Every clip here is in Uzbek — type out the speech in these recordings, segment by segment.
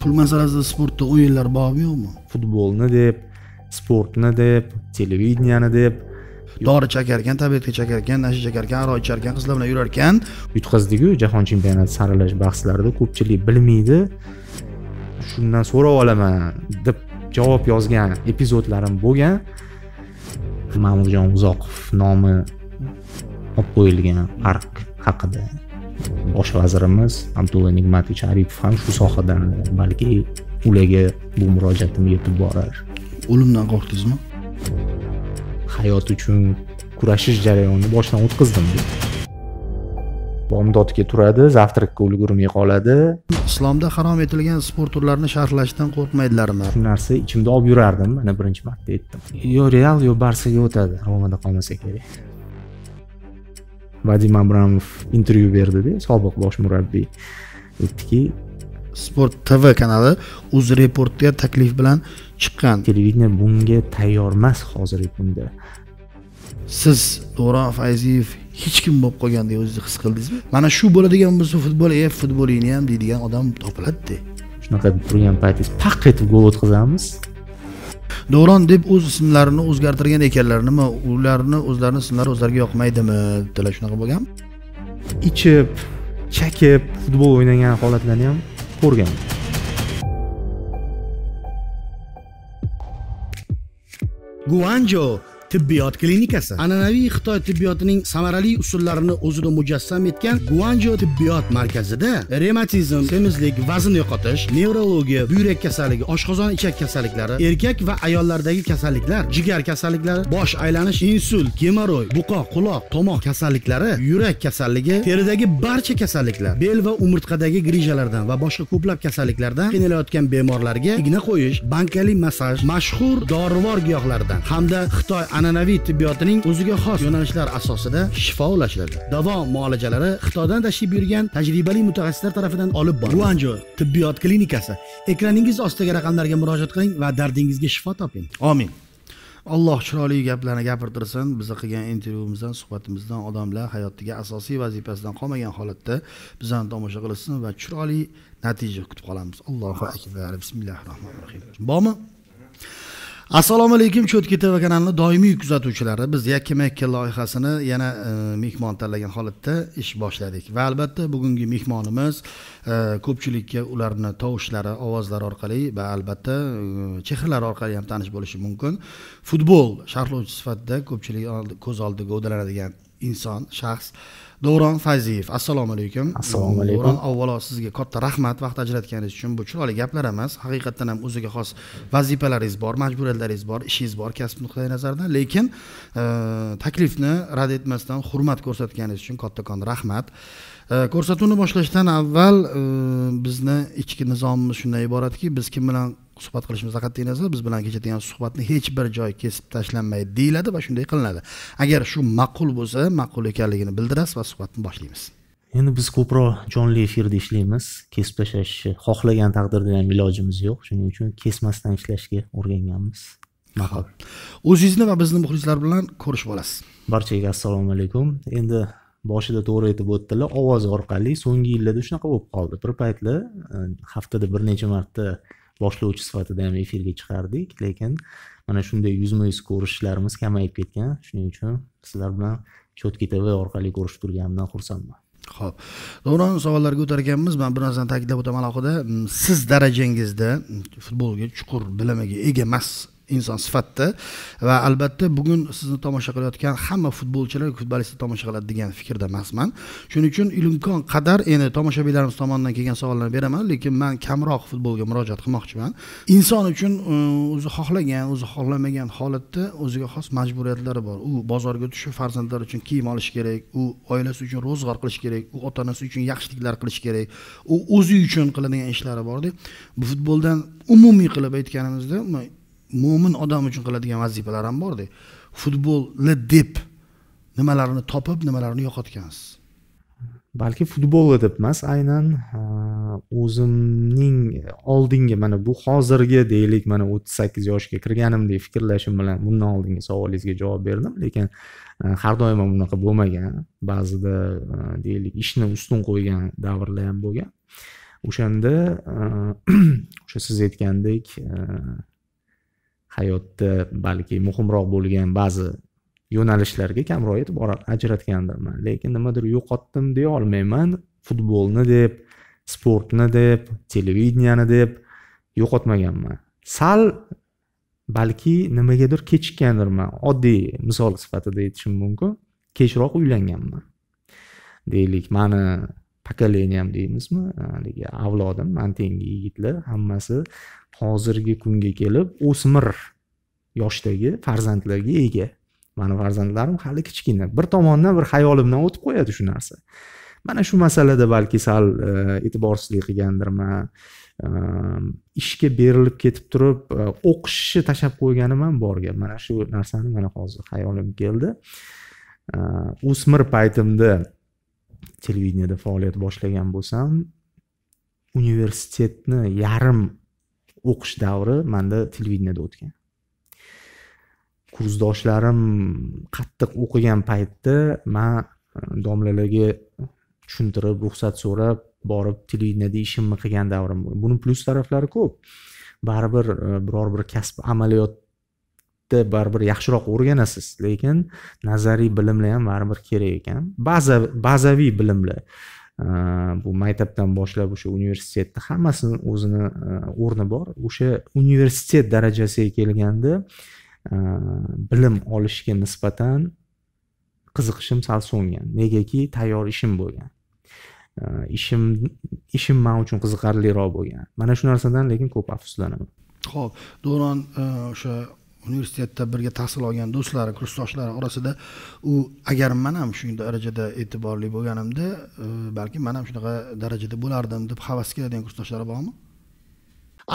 pul masalasida sportda o'yinlar bormi yo'qmi futbolni deb sportni deb televideniyani deb dori chakar ekan tabletka chakar ekan nasha chakar ekan aroq ichar ekan qizlar bilan yurar ekan yutqazdiku jahon chempionati saralash bahslarida ko'pchilik bilmaydi shundan so'rab olaman deb javob yozgan epizodlarim bo'lgan ma'murjon uzoqov nomi olib qo'yilgan park haqida bosh vazirimiz abdulla nigmatovich aripov ham shu sohadan balki ularga bu murojaatim yetib borar o'limdan qo'rqdingizmi hayot uchun kurashish jarayonini boshdan o'tkazdim bomdodga turadi завтракка ulgurmay qoladi islomda harom etilgan sport turlarini sharhlashdan qo'rqmaydilarmi shu narsa ichimda olib yurardim mana birinchi marta aytdim yo real yo barsaga o'tadi romada qolmasa kerak vadim abramov intervyu berdida sobiq bosh murabbiy aytdiki sport tv kanali uz reportga taklif bilan chiqqan televideniya bunga tayyor emas hozirgi kunda siz to'ra fayziyev hech kim bo'lib qolgandek o'zingizni his qildingizmi mana shu bo'ladigan bo'lsa futbol e futbolingni ham deydigan odam topiladida shunaqa turgan paytingiz paq etib gol o'tkazamiz davron deb o'z ismlarini o'zgartirgan ekanlar nima ularni o'zlarini ismlari o'zlariga yoqmaydimi dedilar shunaqa bo'lgan ichib chakib futbol o'ynagan holatlarni ham ko'rgan guanjo tibbiyot klinikasi an'anaviy xitoy tibbiyotining samarali usullarini o'zida mujassam etgan guanjo tibbiyot markazida reumatizm semizlik vazn yo'qotish nevrologiya buyrak kasalligi oshqozon ichak kasalliklari erkak va ayollardagi kasalliklar jigar kasalliklari bosh aylanish insult gemoroy buqoq quloq tomoq kasalliklari yurak kasalligi teridagi barcha kasalliklar bel va umurtqadagi grijalardan va boshqa ko'plab kasalliklardan qiynalayotgan bemorlarga igna qo'yish bankali massaj mashhur dorivor giyohlardan hamda xitoy an'anaviy tibbiyotining o'ziga xos yo'nalishlar asosida shifo ulashiladi davo muolajalari xitoydan tashrif buyurgan tajribali mutaxassislar tarafidan olib boriladi guanjo tibbiyot klinikasi ekraningiz ostidagi raqamlarga murojaat qiling va dardingizga shifo toping omin alloh chiroyli gaplarni gapirtirsin bizni qilgan intervyumizdan suhbatimizdan odamlar hayotdagi asosiy vazifasidan qolmagan holatda bizani tomosha qilishsin va chiroyli natija kutib qolamiz allohu akbar bismillahi rohmanir rohim bormi assalomu alaykum cho'tka tv kanalini doimiy kuzatuvchilari biz yakkama yakka loyihasini yana e, mehmon tanlagan holatda ish boshladik va albatta bugungi mehmonimiz e, ko'pchilikka ularni tovushlari ovozlari orqali va albatta e, chehralari orqali ham tanish bo'lishi mumkin futbol sharhlovchi sifatida ko'pchilik ko'z oldida g'ovdalanadigan inson shaxs davron fayziyev assalomu alaykum assalomu alaykum davron avvalo sizga katta rahmat vaqt ajratganingiz uchun bu chiroyli gaplar emas haqiqatdan ham o'ziga xos vazifalaringiz bor majburiyatlaringiz bor ishingiz bor kasb nuqtai nazaridan lekin e, taklifni rad etmasdan hurmat ko'rsatganingiz uchun kattakon rahmat e, ko'rsatuvni boshlashdan avval e, bizni ichki nizomimiz shundan iboratki biz kim bilan suhbat qilishimizdan qat'iy nazar biz bilan kechadigan suhbatni hech bir joy kesib tashlanmaydi deyiladi va shunday qilinadi agar shu ma'qul bo'lsa ma'qul ekanligini bildirasiz va suhbatni boshlaymiz endi biz ko'proq jonli efirda ishlaymiz kesib tashlashni xohlagan taqdirda ham ilojimiz yo'q shuning uchun kesmasdan ishlashga o'rganganmiz ma'qul o'zingizni va bizni muxlislar bilan ko'rishib olasiz barchaga assalomu alaykum endi boshida to'g'ri aytib o'tdilar ovoz orqali so'nggi yillarda shunaqa bo'lib qoldi bir paytlar e, haftada bir necha marta boshlovchi sifatida ham efirga chiqardik lekin mana shunday yuzma yuz ko'rishishlarimiz kamayib ketgan shuning uchun sizlar bilan chotki tv orqali ko'rishib turganimdan xursandman ho'p davron savollarga o'tar ekanmiz man bir narsani ta'kidlab o'taman alohida siz darajangizda futbolga chuqur bilimga ega emas inson sifatida va albatta bugun sizni tomosha qilayotgan hamma futbolchilar futbolistni tomosha qiladi degan fikrda emasman shuning uchun imkon qadar endi tomoshabinlarimiz tomonidan kelgan savollarni beraman lekin man kamroq futbolga murojaat qilmoqchiman inson uchun uh, o'zi xohlagan o'zi xohlamagan holatda o'ziga xos majburiyatlari bor u bozorga tushib farzandlari uchun kiyim olishi kerak u oilasi uchun ro'zg'or qilishi kerak u ota onasi uchun yaxshiliklar qilishi kerak u o'zi uchun qiladigan ishlari borda bu futboldan umumiy qilib aytganimizda mo'min odam uchun qiladigan vazifalar ham borda futbolni deb nimalarni topib nimalarni yo'qotgansiz balki futbolni deb emas aynan o'zimning oldingi mana bu hozirgi deylik mana o'ttiz sakkiz yoshga kirganimdek fikrlashim bilan bundan oldingi savolingizga javob berdim lekin har doim ham unaqa bo'lmagan ba'zida deylik ishni ustun qo'ygan davrlar ham bo'lgan o'shanda o'sha siz aytgandek hayotda balki muhimroq bo'lgan ba'zi yo'nalishlarga kamroq e'tibor ajratgandirman lekin nimadir yo'qotdim deya olmayman futbolni deb sportni deb televideniyani deb yo'qotmaganman sal balki nimagadir kechikkandirman oddiy misol sifatida aytishim mumkin kechroq uylanganman deylik mani pokoleniyam deymizmi haligi avlodim man tengi yigitlar hammasi hozirgi kunga kelib o'smir yoshdagi farzandlarga ega mani farzandlarim hali kichkina bir tomondan bir xayolimdan o'tib qo'yadi shu narsa mana shu masalada balki sal e, e'tiborsizlik qilgandirman e, ishga berilib ketib turib e, o'qishni tashlab qo'yganim ham bor gap mana shu narsani mana hozir xayolim keldi o'smir paytimda televideniyada faoliyat boshlagan bo'lsam universitetni yarim o'qish davri manda televideniyada o'tgan kursdoshlarim qattiq o'qigan paytda man e, domlalarga tushuntirib ruxsat so'rab borib televideniyada ishimni qilgan davrim buni plyus taraflari ko'p baribir e, biror bir kasb amaliyotda baribir yaxshiroq o'rganasiz lekin nazariy bilimlar ham baribir kerak ekan bazaviy bilimlar bu maktabdan boshlab o'sha universitetni hammasini o'zini o'rni bor o'sha universitet darajasiga kelganda bilim olishga nisbatan qiziqishim sal so'ngan negaki tayyor ishim bo'lgan ishim ishim man uchun qiziqarliroq bo'lgan mana shu narsadan lekin ko'p afsuslanaman ho'p do'ron o'sha universitetda birga tahsil olgan do'stlari kursdoshlari orasida u agar man ham shu darajada e'tiborli bo'lganimda e, balki man ham shunaqa darajada bo'lardim deb havas keladigan kursdoshlar bormi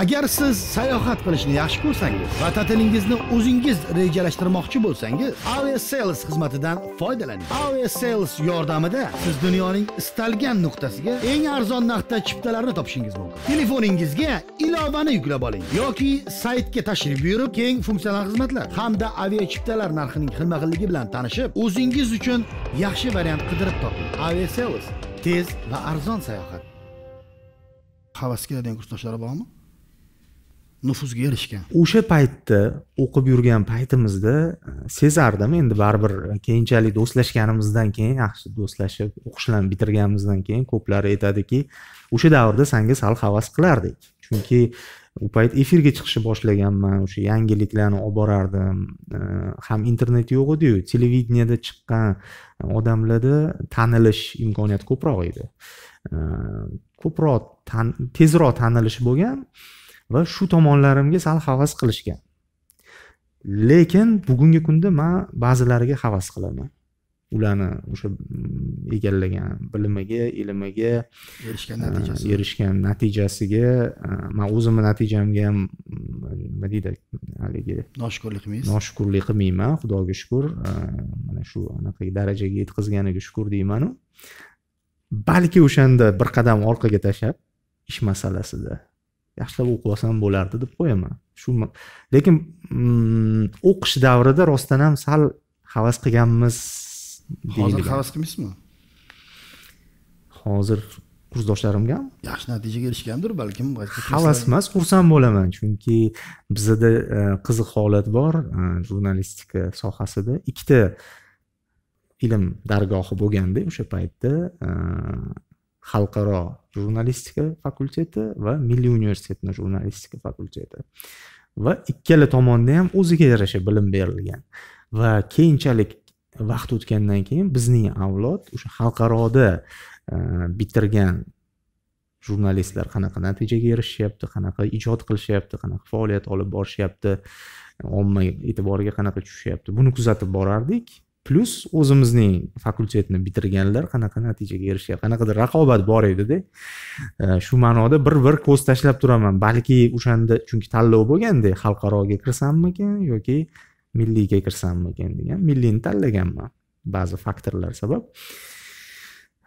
agar siz sayohat qilishni yaxshi ko'rsangiz va ta'tilingizni o'zingiz rejalashtirmoqchi bo'lsangiz aviasales xizmatidan foydalaning aviasales yordamida siz dunyoning istalgan nuqtasiga eng arzon narxda chiptalarni topishingiz mumkin telefoningizga ilovani yuklab oling yoki saytga tashrif buyurib keng funksional xizmatlar hamda aviachiptalar narxining xilma xilligi bilan tanishib o'zingiz uchun yaxshi variant qidirib toping aviasales tez va arzon sayohat havas keladigan bormi nufuzga erishgan o'sha paytda o'qib yurgan paytimizda e, sezardim endi baribir keyinchalik do'stlashganimizdan keyin yaxshi do'stlashib o'qishlarni bitirganimizdan keyin ko'plari aytadiki o'sha davrda sanga sal havas qilardik chunki u payt efirga chiqishni boshlaganman o'sha yangiliklarni olib borardim e, ham internet yo'q ediyu televideniyada chiqqan odamlarda tanilish imkoniyati ko'proq edi e, ko'proq tezroq tanilish bo'lgan va shu tomonlarimga sal havas qilishgan lekin bugungi kunda man ba'zilariga havas qilaman ularni o'sha mm, egallagan bilimiga ilmiga erishgan natijasi erishgan natijasiga man o'zimni natijamga ham nima deydi haligi noshukurlik qilmaysiz noshukurlik qilmayman xudoga shukur mana shu anaqa darajaga yetkazganiga shukur deymanu balki o'shanda bir qadam orqaga tashlab ish masalasida yaxshilab o'qib olsam bo'lardi deb qo'yaman shu lekin mm, o'qish davrida rostdan ham sal havas qilganmiz hozir havas qilmaysizmi hozir kursdoshlarimga yaxshi natijaga erishgandir balkim havas emas xursand bo'laman chunki bizada e, qiziq holat bor e, jurnalistika sohasida ikkita ilm dargohi bo'lganda o'sha paytda e, xalqaro jurnalistika fakulteti va milliy universitetni jurnalistika fakulteti va ikkala tomonda ham o'ziga yarasha bilim berilgan va keyinchalik vaqt o'tgandan keyin bizning avlod o'sha xalqaroda e, bitirgan jurnalistlar qanaqa natijaga erishishyapti qanaqa ijod qilishyapti qanaqa faoliyat olib borishyapti omma e'tiboriga qanaqa tushyapti buni kuzatib borardik plyus o'zimizning fakultetni bitirganlar qanaqa natijaga erishgan qanaqadir raqobat bor edida e, shu ma'noda bir bir ko'z tashlab turaman balki o'shanda chunki tanlov bo'lganda xalqaroga kirsammikin yoki milliyga kirsammikin degan milliyni tanlaganman ba'zi faktorlar sabab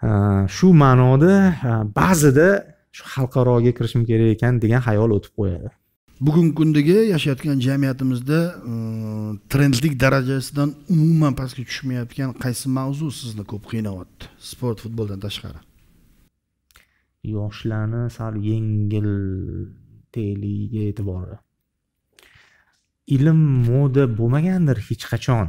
e, shu ma'noda e, ba'zida shu xalqaroga kirishim kerak ekan degan xayol o'tib qo'yadi bugungi kundagi yashayotgan jamiyatimizda e, trendlik darajasidan umuman pastga tushmayotgan qaysi mavzu sizni ko'p qiynayapti sport futboldan tashqari yoshlarni sal yengil teliga e'tibori ilm moda bo'lmagandir hech qachon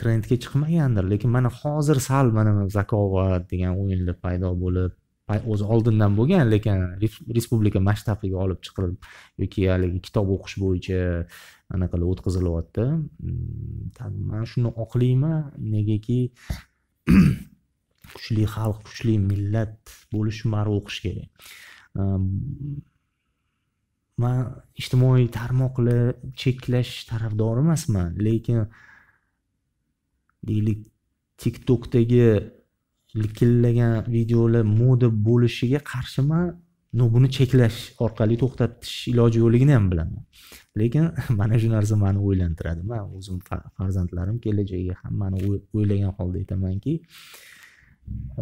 trendga chiqmagandir lekin mana hozir sal mana zakovat degan o'yinlar paydo bo'lib o'zi oldindan bo'lgan lekin respublika masshtabiga olib chiqilib yoki haligi kitob o'qish bo'yicha anaqa qilib o'tkazilyapti mm, man shuni oqlayman negaki kuchli xalq kuchli millat bo'lishi mari o'qish kerak man ijtimoiy tarmoqni cheklash tarafdori emasman lekin deylik tik tokdagi likillagan videolar moda bo'lishiga qarshiman no buni cheklash orqali to'xtatish iloji yo'qligini ham bilaman lekin mana shu narsa mani o'ylantiradi man o'zim farzandlarim kelajagiga hammani o'ylagan holda aytamanki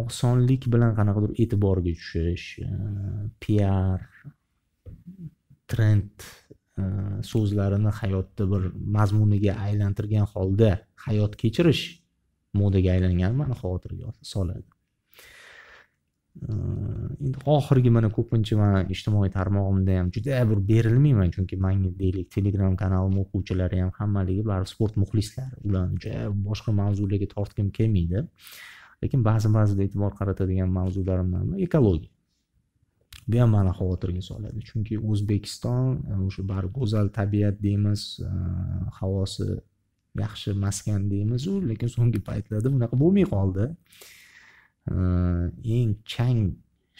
osonlik bilan qanaqadir e'tiborga tushish e, piar trend e, so'zlarini hayotda bir mazmuniga aylantirgan holda hayot kechirish modaga aylanganmi ana xavotirga soladi endi oxirgi mana ko'pincha man ijtimoiy tarmog'imda ham juda bir berilmayman chunki manga deylik telegram kanalim o'quvchilari ham hammaligi baribir sport muxlislari ularni juda boshqa mavzularga tortgim kelmaydi lekin ba'zi ba'zida e'tibor qaratadigan mavzularimdan ekologiya bu ham mani xavotirga soladi chunki o'zbekiston e, o'sha baribir go'zal tabiat deymiz e, havosi yaxshi maskan deymizu lekin so'nggi paytlarda bunaqa bo'lmay qoldi eng chang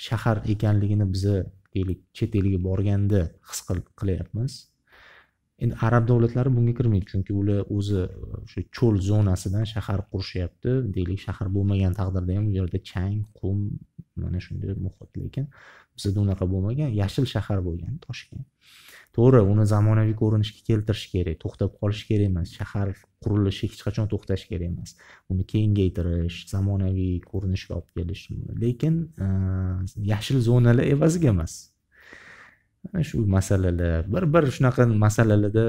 shahar ekanligini biza deylik chet elga borganda his qilyapmiz endi arab davlatlari bunga kirmaydi chunki ular o'zi o'sha e, cho'l zonasidan shahar qurishyapti deylik shahar bo'lmagan taqdirda ham u yerda chang qum mana shunday muhit lekin bizda unaqa bo'lmagan yashil shahar bo'lgan toshkent to'g'ri uni zamonaviy ko'rinishga keltirish kerak to'xtab qolish kerak emas shahar qurilishi hech qachon to'xtash kerak emas uni kengaytirish zamonaviy ko'rinishga olib kelish lekin yashil zonalar evaziga emas shu masalalar bir bir shunaqa masalalarda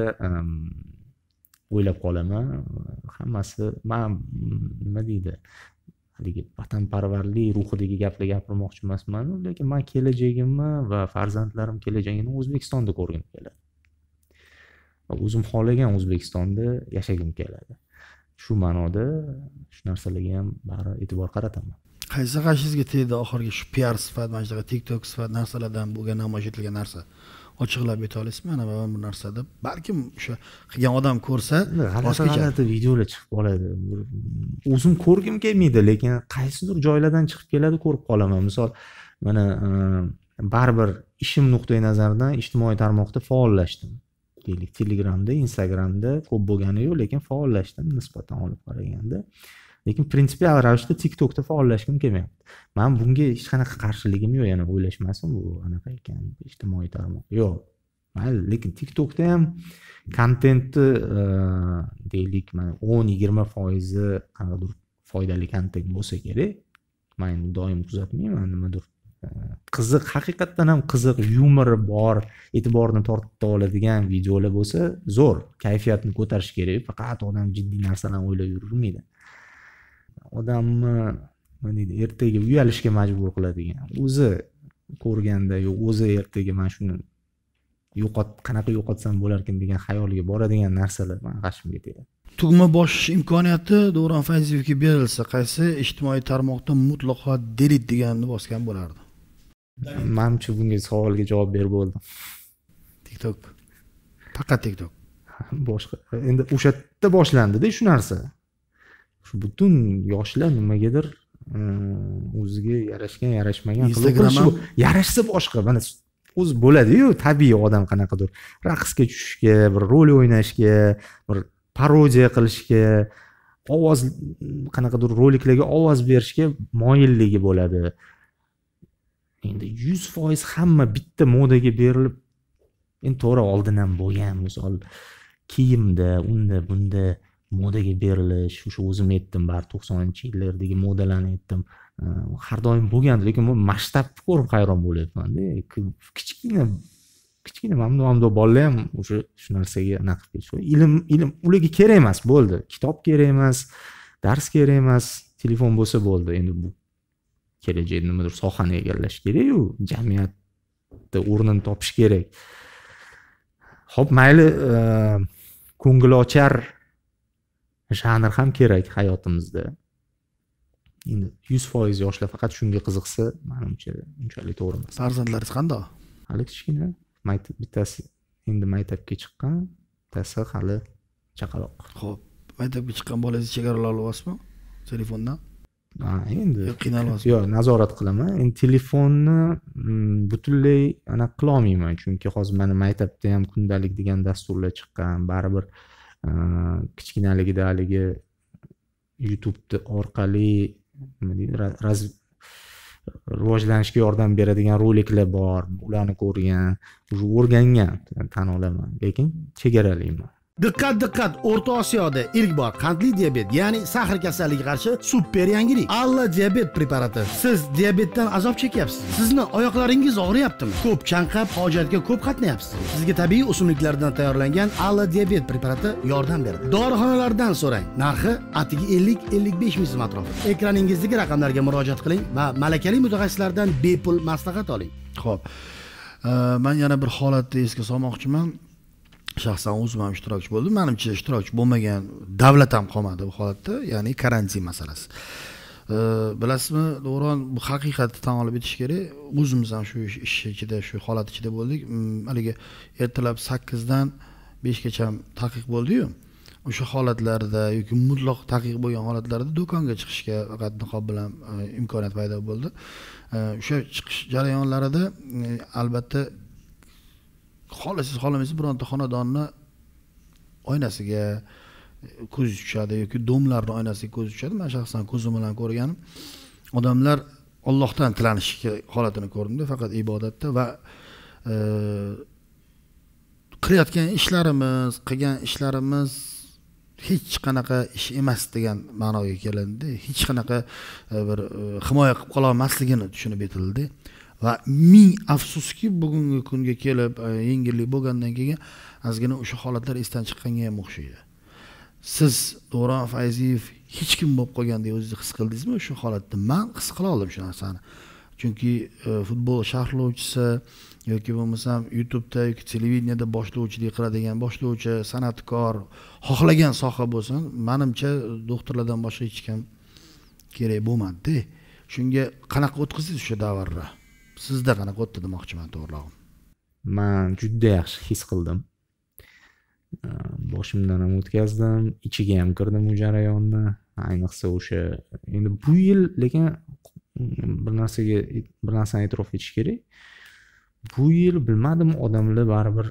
o'ylab qolaman hammasi man nima deydi haligi vatanparvarlik ruhidagi gaplar gapirmoqchi emasman lekin man kelajagimni va farzandlarim kelajagini o'zbekistonda ko'rgim keladi va o'zim xohlagan o'zbekistonda yashagim keladi shu ma'noda shu narsalarga ham bari e'tibor qarataman qaysi g'ashingizga tegdi oxirgi shu piar sifat mana shunaqa tiktok sifat narsalardan bo'lgan namoyish etilgan narsa ochiqlab ayta olasizmi ana man bu narsa deb balkim o'sha qilgan odam ko'rsa g'alati g'alati videolar chiqib qoladi o'zim ko'rgim kelmaydi lekin qaysidir joylardan chiqib keladi ko'rib qolaman misol mana e, baribir ishim nuqtai nazaridan ijtimoiy tarmoqda faollashdim deylik telegramda instagramda ko'p bo'lgani yo'q lekin faollashdim nisbatan olib qaraganda lekin prinsipial ravishda tiktokda faollashgim kelmayapti man bunga hech qanaqa qarshiligim yo'q yana o'ylashmasin bu anaqa ekan ijtimoiy tarmoq yo'q mayli lekin tiktokda ham kontentni deylik mana o'n yigirma foizi qanaqadir foydali kontent bo'lsa kerak man doim kuzatmayman nimadir qiziq haqiqatdan ham qiziq yumori bor e'tiborni tortib oladigan videolar bo'lsa zo'r kayfiyatni ko'tarish kerak faqat odam jiddiy narsalarni o'ylab yuravermaydi odamni nima deydi ertaga uyalishga majbur qiladigan o'zi ko'rganda yo o'zi ertaga mana shuni yo'qot qanaqa yo'qotsam bo'larkan degan xayolga boradigan narsalar mani g'ashimga tegadi tugma bosish imkoniyati davron fayziyevga berilsa qaysi ijtimoiy tarmoqda mutlaqo delit deganni bosgan bo'lardi manimcha bunga savolga javob berib bo'ldim tiktok faqat tiktok boshqa endi o'sha yerda boshlandida shu narsa shu butun yoshlar nimagadir o'ziga yarashgan yarashmagan instagram ham yarashsa boshqa mana o'zi bo'ladiyu tabiiy odam qanaqadir raqsga tushishga bir rol o'ynashga bir parodiya qilishga ovoz qanaqadir roliklarga ovoz berishga moyilligi bo'ladi endi yuz foiz hamma bitta modaga berilib endi to'g'ri oldin ham bo'lgan misol kiyimda unda bunda modaga berilish o'sha o'zim aytdim baribir to'qsoninchi yillardagi modalarni aytdim har doim bo'lgan lekin bu masshtabni ko'rib hayron bo'lyapmanda kichkina kichkina mana amdo bolalar ham o'sha shu narsaga anaqa qilib ketishgan ilm ilm ularga kerak emas bo'ldi kitob kerak emas dars kerak emas telefon bo'lsa bo'ldi endi bu kelajakda nimadir sohani egallash kerakku jamiyatda o'rnini topish kerak ho'p mayli ko'ngilochar janr ham kerak hayotimizda endi yuz foiz yoshlar faqat shunga qiziqsa manimcha unchalik to'g'ri emas farzandlaringiz qandoq hali kichkina bittasi endi maktabga chiqqan bittasi hali chaqaloq ho'p maktabga chiqqan bolangizni chegaralab olyapsizmi telefondan ha endi qiynalyapsizmi yo'q nazorat qilaman endi telefonni mm, butunlay anaqa qilolmayman chunki hozir mana maktabda ham kundalik degan dasturlar chiqqan baribir kichkinaligida haligi youtubeni orqali nima deydi rivojlanishga yordam beradigan roliklar bor ularni ko'rgan уже o'rgangan tan olaman lekin chegaralayman diqqat diqqat o'rta osiyoda ilk bor qandli diabet ya'ni sahr kasalligi qarshi super yangilik alla diabet preparati siz diabetdan azob chekyapsiz sizni oyoqlaringiz og'riyaptimi ko'p chanqab hojatga ko'p qatnayapsiz sizga tabiiy o'simliklardan tayyorlangan alla diabet preparati yordam beradi dorixonalardan so'rang narxi atigi ellik ellik besh ming so'm atrofida ekraningizdagi raqamlarga murojaat qiling va malakali mutaxassislardan bepul maslahat oling ho'p man yana bir holatni esga solmoqchiman shaxsan o'zim ham ishtirokchi bo'ldim manimcha ishtirokchi bo'lmagan davlat ham qolmadi bu holatda ya'ni karantin masalasi bilasizmi davron bu haqiqatni tan olib aytish kerak o'zimiz ham shu ish ichida shu holat ichida bo'ldik mm, haligi ertalab sakkizdan beshgacha taqiq bo'ldiyu o'sha holatlarda yoki mutloq taqiq bo'lgan holatlarda do'konga chiqishga faqat niqob bilan e, imkoniyat paydo bo'ldi e, o'sha chiqish jarayonlarida e, albatta xohlasangiz xohlamaysiz bironta xonadonni oynasiga ko'z tushadi yoki domlarni oynasiga ko'z tushadi man shaxsan ko'zim bilan ko'rganim odamlar ollohdan tilanish holatini ko'rdimda faqat ibodatda va e, qilayotgan ishlarimiz qilgan ishlarimiz hech qanaqa ish emas degan ma'noga keladida hech qanaqa e, bir e, himoya qilib qololmasligini tushunib yetildida va ming afsuski bugungi kunga kelib e, yengillik bo'lgandan keyin ozgina o'sha holatlar esdan chiqqanga ham o'xshaydi siz davron fayziyev hech kim bo'lib qolgandek o'zingizni his qildingizmi o'sha holatda man his qila oldim shu narsani chunki e, futbol sharhlovchisi yoki bo'lmasam youtubeda yoki televideniyada boshlovchilik qiladigan boshlovchi san'atkor xohlagan soha bo'lsin manimcha doktorlardan boshqa hech kim kerak bo'lmadida shunga qanaqa o'tkazdingiz o'sha davrni sizda qanaqa o'tdi demoqchiman to'g'rirog'i man juda yaxshi his qildim boshimdan ham o'tkazdim ichiga ham kirdim u jarayonni ayniqsa o'sha endi bu yil lekin bir narsaga bir narsani e'tirof etish kerak bu yil bilmadim odamlar baribir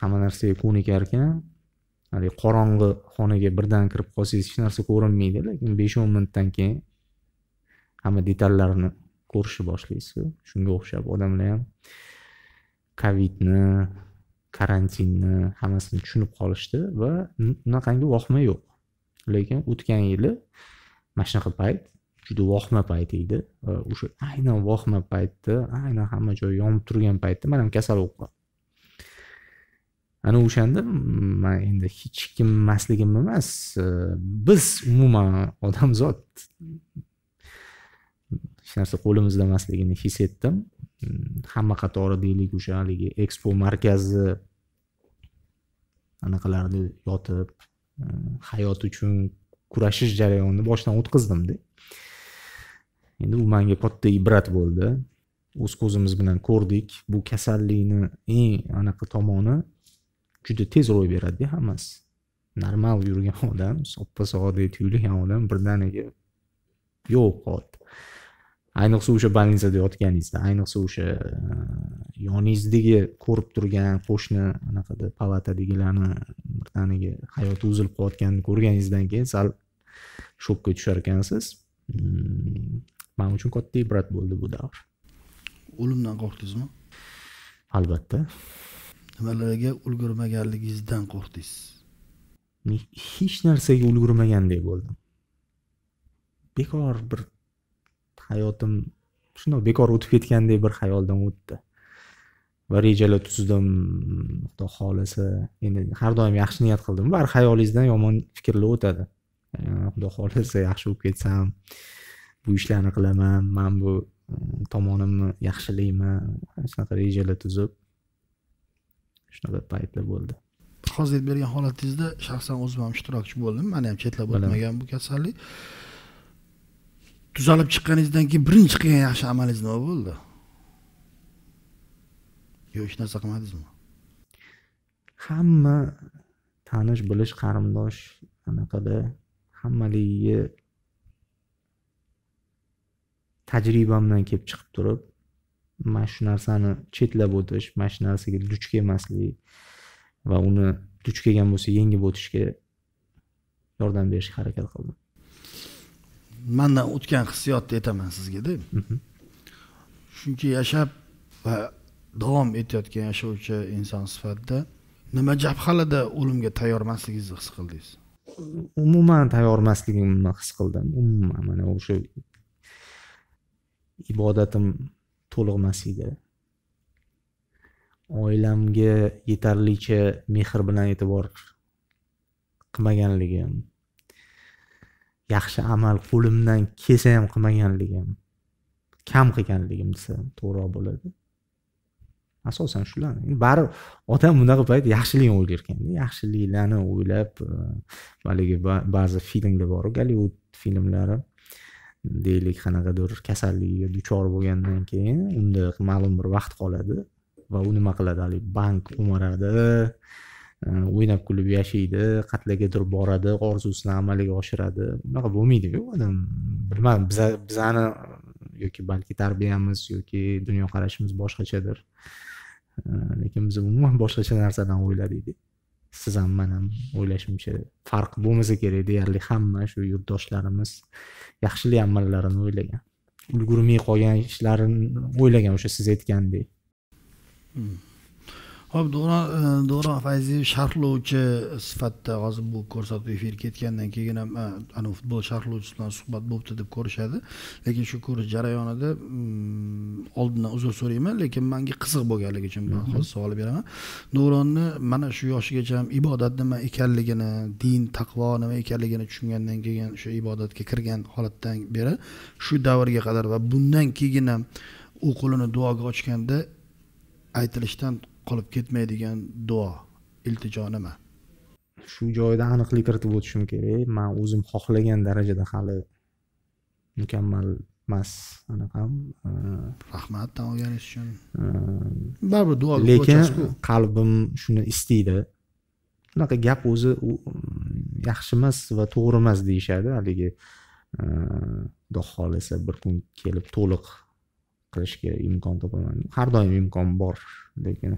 hamma narsaga ko'nikar ekan haligi qorong'i xonaga birdan kirib qolsangiz hech narsa ko'rinmaydi lekin besh o'n minutdan keyin hamma detallarni ko'rishni boshlaysizku shunga o'xshab odamlar ham covidni karantinni hammasini tushunib qolishdi va unaqangi vohma yo'q lekin o'tgan yili mana shunaqa payt juda vohma payt edi o'sha aynan vohma paytda aynan hamma joy yonib turgan paytda man ham kasal bo'lib qoldim ana o'shanda man endi hech kim emasligim emas e, biz umuman odamzod hech narsa qo'limizda emasligini his etdim mm, hamma qatori deylik o'sha haligi ekspo markazi anaqalarda yotib mm, hayot uchun kurashish jarayonini boshdan o'tkazdimda endi bu manga katta ibrat bo'ldi o'z ko'zimiz bilan ko'rdik bu kasallikni eng anaqa tomoni juda tez ro'y beradida hammasi normal yurgan odam soppa sog'adek tuyulgan odam birdaniga yo'q qoldi ayniqsa o'sha больницада yotganingizda ayniqsa o'sha e, yoningizdagi ko'rib turgan qo'shni anaqada palatadagilarni bir hayoti uzilib qolayotganini ko'rganingizdan keyin sal shokka tushar ekansiz man hmm, uchun katta ibrat bo'ldi bu davr o'limdan qo'rqdingizmi albatta nimalarga ulgurmaganligingizdan qo'rqdingiz hech narsaga ulgurmagandek bo'ldim bekor bir hayotim shundoq bekor o'tib ketgandek bir xayoldan o'tdi va rejalar tuzdim xudo xohlasa endi har doim yaxshi niyat qildim baribir xayolingizdan yomon fikrlar o'tadi xudo xohlasa yaxshi bo'lib ketsam bu ishlarni qilaman man bu tomonimni yaxshilayman shunaqa rejalar tuzib shunaqa paytlar bo'ldi hozir bergan holatingizda shaxsan o'zim ham ishtirokchi bo'ldim mani ham chetlab o'tmagan bu kasallik tuzalib chiqqaningizdan keyin birinchi qilgan yaxshi amalingiz nima bo'ldi yo hech narsa qilmadingizmi hamma tanish bilish qarindosh anaqada hammaligiga tajribamdan kelib chiqib turib mana shu narsani chetlab o'tish mana shu narsaga duch kelmaslik va uni duch kelgan bo'lsa yengib o'tishga yordam berishga harakat qildim mandan o'tgan hissiyotni aytaman sizgada mhm. chunki yashab va davom etayotgan yashovchi inson sifatida nima jabhalada o'limga tayyor emasligingizni his qildingiz umuman tayyor emasligimni his qildim umuman mana o'sha ibodatim to'liq emas edi oilamga yetarlicha mehr bilan e'tibor qilmaganligim yaxshi amal qo'limdan kelsa ham qilmaganligim kam qilganligim desa to'g'riroq bo'ladi asosan shular baribir odam bunaqa payt yaxshilikni o'ylar ekanda yaxshiliklarni o'ylab e, haligi ba'zi filmlar bor gollivud filmlari deylik qanaqadir kasallikka duchor bo'lgandan keyin unda ma'lum bir vaqt qoladi va u nima qiladi haligi bank o'maradi Э, o'ynab kulib yashaydi qatlagadir boradi orzusini amalga oshiradi unaqa bo'lmaydiku odam bilmadim bizani e, yoki balki tarbiyamiz yoki dunyoqarashimiz boshqachadir e, lekin biz umuman boshqacha narsadan o'yladikda siz ham man ham o'ylashimcha farq bo'lmasa kerak deyarli hamma shu yurtdoshlarimiz yaxshilik amallarini o'ylagan ulgurmay qolgan ishlarini o'ylagan o'sha siz aytgandek hmm. ho'p do'ron e, do'ron fayziyev sharhlovchi sifatida hozir bu ko'rsatuv efir ketgandan keyin ham e, anavi futbol sharhlovchisi bilan suhbat bo'libdi deb ko'rishadi lekin shu ko'rish jarayonida mm, oldindan uzr so'rayman lekin manga qiziq bo'lganligi uchun man mhm. hozir savol beraman do'ronni mana shu yoshigacha ham ibodat nima ekanligini din taqvo nima ekanligini tushungandan keyin o'sha ibodatga kirgan holatdan beri shu davrga qadar va bundan keyin ham u qo'lini duoga ochganda aytilishdan qolib ketmaydigan duo iltijo nima shu joyda aniqlik kiritib o'tishim kerak man o'zim xohlagan darajada hali mukammal emas anaqam rahmatdan olganingiz uchun baribir duo lekin qalbim shuni istaydi unaqa gap o'zi yaxshi emas va to'g'ri emas deyishadi haligi xudo xohlasa bir kun kelib to'liq qilishga imkon topaman har doim imkon bor lekin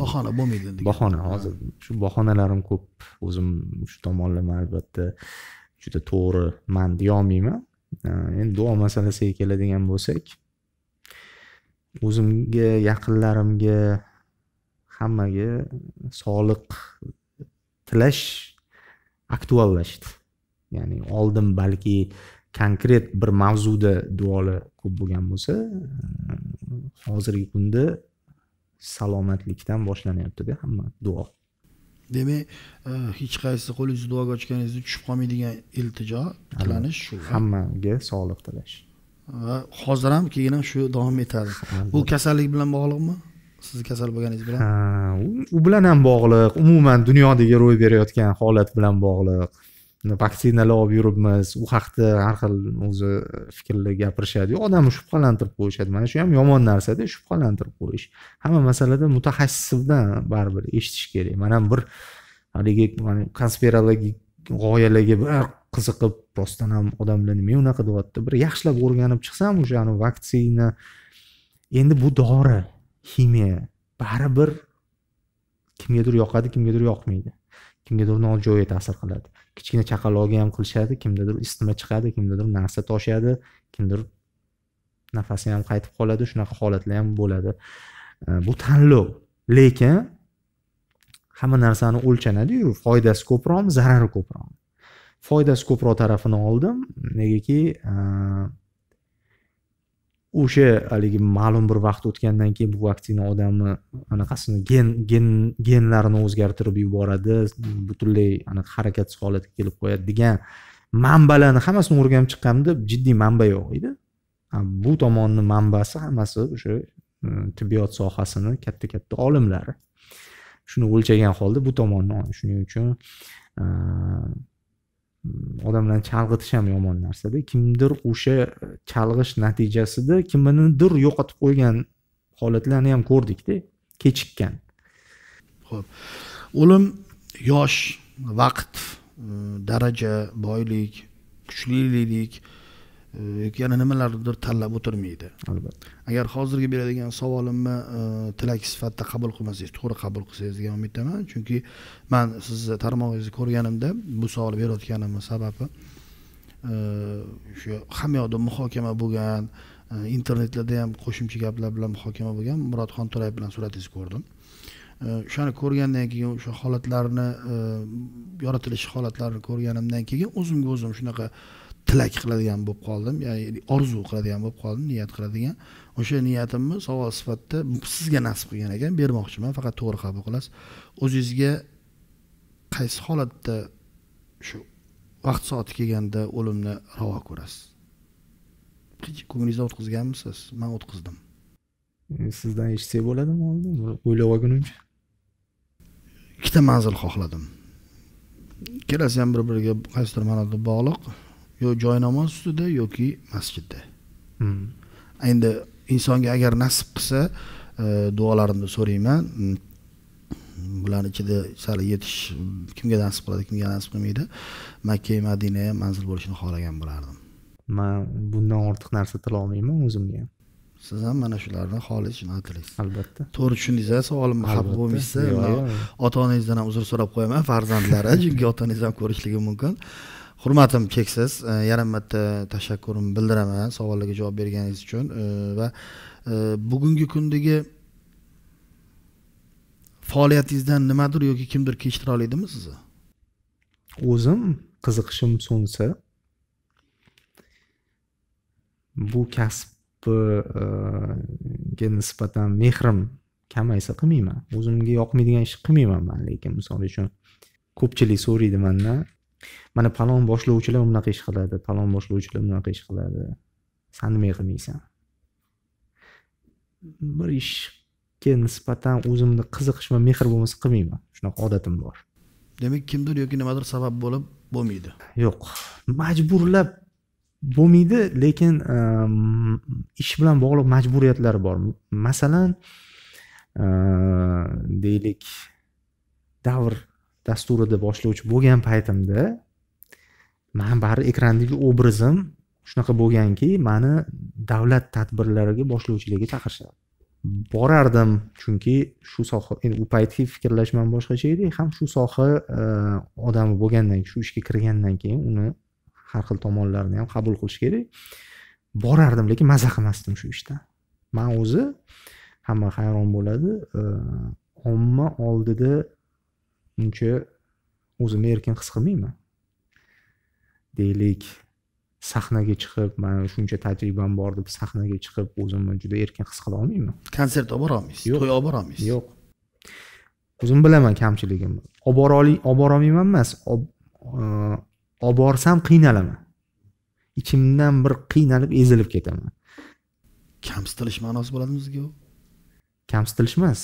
bahona bo'lmaydi bahona hozir shu bahonalarim ko'p o'zim shu tomonlama albatta juda to'g'riman deyolmayman endi duo masalasiga keladigan bo'lsak o'zimga yaqinlarimga hammaga sog'liq tilash aktuallashdi ya'ni oldin balki konkret bir mavzuda duolar ko'p bo'lgan bo'lsa hozirgi kunda salomatlikdan boshlanyaptida hamma duo demak e, hech qaysi qo'lingizni duoga ochganingizda tushib qolmaydigan iltijo tilanish shu hammaga sog'liq tilash va hozir ham keyin ham shu davom etadi bu kasallik bilan bog'liqmi sizni kasal bo'lganingiz bilan u bilan ham bog'liq umuman dunyodagi ro'y berayotgan holat bilan bog'liq olib yuribmiz u haqida har xil o'zi fikrlar gapirishadiyu odamni shubhalantirib qo'yishadi mana shu ham yomon narsada shubhalantirib qo'yish hamma masalada mutaxassisdan baribir eshitish kerak man ham bir haligi konspirologik g'oyalarga bir qiziqib rostdan ham odamlar nima unaqa deyapti bir yaxshilab o'rganib chiqsam o'sha vaksina endi bu dori ximiya baribir kimgadir yoqadi kimgadir yoqmaydi kimgadir nojo'ya ta'sir qiladi kichkina chaqaloqga ham qilishadi kimdadir isitma chiqadi kimdadir narsa toshadi kimdir nafasi ham qaytib qoladi shunaqa holatlar ham bo'ladi bu tanlov lekin hamma narsani o'lchanadiyu foydasi ko'proqmi zarari ko'proqmi foydasi ko'proq tarafini oldim negaki o'sha haligi ma'lum bir vaqt o'tgandan keyin bu vaksina odamni anaqasini gen gen genlarini o'zgartirib yuboradi butunlay anaqa harakatsiz holatga kelib qo'yadi degan manbalarni hammasini o'rganib chiqqanimda jiddiy manba yo'q edi bu tomonni manbasi hammasi o'sha e, tibbiyot sohasini katta katta olimlari shuni o'lchagan holda bu tomonni shuning uchun e, Mm, odamlarni chalg'itish ham yomon narsada kimdir o'sha e, chalg'ish natijasida kimnidir yo'qotib qo'ygan holatlarni ham ko'rdikda kechikkan ho'p o'lim yosh vaqt e, daraja boylik kuchlilik yoki yana nimalarnidir tanlab o'tirmaydi albatta agar hozirgi beradigan savolimni e, tilak sifatida qabul qilmasangiz to'g'ri qabul qilsangiz degan umiddaman chunki man sizni tarmog'ingizni ko'rganimda bu savol berayotganimni sababi o'sha e, hamma yoqda muhokama bo'lgan e, internetlarda ham qo'shimcha gaplar bilan muhokama bo'lgan murodxon to'rayev bilan suratingizni ko'rdim o'shani ko'rgandan keyin o'sha holatlarni yoritilish holatlarini ko'rganimdan keyin o'zimga o'zim shunaqa tilak qiladigan bo'lib qoldim ya'ni orzu qiladigan bo'lib qoldim niyat qiladigan o'sha niyatimni savol sifatida sizga nasib qilgan ekan bermoqchiman faqat to'g'ri qabul qilasiz o'zingizga qaysi holatda shu vaqt soati kelganda o'limni ravo ko'rasiz hech ko'nglingizdan o'tkazganmisiz man o'tkazdim sizdan eshitsak bo'ladimi oldin o'ylab olgunimcha ikkita manzil xohladim ikkalasi ham bir biriga qaysidir ma'noda bog'liq yo joy namoz ustida yoki masjidda hmm. endi insonga agar nasib qilsa e, duolarimni so'rayman bularni ichida sal yetish kimga nasib qiladi kimga nasib qilmaydi makka madina ham manzil bo'lishini xohlagan bo'lardim man bundan ortiq narsa tila olmayman o'zimga siz ham mana shularni xohlaysiz tilaysiz albatta to'g'ri tushundingiz savolimni xafa bo'lmaysiz ota onangizdan ham uzr so'rab qo'yaman farzandlari chunki ota onangiz ham ko'rishligi mumkin hurmatim cheksiz e, yana marta tashakkurimni bildiraman savollarga javob berganingiz uchun e, va e, bugungi kundagi faoliyatingizdan nimadir yoki kimdir kechiktira oladimi sizni o'zim qiziqishim so'nsa bu kasbga nisbatan mehrim kamaysa qilmayman o'zimga yoqmaydigan ish qilmayman man lekin misol uchun ko'pchilik so'raydi mandan mana palon boshlovchilar bunaqa ish qiladi palon boshlovchilar bunaqa ish qiladi san nima qilmaysan bir ishga nisbatan o'zimni qiziqish va mehr bo'lmasa qilmayman shunaqa odatim bor demak kimdir yoki nimadir sabab bo'lib bo'lmaydi yo'q majburlab bo'lmaydi lekin ehm, ish bilan bog'liq majburiyatlar bor masalan ehm, deylik davr dasturida boshlovchi bo'lgan paytimda man baribir ekrandagi obrazim shunaqa bo'lganki mani davlat tadbirlariga boshlovchilikka chaqirishadi borardim chunki shu soha endi u paytgi fikrlash man boshqacha edi ham shu soha e, odami bo'lgandan keyin shu ishga kirgandan keyin uni har xil tomonlarini ham qabul qilish kerak borardim lekin maza qilmasdim shu ishdan man o'zi hamma hayron bo'ladi e, omma oldida uncha o'zimni erkin his qilmayman deylik sahnaga chiqib man shuncha tajribam bor deb sahnaga chiqib o'zimni juda erkin his qila olmayman konsert olib borolmaysiz to'y olib borolmaysiz yo'q o'zim bilaman kamchiligimni olib boroli olib olmayman emas e, olib borsam qiynalaman ichimdan bir qiynalib ezilib ketaman kamsitilish ma'nosi bo'ladimi sizga u kamsitilish emas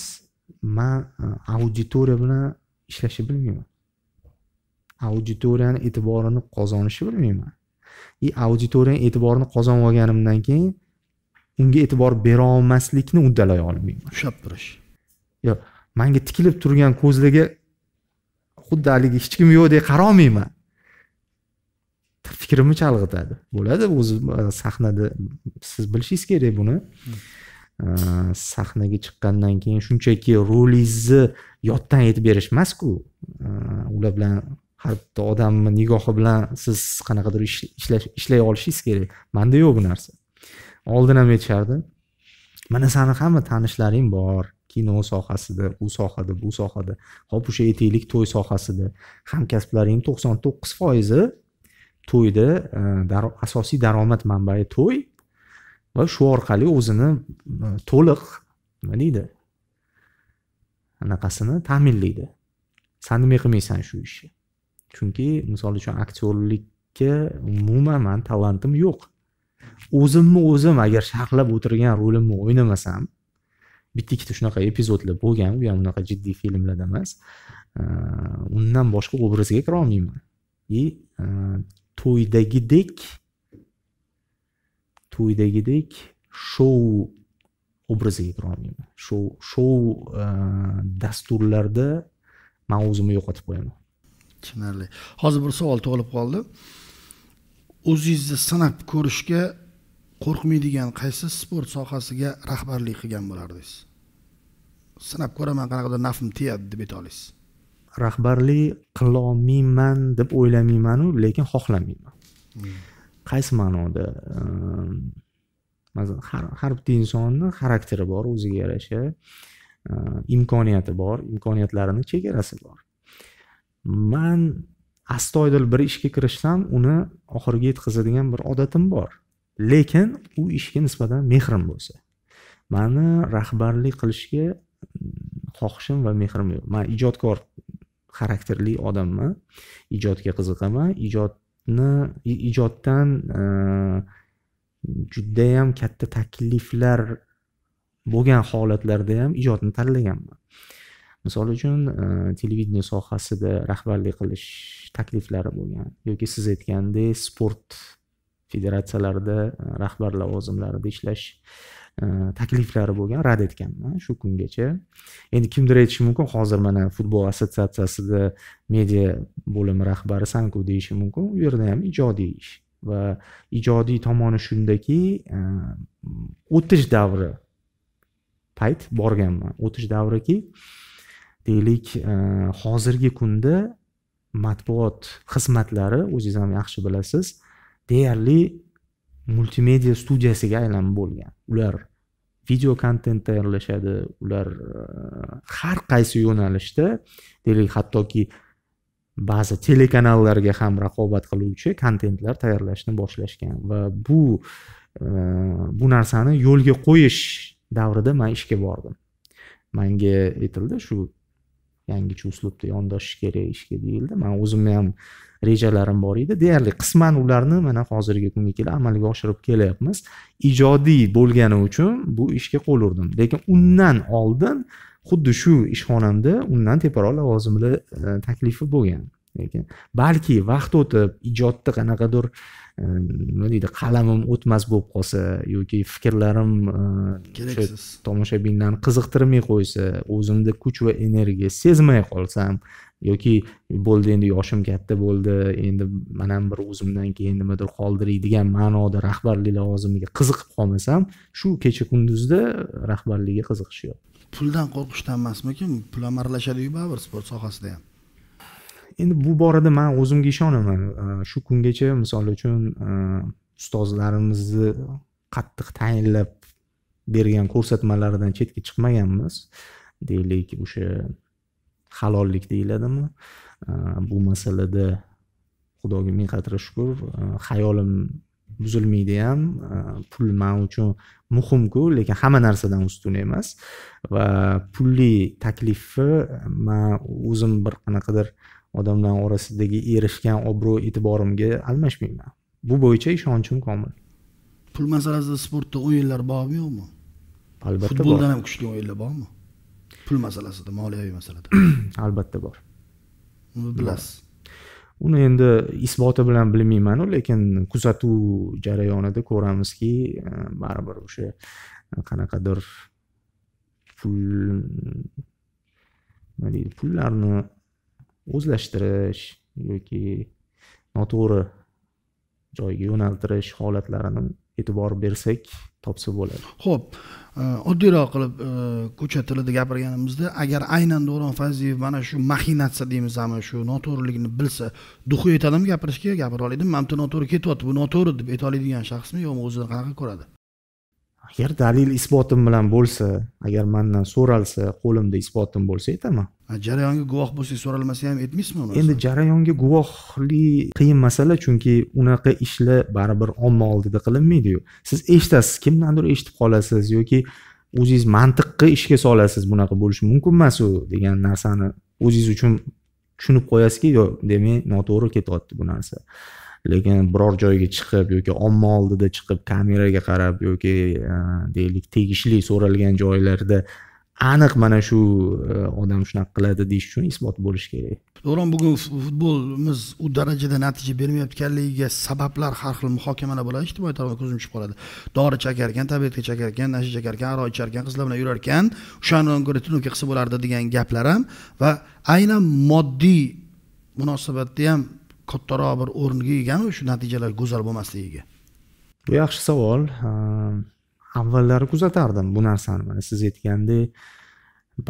man e, auditoriya bilan ishlashi bilmayman auditoriyani e'tiborini qozonishni bilmayman и auditoriyani e'tiborini qozonib olganimdan keyin unga e'tibor berolmaslikni uddalay olmayman ushlab turish yo'q manga tikilib turgan ko'zlarga xuddi haligi hech kim yo'qdek qarolmayman fikrimni chalg'itadi bo'ladi o'zi sahnada siz bilishingiz kerak buni hmm. sahnaga э, chiqqandan keyin shunchaki rolingizni yoddan aytib berish emasku э, ular bilan har bitta odamni nigohi bilan siz qanaqadir ishlay olishingiz kerak manda yo'q bu narsa oldin ham aytishardi mana sani hamma tanishlaring bor kino sohasida u sohada bu sohada hop o'sha aytaylik to'y sohasida hamkasblaringni to'qson to'qqiz foizi to'yda e, asosiy daromad manbai to'y va shu orqali o'zini e, to'liq nima deydi anaqasini ta'minlaydi san nima qilmaysan shu ishni chunki misol uchun aktyorlikka umuman mani talantim yo'q o'zimni o'zim agar sharhlab o'tirgan rolimni o'ynamasam bitta ikkita shunaqa epizodlar bo'lgan u ham unaqa jiddiy filmlarda emas e, undan boshqa obrazga kira olmayman и e, to'ydagidek to'ydagidek shou obraziga kira olmayman shou shou e, dasturlarda man o'zimni yo'qotib qo'yaman tushunarli hozir bir savol tug'ilib qoldi o'zingizni sinab ko'rishga qo'rqmaydigan qaysi sport sohasiga rahbarlik qilgan bo'lardingiz sinab ko'raman qanaqadir nafim tiyadi deb ayta olasiz rahbarlik qilolmayman deb o'ylamaymanu lekin xohlamayman hmm. qaysi ma'noda ehm, masalan har har bitta insonni xarakteri bor o'ziga yarasha ehm, imkoniyati bor imkoniyatlarini chegarasi bor man astoydil bir ishga kirishsam uni oxiriga yetkazadigan bir odatim bor lekin u ishga nisbatan mehrim bo'lsa mani rahbarlik qilishga mm, xohishim va mehrim yo'q man ijodkor xarakterli odamman ijodga qiziqaman ijod ni ijoddan e, judayam katta takliflar bo'lgan holatlarda ham ijodni tanlaganman misol uchun e, televideniya sohasida rahbarlik qilish takliflari bo'lgan yoki siz aytgandek sport federatsiyalarida e, rahbar lavozimlarida ishlash Э, takliflari bo'lgan rad etganman shu kungacha endi kimdir aytishi mumkin hozir mana futbol assotsiatsiyasida media bo'limi rahbarisanku deyishi mumkin u yerda ham ijodiy ish va ijodiy tomoni shundaki e, o'tish davri payt borganman o'tish davriki deylik e, hozirgi kunda matbuot xizmatlari o'zingiz ham yaxshi bilasiz deyarli multimedia studiyasiga aylanib bo'lgan ular video kontent tayyorlashadi ular e, har qaysi yo'nalishda deylik hattoki ba'zi telekanallarga ham raqobat qiluvchi kontentlar tayyorlashni boshlashgan va bu e, bu narsani yo'lga qo'yish davrida man ishga bordim manga aytildi shu yangicha uslubda yondashish kerak ishga deyildi man o'zimni ham rejalarim bor edi deyarli qisman ularni mana hozirgi kunga kelib amalga oshirib kelyapmiz ijodiy bo'lgani uchun bu ishga qo'l urdim lekin undan oldin xuddi shu ishxonamda undan teparoq lavozimli e, taklifi bo'lgan lekin balki vaqt o'tib ijodni qanaqadir e, nima deydi qalamim o'tmas bo'lib qolsa yoki fikrlarim e, keraksiz tomoshabinlarni qiziqtirmay qo'ysa o'zimda kuch va energiya sezmay qolsam yoki bo'ldi endi yoshim katta bo'ldi endi man ham bir o'zimdan keyin nimadir qoldiradigan ma'noda rahbarlik lavozimiga qiziqib qolmasam shu kecha kunduzda rahbarlikka qiziqish yo'q puldan qo'rqishdan emasmikin pul ham aralashadiku baribir sport sohasida ham endi bu borada man o'zimga ishonaman shu kungacha misol uchun ustozlarimizni qattiq tayinlab bergan ko'rsatmalaridan chetga chiqmaganmiz deylik o'sha halollik deyiladimi bu masalada xudoga ming qatra shukur xayolim buzilmaydi ham pul man uchun muhimku lekin hamma narsadan ustun emas va pulli taklifni man o'zim bir qanaqadir odamlar orasidagi erishgan obro' e'tiborimga almashmayman bu bo'yicha ishonchim komil pul masalasida sportda o'yinlar bormi yo'qmi albatta futboldan ham kuchli o'yinlar bormi pul masalasida moliyaviy masalada albatta bor uni bilasiz uni endi isboti bilan bilmaymanu lekin kuzatuv jarayonida ko'ramizki e, baribir o'sha e, qanaqadir pul nima deydi pullarni o'zlashtirish yoki noto'g'ri joyga yo'naltirish holatlarini e'tibor bersak topsa bo'ladi ho'p e, oddiyroq qilib e, ko'cha tilida gapirganimizda agar aynan davron fayziyev mana shu deymiz deymizmi shu noto'g'rilikni bilsa duxi aytadimi gapirishga gapira oladimi mana bu noto'g'ri ketyapti bu noto'g'ri deb ayta oladigan shaxsmi yo'qmi o'zini qanaqa ko'radi agar dalil isbotim bilan bo'lsa agar mandan so'ralsa qo'limda isbotim bo'lsa aytaman jarayonga guvoh bo'lsangiz so'ralmasa ham aytmaysizmi uni endi jarayonga guvohlik qiyin masala chunki unaqa ishlar baribir omma oldida qilinmaydiyu siz eshitasiz kimdandir eshitib qolasiz yoki o'zingiz mantiqqa ishga solasiz bunaqa bo'lishi mumkin emas u degan narsani o'zingiz uchun tushunib qo'yasizki yo'q demak noto'g'ri ketyapti bu narsa lekin biror joyga chiqib yoki omma oldida chiqib kameraga qarab yoki e, deylik tegishli so'ralgan joylarda aniq mana shu e, odam shunaqa qiladi deyish uchun isbot bo'lishi kerak davron bugun futbolimiz u darajada natija bermayotganligiga sabablar har xil muhokamalar bo'ladi ijtimoiy tarmoqda ko'zim tushib qoladi dori chakar ekan tabletka chakar ekan nasha chakar ekan aroq ichar ekan qizlar bilan yurar ekan o'shani tunuka qilsa bo'lardi degan gaplar ham va aynan moddiy munosabatda ham kattaroq bir o'ringa egami shu natijalar go'zal bo'lmasligiga bu yaxshi savol ehm, avvallari kuzatardim bu narsani mana siz aytgandek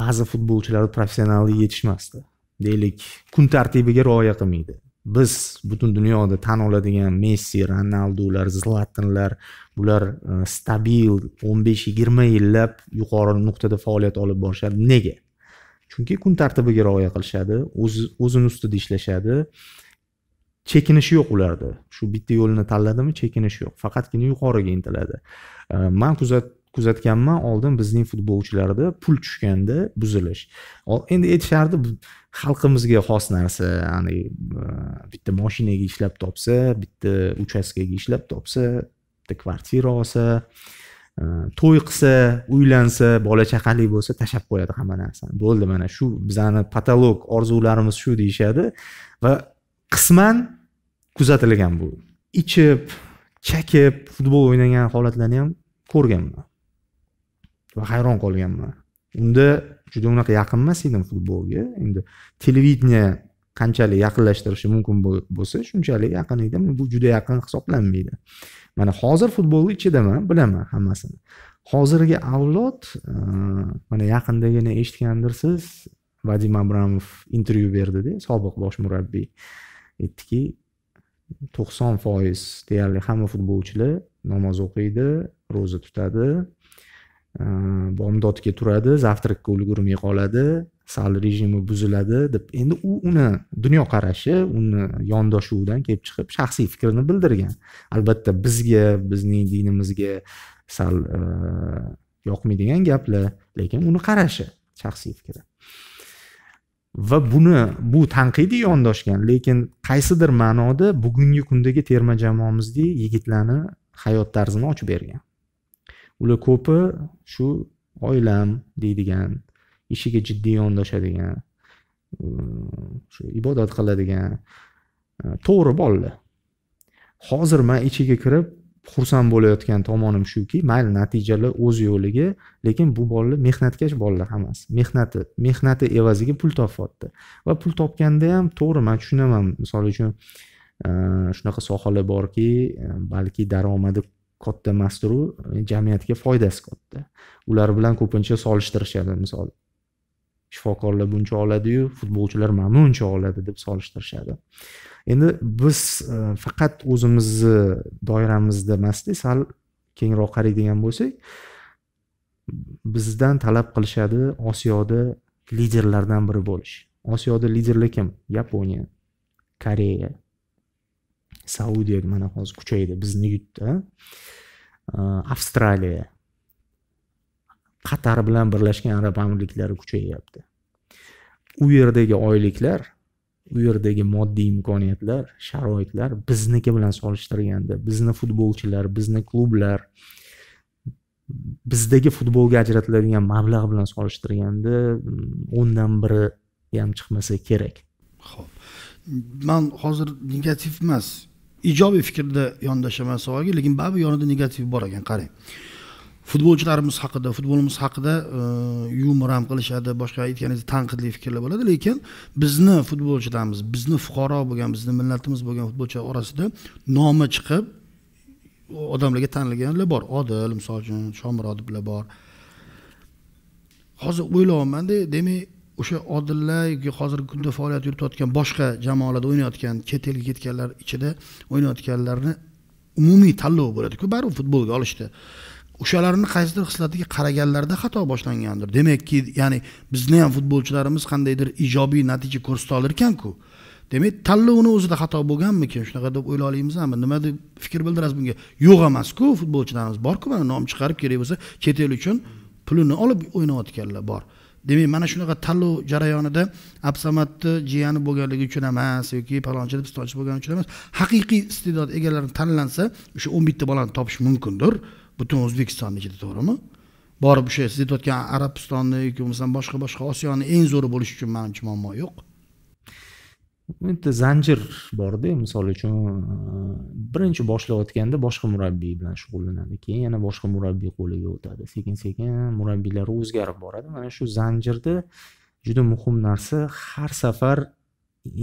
ba'zi futbolchilar professionalga yetishmasdi deylik kun tartibiga rioya qilmaydi biz butun dunyoda tan oladigan messi ronaldular zlatinlar bular e, stabil o'n besh yigirma yillab yuqori nuqtada faoliyat olib borishadi nega chunki kun tartibiga rioya qilishadi o'zini o'zini ustida ishlashadi chekinish yo'q ularda shu bitta yo'lni tanladimi chekinish yo'q faqatgina yuqoriga intiladi Э, man kuzat kuzatganman oldin bizning futbolchilarda pul tushganda buzilish endi aytishardi xalqimizga xos narsa ya'ni e, bitta moshinaga ishlab topsa bitta uchastkaga ishlab topsa bitta kvartira olsa e, to'y qilsa uylansa bola chaqali bo'lsa tashlab qo'yadi hamma narsani bo'ldi mana shu bizani patolog orzularimiz shu deyishadi va qisman kuzatilgan bu ichib chakib futbol o'ynagan holatlarni ham ko'rganman va hayron qolganman unda juda unaqa yaqin emas edim futbolga endi televideniye qanchalik yaqinlashtirishi mumkin bo'lsa shunchalik yaqin edim bu juda yaqin hisoblanmaydi mana hozir futbolni ichidaman bilaman hammasini hozirgi avlod e, mana yaqindagina eshitgandirsiz vadim abramov intervyu berdida sobiq bosh murabbiy aytdiki to'qson foiz deyarli hamma futbolchilar namoz o'qiydi ro'za tutadi e, bomdodga turadi zavtrikka ulgurmay qoladi sal rejimi buziladi deb endi u uni dunyoqarashi uni yondashuvidan kelib chiqib shaxsiy fikrini bildirgan albatta bizga bizning dinimizga sal e, yoqmaydigan gaplar lekin uni qarashi shaxsiy fikri va buni bu tanqidiy yondoshgan lekin qaysidir ma'noda bugungi kundagi terma jamoamizdagi yigitlarni hayot tarzini ochib bergan ular ko'pi shu oilam deydigan ishiga jiddiy yondoshadigan uhm, shu ibodat qiladigan uh, to'g'ri bolalar hozir man ichiga kirib xursand bo'layotgan tomonim shuki mayli natijalar o'z yo'liga lekin bu bolalar mehnatkash bolalar hammasi mehnati mehnati evaziga pul topyapti va pul topganda ham to'g'ri man tushunaman misol uchun shunaqa э, sohalar borki э, balki daromadi katta emasdiru e, jamiyatga foydasi katta ular bilan ko'pincha solishtirishadi misol shifokorlar buncha oladiyu futbolchilar mana buncha oladi deb solishtirishadi endi biz e, faqat o'zimizni doiramizda emasda sal kengroq qaraydigan bo'lsak bizdan talab qilishadi osiyoda liderlardan biri bo'lish osiyoda liderlar kim yaponiya koreya saudiya mana hozir kuchaydi bizni yutdi avstraliya qatar bilan birlashgan arab amirliklari kuchayyapti u yerdagi oyliklar u yerdagi moddiy imkoniyatlar sharoitlar bizniki bilan solishtirganda bizni futbolchilar bizni klublar bizdagi futbolga ajratiladigan mablag' bilan solishtirganda mm, o'ndan biri ham chiqmasa kerak ho'p man hozir negativ emas ijobiy fikrda yondashaman savolga lekin baribir yonida negativ bor ekan qarang futbolchilarimiz haqida futbolimiz haqida e, yumor ham qilishadi boshqa aytganingizdek tanqidli fikrlar bo'ladi lekin bizni futbolchilarimiz bizni fuqaro bo'lgan bizni millatimiz bo'lgan futbolchilar orasida nomi chiqib odamlarga tanilganlar bor odil misol uchun shomurodovlar bor hozir o'ylayapmanda demak o'sha odilla yoki hozirgi kunda faoliyat yuritayotgan boshqa jamoalarda o'ynayotgan chet elga ketganlar ichida o'ynayotganlarni umumiy tanlov bo'ladiku baribir futbolga olishdi o'shalarni qaysidir xislatiga qaraganlarda xato boshlangandir demakki ya'ni bizni ham futbolchilarimiz qandaydir ijobiy natija ko'rsata olarkanku demak tanlovni o'zida xato bo'lganmikin shunaqa deb o'ylayolmaymizmi nima deb fikr bildirasiz bunga yo'q emasku futbolchilarimiz borku mana nom chiqarib kerak bo'lsa chet el uchun pulini olib o'ynayotganlar bor demak mana shunaqa tanlov jarayonida absamatni jiyani bo'lganligi uchun emas yoki palonchi deb pistonchi bo'lgani uchun emas haqiqiy iste'dod egalari tanlansa o'sha o'n bitta bolani topish mumkindir butun o'zbekistonni ichida to'g'rimi borib o'sha siz aytayotgan arabistonni yoki bo'lmasam boshqa boshqa osiyoni eng zo'ri bo'lishi uchun manimcha muammo yo'q bitta zanjir borda misol uchun e, birinchi boshlayotganda boshqa murabbiy bilan shug'ullanadi keyin yana boshqa murabbiy qo'liga o'tadi sekin sekin murabbiylar o'zgarib boradi mana shu zanjirda juda muhim narsa har safar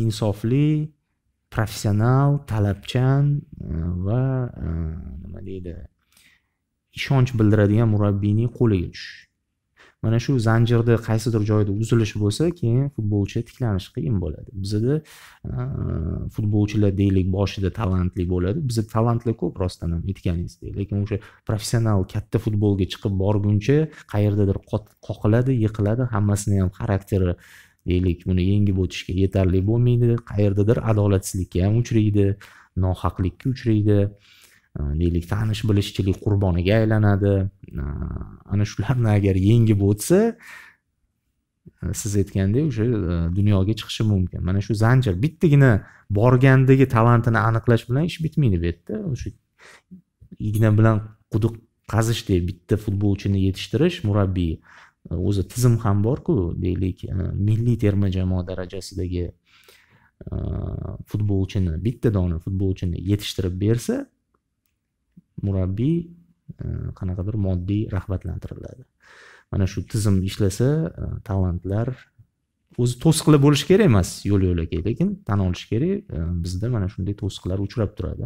insofli professional talabchan e, va e, nima deydi ishonch bildiradigan murabbiyning qo'liga tushish mana shu zanjirni qaysidir joyida uzilish bo'lsa keyin futbolchi tiklanish qiyin bo'ladi bizada futbolchilar deylik boshida talantli bo'ladi biza talantlar ko'p rostdan ham aytganingizdek lekin o'sha professional katta futbolga chiqib borguncha qayerdadir qoqiladi yiqiladi hammasini ham xarakteri deylik buni yengib o'tishga yetarli bo'lmaydi qayerdadir adolatsizlikka ham uchraydi nohaqlikka uchraydi Э, deylik tanish bilishchilik qurboniga aylanadi э, ana shularni agar yengib o'tsa e, siz aytgandek o'sha e, dunyoga chiqishi mumkin mana shu zanjir bittagina borgandagi talantini aniqlash bilan ish bitmaydi bu yerda o'sha igna bilan quduq qazishdek bitta futbolchini yetishtirish murabbiy e, o'zi tizim ham borku deylik milliy terma jamoa darajasidagi futbolchini bitta dona futbolchini yetishtirib bersa murabbiy e, qanaqadir moddiy rag'batlantiriladi mana shu tizim ishlasa e, talantlar o'zi to'siqlar bo'lishi kerak emas yo'l yo'lakay lekin tan olish kerak e, bizda mana shunday to'siqlar uchrab turadi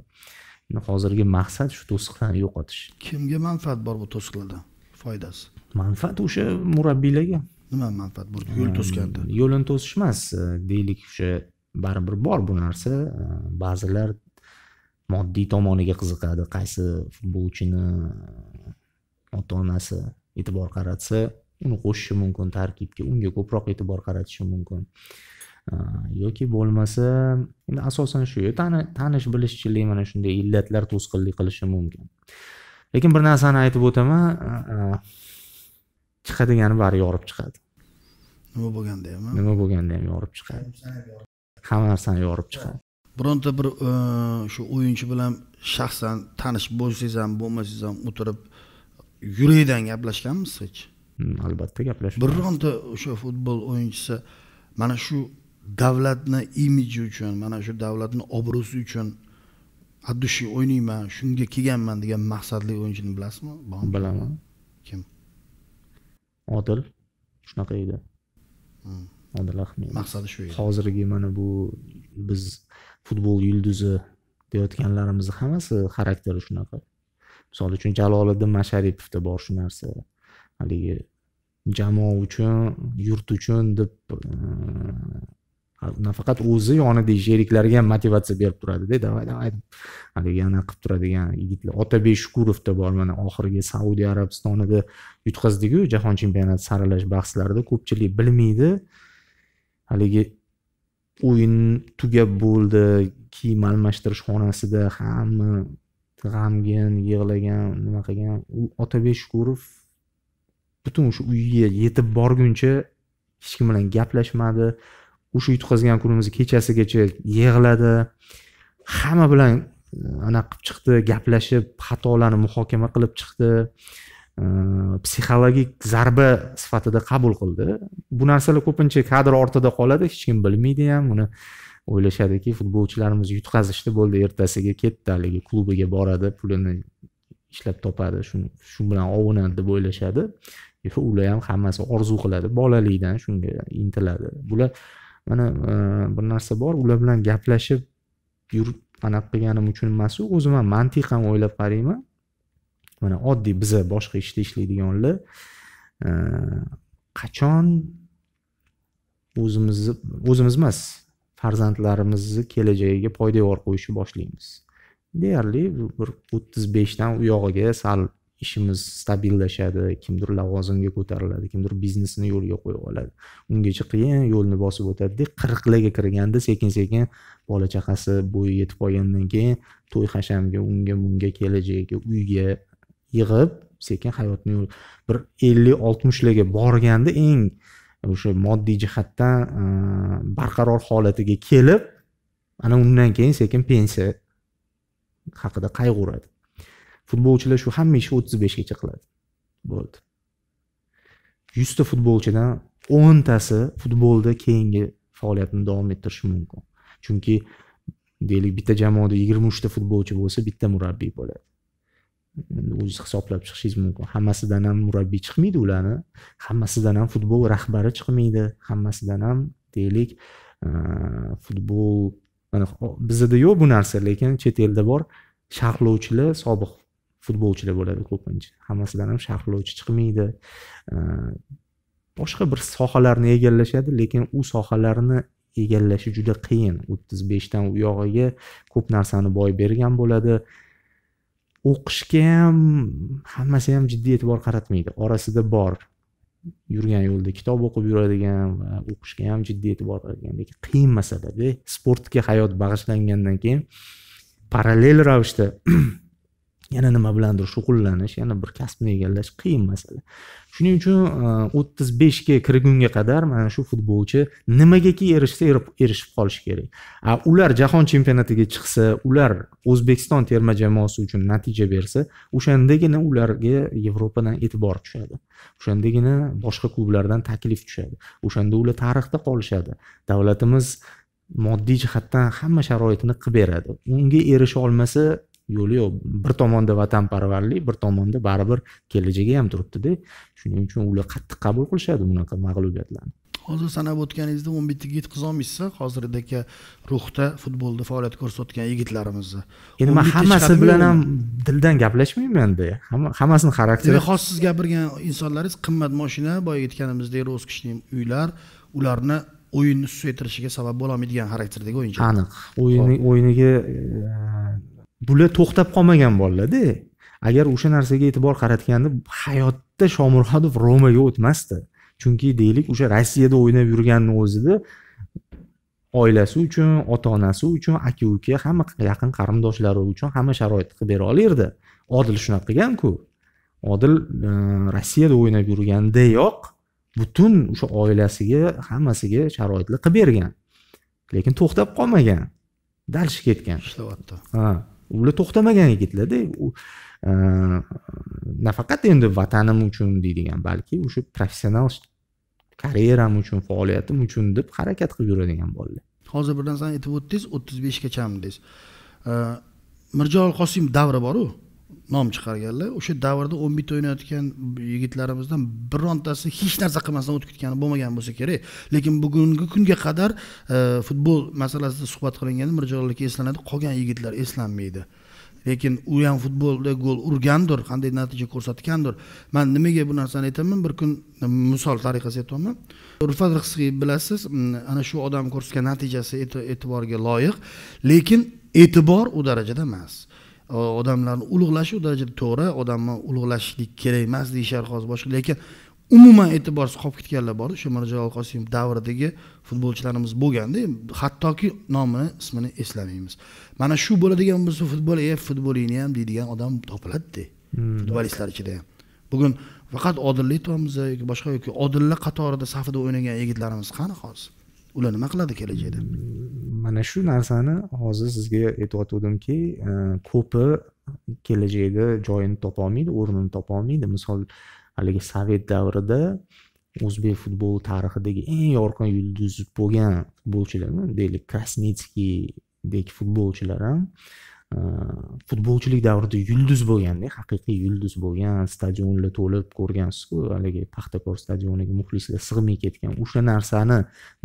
hozirgi maqsad shu to'siqlarni yo'qotish kimga manfaat bor bu to'siqlardan foydasi manfaat o'sha murabbiylarga nima manfaat bu yo'l ehm, to'sganda yo'lini to'sish emas deylik o'sha baribir bor bu narsa ba'zilar moddiy tomoniga qiziqadi qaysi futbolchini ota onasi e'tibor qaratsa uni qo'shishi mumkin tarkibga unga ko'proq e'tibor qaratishi mumkin yoki bo'lmasa endi asosan shu tanish bilishchilik mana shunday illatlar to'sqinlik qilishi mumkin lekin bir narsani aytib o'taman chiqadigani bari yorib chiqadi nima bo'lganda ham nima bo'lganda ham yorib chiqadi hamma narsani yorib chiqadi bironta bir e, shu o'yinchi bilan shaxsan tanish bo'lsangiz ham bo'lmasangiz ham o'tirib yurakdan gaplashganmisiz hech hmm, albatta gaplashgan bironta o'sha futbol o'yinchisi mana shu davlatni imiji uchun mana shu davlatni obro'si uchun от души o'ynayman shunga kelganman degan maqsadli o'yinchini bilasizmi bilaman kim odil shunaqa edi hmm. odil ahmedov maqsadi shu edi hozirgi mana bu biz futbol yulduzi deyotganlarimizni hammasi xarakteri shunaqa misol uchun jaloliddin masharipovda bor shu narsa haligi jamoa uchun yurt uchun deb nafaqat o'zi yonidagi sheriklariga ham motivatsiya berib turadida davay davay deb haligi anaqa qilib turadigan yigitlar otabek shukurovda bor mana oxirgi saudiya arabistonida yutqazdiku jahon chempionati saralash bahslarida ko'pchilik bilmaydi haligi o'yin tugab bo'ldi kiyim almashtirish xonasida hamma g'amgin yig'lagan nima qilgan u otabek shukurov butun o'sha uyga yetib borguncha hech kim bilan gaplashmadi o'sha yutqazgan kunimiz kechasigacha yig'ladi hamma bilan e, anaqa qilib chiqdi gaplashib xatolarni muhokama qilib chiqdi psixologik zarba sifatida qabul qildi bu narsalar ko'pincha kadr ortida qoladi hech kim bilmaydi ham uni o'ylashadiki futbolchilarimiz yutqazishdi bo'ldi ertasiga ketdi haligi klubiga boradi pulini ishlab topadi shu bilan ovunadi deb o'ylashadi ular ham hammasi orzu qiladi bolalikdan shunga intiladi bular mana e, bir narsa bor ular bilan gaplashib yurib anaqa qilganim uchun emasu o'zim ham mantiqan o'ylab qarayman mana oddiy biza boshqa ishda ishlaydiganlar qachon o'zimizni o'zimiz emas farzandlarimizni kelajagiga poydevor qo'yishni boshlaymiz deyarli bir o'ttiz beshdan u yog'iga sal ishimiz stabillashadi kimdir lavozimga ko'tariladi kimdir biznesini yo'lga qo'yib oladi ungacha qiyin yo'lni bosib o'tadida qirqlarga kirganda sekin sekin bola chaqasi bo'yi yetib qolgandan keyin to'y hashamga unga bunga kelajagiga uyga yig'ib sekin hayotni bir ellik oltmishlarga borganda eng o'sha moddiy jihatdan barqaror holatiga kelib ana undan keyin sekin pensiya haqida qayg'uradi futbolchilar shu hamma ishni o'ttiz beshgacha qiladi bo'ldi yuzta futbolchidan o'ntasi futbolda keyingi faoliyatini davom ettirishi mumkin chunki deylik bitta jamoada yigirma uchta futbolchi bo'lsa bitta murabbiy bo'ladi o'zingiz hisoblab chiqishingiz mumkin hammasidan ham murabbiy chiqmaydi ularni hammasidan ham futbol rahbari chiqmaydi hammasidan ham deylik e, futbol bizada yo'q bu narsa lekin chet elda bor sharhlovchilar sobiq futbolchilar bo'ladi ko'pincha hammasidan ham sharhlovchi chiqmaydi e, boshqa bir sohalarni egallashadi lekin u sohalarni egallashi juda qiyin o'ttiz beshdan u yog'iga ko'p narsani boy bergan bo'ladi o'qishga ham hammasi ham jiddiy e'tibor qaratmaydi orasida bor yurgan yo'lda kitob o'qib yuradigan va o'qishga ham jiddiy e'tibor qaratgan lekin qiyin masalada sportga hayot bag'ishlangandan keyin parallel ravishda yana nima bilandir shug'ullanish yana bir kasbni egallash qiyin masala shuning uchun e, o'ttiz beshga kirgunga qadar mana shu futbolchi nimagaki erishsa erishib qolishi kerak ular jahon chempionatiga chiqsa ular o'zbekiston terma jamoasi uchun natija bersa o'shandagina ularga yevropadan e'tibor tushadi o'shandagina boshqa klublardan taklif tushadi o'shanda ular tarixda qolishadi davlatimiz moddiy jihatdan hamma sharoitini qilib beradi unga erisha olmasa yo'li yo'q bir tomonda vatanparvarlik bir tomonda baribir kelajagi ham turibdida shuning uchun ular qattiq qabul qilishadi bunaqa mag'lubiyatlarni hozir sanab o'tganingizdek o'n bittaga yetkazib olmaysiz hozirdagi ruhda futbolda faoliyat ko'rsatayotgan yigitlarimizni endi man hammasi bilan ham dildan gaplashmaymanda hammasini xarakteri hozir siz gapirgan insonlaringiz qimmat moshina boya aytganimizdek ro'zkishli uylar ularni o'yinni susaytirishiga sabab bo'lolmaydigan xarakterdagi o'yinchilar aniq o'yini o'yiniga bular to'xtab qolmagan bolalarda agar o'sha narsaga e'tibor qaratganda hayotda shomurodov romaga o'tmasdi chunki deylik o'sha rossiyada o'ynab yurganini o'zida oilasi uchun ota onasi uchun aka uka hamma yaqin qarindoshlari uchun hamma sharoitni qilib bera olardi odil shunaqa qilganku odil e, rossiyada o'ynab yurgandayoq butun o'sha oilasiga hammasiga sharoitlar qilib bergan lekin to'xtab qolmagan дальше ketgan ishlayapti ha ular to'xtamagan yigitlarda u e, nafaqat endi vatanim uchun deydigan balki o'sha professional karyeram uchun faoliyatim uchun deb harakat qilib yuradigan bolalar hozir bir narsani aytib o'tdingiz o'ttiz beshgachami dedingiz e, mirjalol qosimov davri boru nom chiqarganlar o'sha davrda o'n bitta o'ynayotgan yigitlarimizdan birontasi hech narsa qilmasdan o'tib ketgani bo'lmagan bo'lsa kerak lekin bugungi kunga qadar e, futbol masalasida suhbat qilinganda mirjalol aka eslanadi qolgan yigitlar eslanmaydi lekin u ham futbolda gol urgandir qanday natija ko'rsatgandir man nimaga bu narsani aytaman bir kun e, misol tariqasida aytyapman rufat rixsiy bilasiz ana shu odam ko'rsatgan natijasi e'tiborga loyiq lekin e'tibor u darajada emas odamlarni ulug'lash u darajada to'g'ri odamni ulug'lashlik kerak emas deyishar hozir boshqa lekin umuman e'tiborsiz qolib ketganlar bor o'sha mirjalol qosimov davridagi futbolchilarimiz bo'lganda hattoki nomini ismini eslamaymiz mana shu bo'ladigan bo'lsa futbol e futbolingni ham deydigan odam topiladida hmm. futbolistlar ichida ham bugun faqat odilbek yoki boshqa yoki odillar qatorida safida o'ynagan yigitlarimiz qani hozir ular nima qiladi kelajakda mana shu narsani hozir sizga aytayotgandimki e, ko'pi kelajakda joyini topolmaydi o'rnini topolmaydi misol haligi sovet davrida o'zbek futboli tarixidagi eng yorqin yulduz bo'lgan futbolchilar deylik krasnitskiydek futbolchilar ham futbolchilik э, davrida yulduz bo'lganda haqiqiy yulduz bo'lgan stadionlar to'lib ko'rgansizku haligi paxtakor stadioniga muxlislar sig'may ketgan o'sha narsani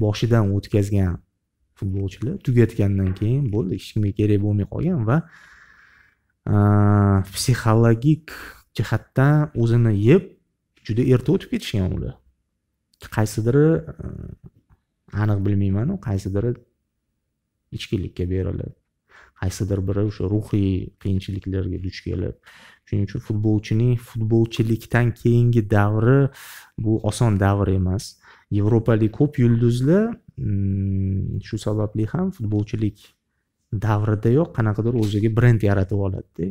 boshidan o'tkazgan futbolchilar tugatgandan keyin bo'ldi hech kimga kerak bo'lmay qolgan va e, psixologik jihatdan o'zini yeb juda erta o'tib ketishgan ular qaysidiri e, aniq bilmayman qaysidiri ichkilikka berilib qaysidir biri o'sha ruhiy qiyinchiliklarga duch kelib shuning uchun futbolchining futbolchilikdan keyingi davri bu oson davr emas yevropalik ko'p yulduzlar mm, shu sababli ham futbolchilik davridayoq qanaqadir o'ziga brend yaratib oladida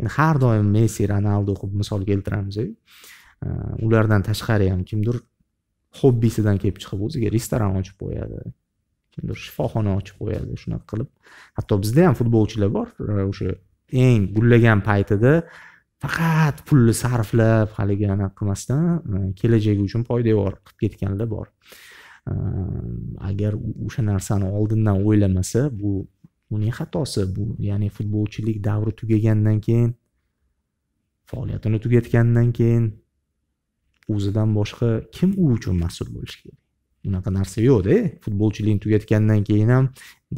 endi har doim messi ronaldo qilib misol keltiramiz ulardan tashqari ham kimdir hobbisidan kelib chiqib o'ziga restoran ochib qo'yadi kimdir shifoxona ochib qo'yadi shunaqa qilib hatto bizda ham futbolchilar bor e, o'sha eng gullagan paytida faqat pulni sarflab haligi anaqa qilmasdan e, kelajagi uchun poydevor qilib ketganlar bor e, agar o'sha narsani oldindan o'ylamasa bu uning xatosi bu ya'ni futbolchilik davri tugagandan keyin faoliyatini tugatgandan keyin o'zidan boshqa kim u uchun mas'ul bo'lishi kerak unaqa narsa yo'qda futbolchilikni tugatgandan keyin ham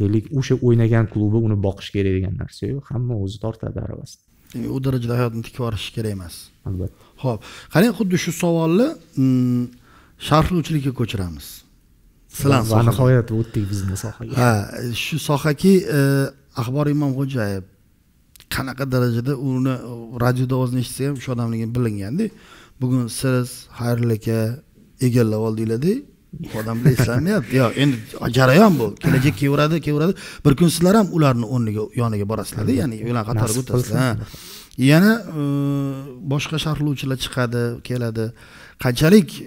deylik o'sha o'ynagan klubi uni boqish kerak degan narsa yo'q hamma o'zi tortadi aravasini u darajada hayotni tikib yuborish kerak emas albatta ho'p qarang xuddi shu savolni mm, sharhlovchilikka ko'chiramiz sizlar va nihoyat o'tdik bizni sohaga ha shu sohaki e, axbor imomxo'jayev qanaqa darajada uni radioda ovozini eshitsa ham shu odamligi bilinganda bugun siz xayrli aka egallab oldinglarda odam bilan yo endi jarayon bu kelajak kelaveradi kelaveradi bir kun sizlar ham ularni o'rniga yoniga borasizlarda ya'ni ular qatoriga o'tasizlar yana e, boshqa sharhlovchilar chiqadi keladi qanchalik e,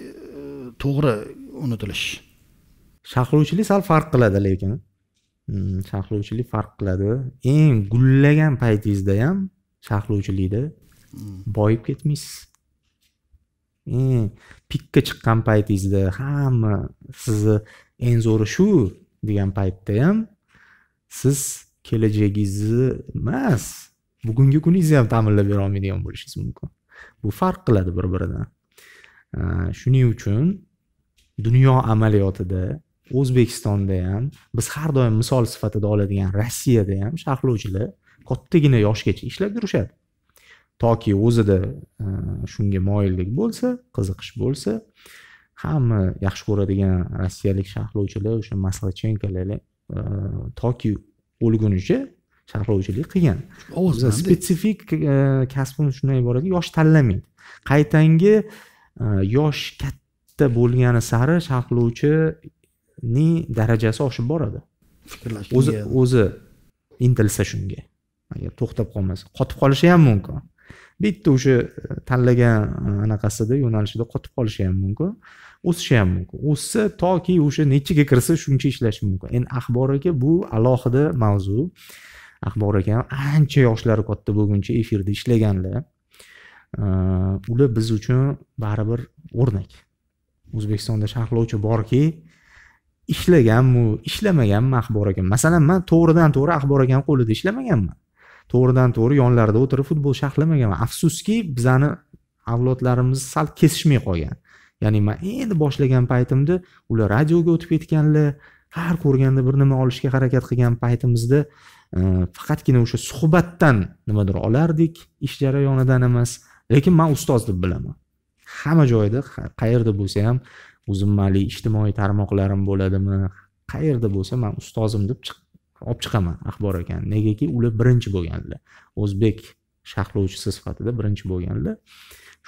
to'g'ri unutilish sharhlovchilik sal farq qiladi lekin hmm, sharhlovchilik farq qiladi eng gullagan paytingizda ham sharhlovchilikda boyib ketmaysiz pikka chiqqan paytingizda hamma sizni eng zo'ri shu degan paytda ham siz kelajagingizni emas bugungi kuningizni ham ta'minlab bera olmaydigan bo'lishingiz mumkin bu farq qiladi bir biridan shuning uchun dunyo amaliyotida o'zbekistonda ham biz har doim misol sifatida oladigan rossiyada ham sharhlovchilar kattagina yoshgacha ishlab turishadi toki o'zida e, shunga moyillik bo'lsa qiziqish bo'lsa hamma yaxshi ko'radigan rossiyalik sharhlovchilar o'sha maslachenkolar e, toki o'lgunicha sharhlovchilik qilgan spetsifik e, kasbim shundan iboratki yosh tanlamaydi qaytangi yosh katta bo'lgani sari sharhlovchining darajasi oshib boradi o'zi o'zi intilsa shunga agar to'xtab qolmasa qotib qolishi ham mumkin bitta o'sha e, tanlagan e, anaqasida yo'nalishida qotib qolishi ham mumkin o'sishi ham mumkin o'ssa toki o'sha nechiga kirsa shuncha ishlashi mumkin endi axbor aka bu alohida mavzu axbor aka ham ancha yoshlari katta bo'lguncha efirda ishlaganlar e, ular biz uchun baribir o'rnak o'zbekistonda sharhlovchi borki ishlaganmi ishlamaganmi axbor aka masalan man to'g'ridan to'g'ri axbor akani qo'lida ishlamaganman to'g'ridan to'g'ri yonlarida o'tirib futbol shaxlamaganman afsuski bizani avlodlarimiz sal kesishmay qolgan ya'ni man endi boshlagan paytimda ular radioga o'tib ketganlar har ko'rganda bir nima olishga harakat qilgan paytimizda e, faqatgina o'sha suhbatdan nimadir olardik ish jarayonidan emas lekin man ustoz deb bilaman hamma joyda qayerda bo'lsa ham o'zimni haligi ijtimoiy tarmoqlarim bo'ladimi qayerda bo'lsa man ustozim deb chiqib olib chiqaman axbor ekan negaki ular birinchi bo'lganlar o'zbek sharhlovchisi sifatida birinchi bo'lganlar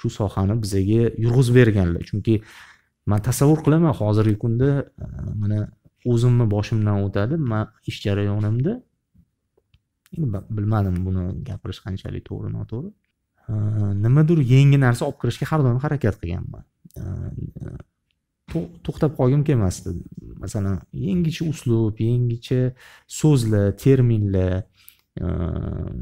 shu sohani bizaga yurg'izib berganlar chunki man tasavvur qilaman hozirgi kunda e, mana o'zimni boshimdan o'tadi man ish jarayonimda bilmadim buni gapirish qanchalik to'g'ri noto'g'ri e, nimadir yangi narsa olib kirishga har doim harakat qilganman e, to'xtab qolgim kelmasdi masalan yangicha uslub yangicha so'zlar terminlar ehm,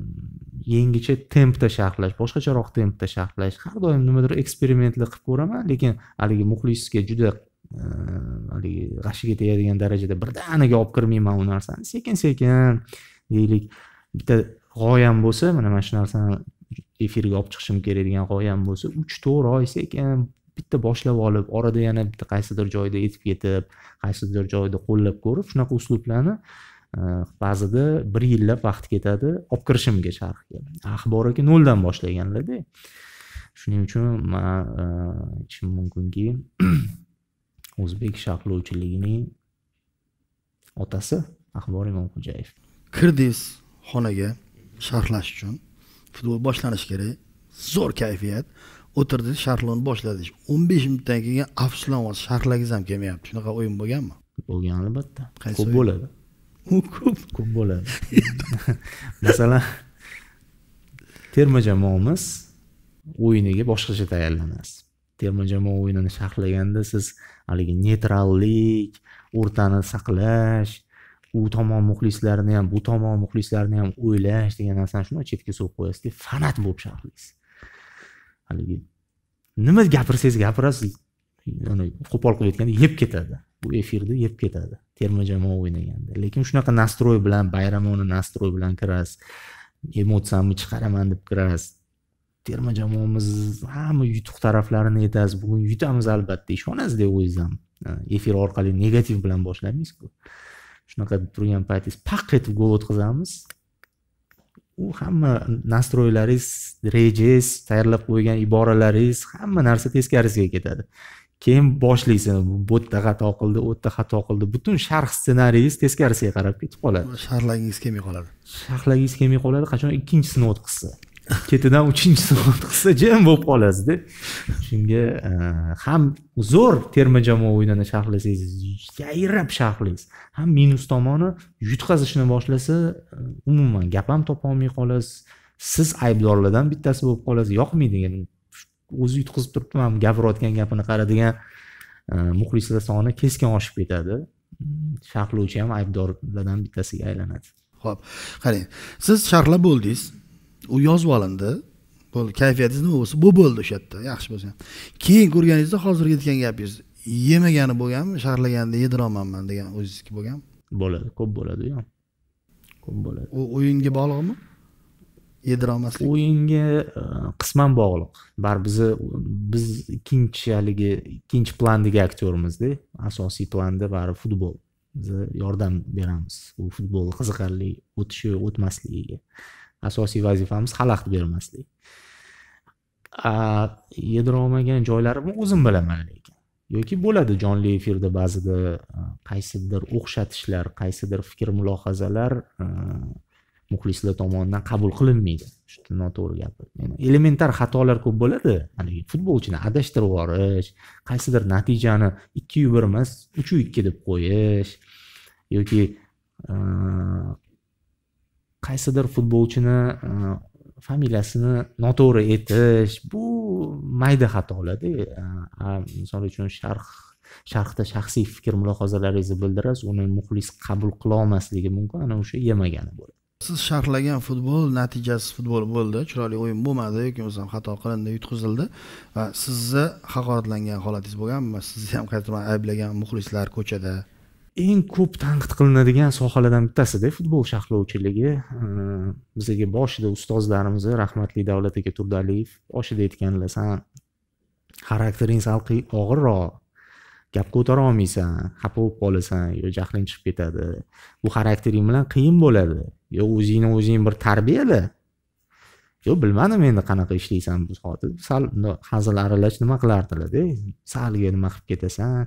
yangicha tempda sharhlash boshqacharoq tempda sharhlash har doim nimadir eksperimentlar qilib ko'raman lekin haligi muxlisga juda ehm, haligi g'ashiga tegadigan darajada birdaniga olib kirmayman u narsani sekin sekin deylik bitta g'oyam bo'lsa mana mana shu narsani efirga olib chiqishim kerak degan g'oyam bo'lsa uch to'rt oy sekin bitta boshlab olib orada yana bitta qaysidir joyda etib ketib qaysidir joyda qo'llab ko'rib shunaqa uslublarni e, ba'zida bir yillab vaqt ketadi olib kirishimga sharhga axbor aka noldan boshlaganlarda shuning uchun man aytishim e, mumkinki o'zbek sharhlovchiligining otasi axbor imomxo'jayev kirdingiz xonaga sharhlash uchun futbol boshlanishi kerak zo'r kayfiyat o'tirdi sharhlovni boshladi o'n besh minutdan keyin afsuslanyapsiz sharhlagiz ham kelmayapti shunaqa o'yin bo'lganmi bo'lgan albatta ko'p bo'ladi u ko'p ko'p bo'ladi masalan terma jamoamiz o'yiniga boshqacha tayyorlanasiz terma jamoa o'yinini sharhlaganda siz haligi neytrallik o'rtani saqlash u tomon muxlislarini ham bu tomon muxlislarini ham o'ylash degan narsani shunday chetga surib qo'yasiz fanat bo'lib sharhlaysiz haligi nima gapirsangiz gapirasiz qo'pol qilib aytganda yeb ketadi bu efirni yeb ketadi terma jamoa o'ynaganda lekin shunaqa nastroy bilan bayramona nastroy bilan kirasiz emotsiyamni chiqaraman deb kirasiz terma jamoamiz hamma yutuq taraflarini aytasiz bugun yutamiz albatta ishonasiz deb o'zingiz ham efir orqali negativ bilan boshlamaysizku ku shunaqa turgan paytingiz paq etib gol o'tkazamiz u hamma nastroylaringiz rejangiz tayyorlab qo'ygan iboralaringiz hamma narsa teskarisiga ketadi keyin boshlaysiz bu yerda xato qildi u yerda xato qildi butun sharh ssenariyingiz teskarisiga qarab ketib qoladi sharhlagingiz kelmay qoladi sharhlagingiz kelmay qoladi qachon ikkinchi sinov o'tqizsa ketidan uchinchi soat qilsa jim bo'lib qolasizda shunga ham zo'r terma jamoa o'yinini sharhlasangiz yayrab sharhlaysiz ham minus tomoni yutqazishni boshlasa e, umuman gap ham topolmay qolasiz siz aybdorlardan bittasi bo'lib qolasiz yoqmaydigan o'zi yutqizib turibdi mana gapirayotgan gapini qaradigan e, muxlislar soni keskin oshib ketadi sharhlovchi ham aybdorlardan bittasiga aylanadi ho'p qarang siz sharhlab bo'ldingiz u yozib olindi bo'ldi kayfiyatingiz nima bo'lsa bu bo'ldi o'sha yerda yaxshi ham keyin ko'rganingizda hozirgi aytgan gapingiz yemagani bo'lganmi sharlaganda yedirolmanman degan o'zingizniki bo'lganmi bo'ladi ko'p bo'ladi ko'p bo'ladi u o'yinga bog'liqmi yedirolmaslik o'yinga e, qisman bog'liq baribir bizni biz ikkinchi haligi ikkinchi plandagi aktyormizda asosiy planda baribir futbol biz yordam beramiz u futbolni qiziqarli o'tishi o'tmasligiga asosiy vazifamiz xalaqit bermaslik yedira olmagan joylarimni o'zim bilaman lekin yoki bo'ladi jonli efirda ba'zida e, qaysidir o'xshatishlar qaysidir fikr mulohazalar e, muxlislar tomonidan qabul qilinmaydi juda noto'g'ri gap elementar xatolar ko'p bo'ladi haligi futbolchini adashtirib yuborish qaysidir natijani ikkiyu bir emas uchu ikki deb qo'yish yoki e, qaysidir futbolchini e, familiyasini noto'g'ri aytish bu mayda xatolarda e, misol uchun sharh sharhda shaxsiy fikr mulohazalaringizni bildirasiz uni muxlis qabul qila olmasligi mumkin ana o'sha yemagani bo'ladi siz sharhlagan futbol natijasiz futbol bo'ldi chiroyli o'yin bo'lmadi yoki bo'lmasam xato qilindi yutqizildi va sizni haqoratlangan holatingiz bo'lganmi sizni ham qaytadan ayblagan muxlislar ko'chada eng ko'p tanqid qilinadigan sohalardan bittasida futbol sharhlovchiligi e, bizaga boshida ustozlarimiz rahmatli davlat aka turdialiyev boshida aytganlar san xaraktering sal og'irroq gap ko'tara olmaysan xafa bo'lib qolasan yo jahling chiqib ketadi bu xaraktering bilan qiyin bo'ladi yo o'zingni o'zing bir tarbiyala yo bilmadim endi qanaqa ishlaysan bu soatda sal hazil aralash nima qilardilarda salga nima qilib ketasan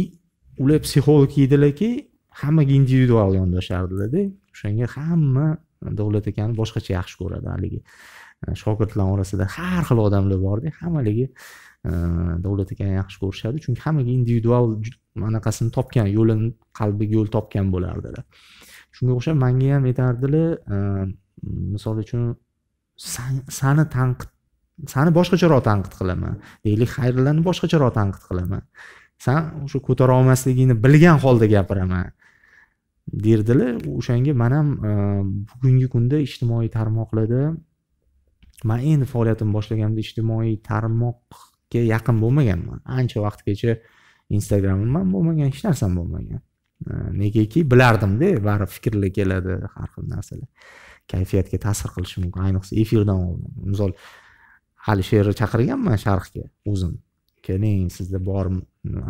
и e, ular psixolog edilarki hammaga individual yondashardilarda o'shanga hamma davlat akani boshqacha yaxshi ko'radi haligi e, shogirdlar orasida har xil odamlar borda hammaligi e, davlat akani yaxshi ko'rishadi chunki hammaga individual anaqasini topgan yo'lini qalbiga yo'l topgan bo'lardilar shunga o'xshab manga ham aytardilar e, misol uchun sani tanqid sani boshqacharoq tanqid qilaman deylik xayrilarni boshqacharoq tanqid qilaman san o'sha ko'tara olmasligingni bilgan holda gapiraman derdilar o'shanga man ham e, bugungi kunda ijtimoiy tarmoqlarda man endi faoliyatimni boshlaganimda ijtimoiy tarmoqqa yaqin bo'lmaganman ancha vaqtgacha instagramim ham bo'lmagan hech narsam bo'lmagan e, negaki bilardimda baribir fikrlar keladi har xil narsalar kayfiyatga ta'sir qilishi mumkin ayniqsa efirdan oldin misol hali chaqirganman sharhga o'zim keling sizda bor hm,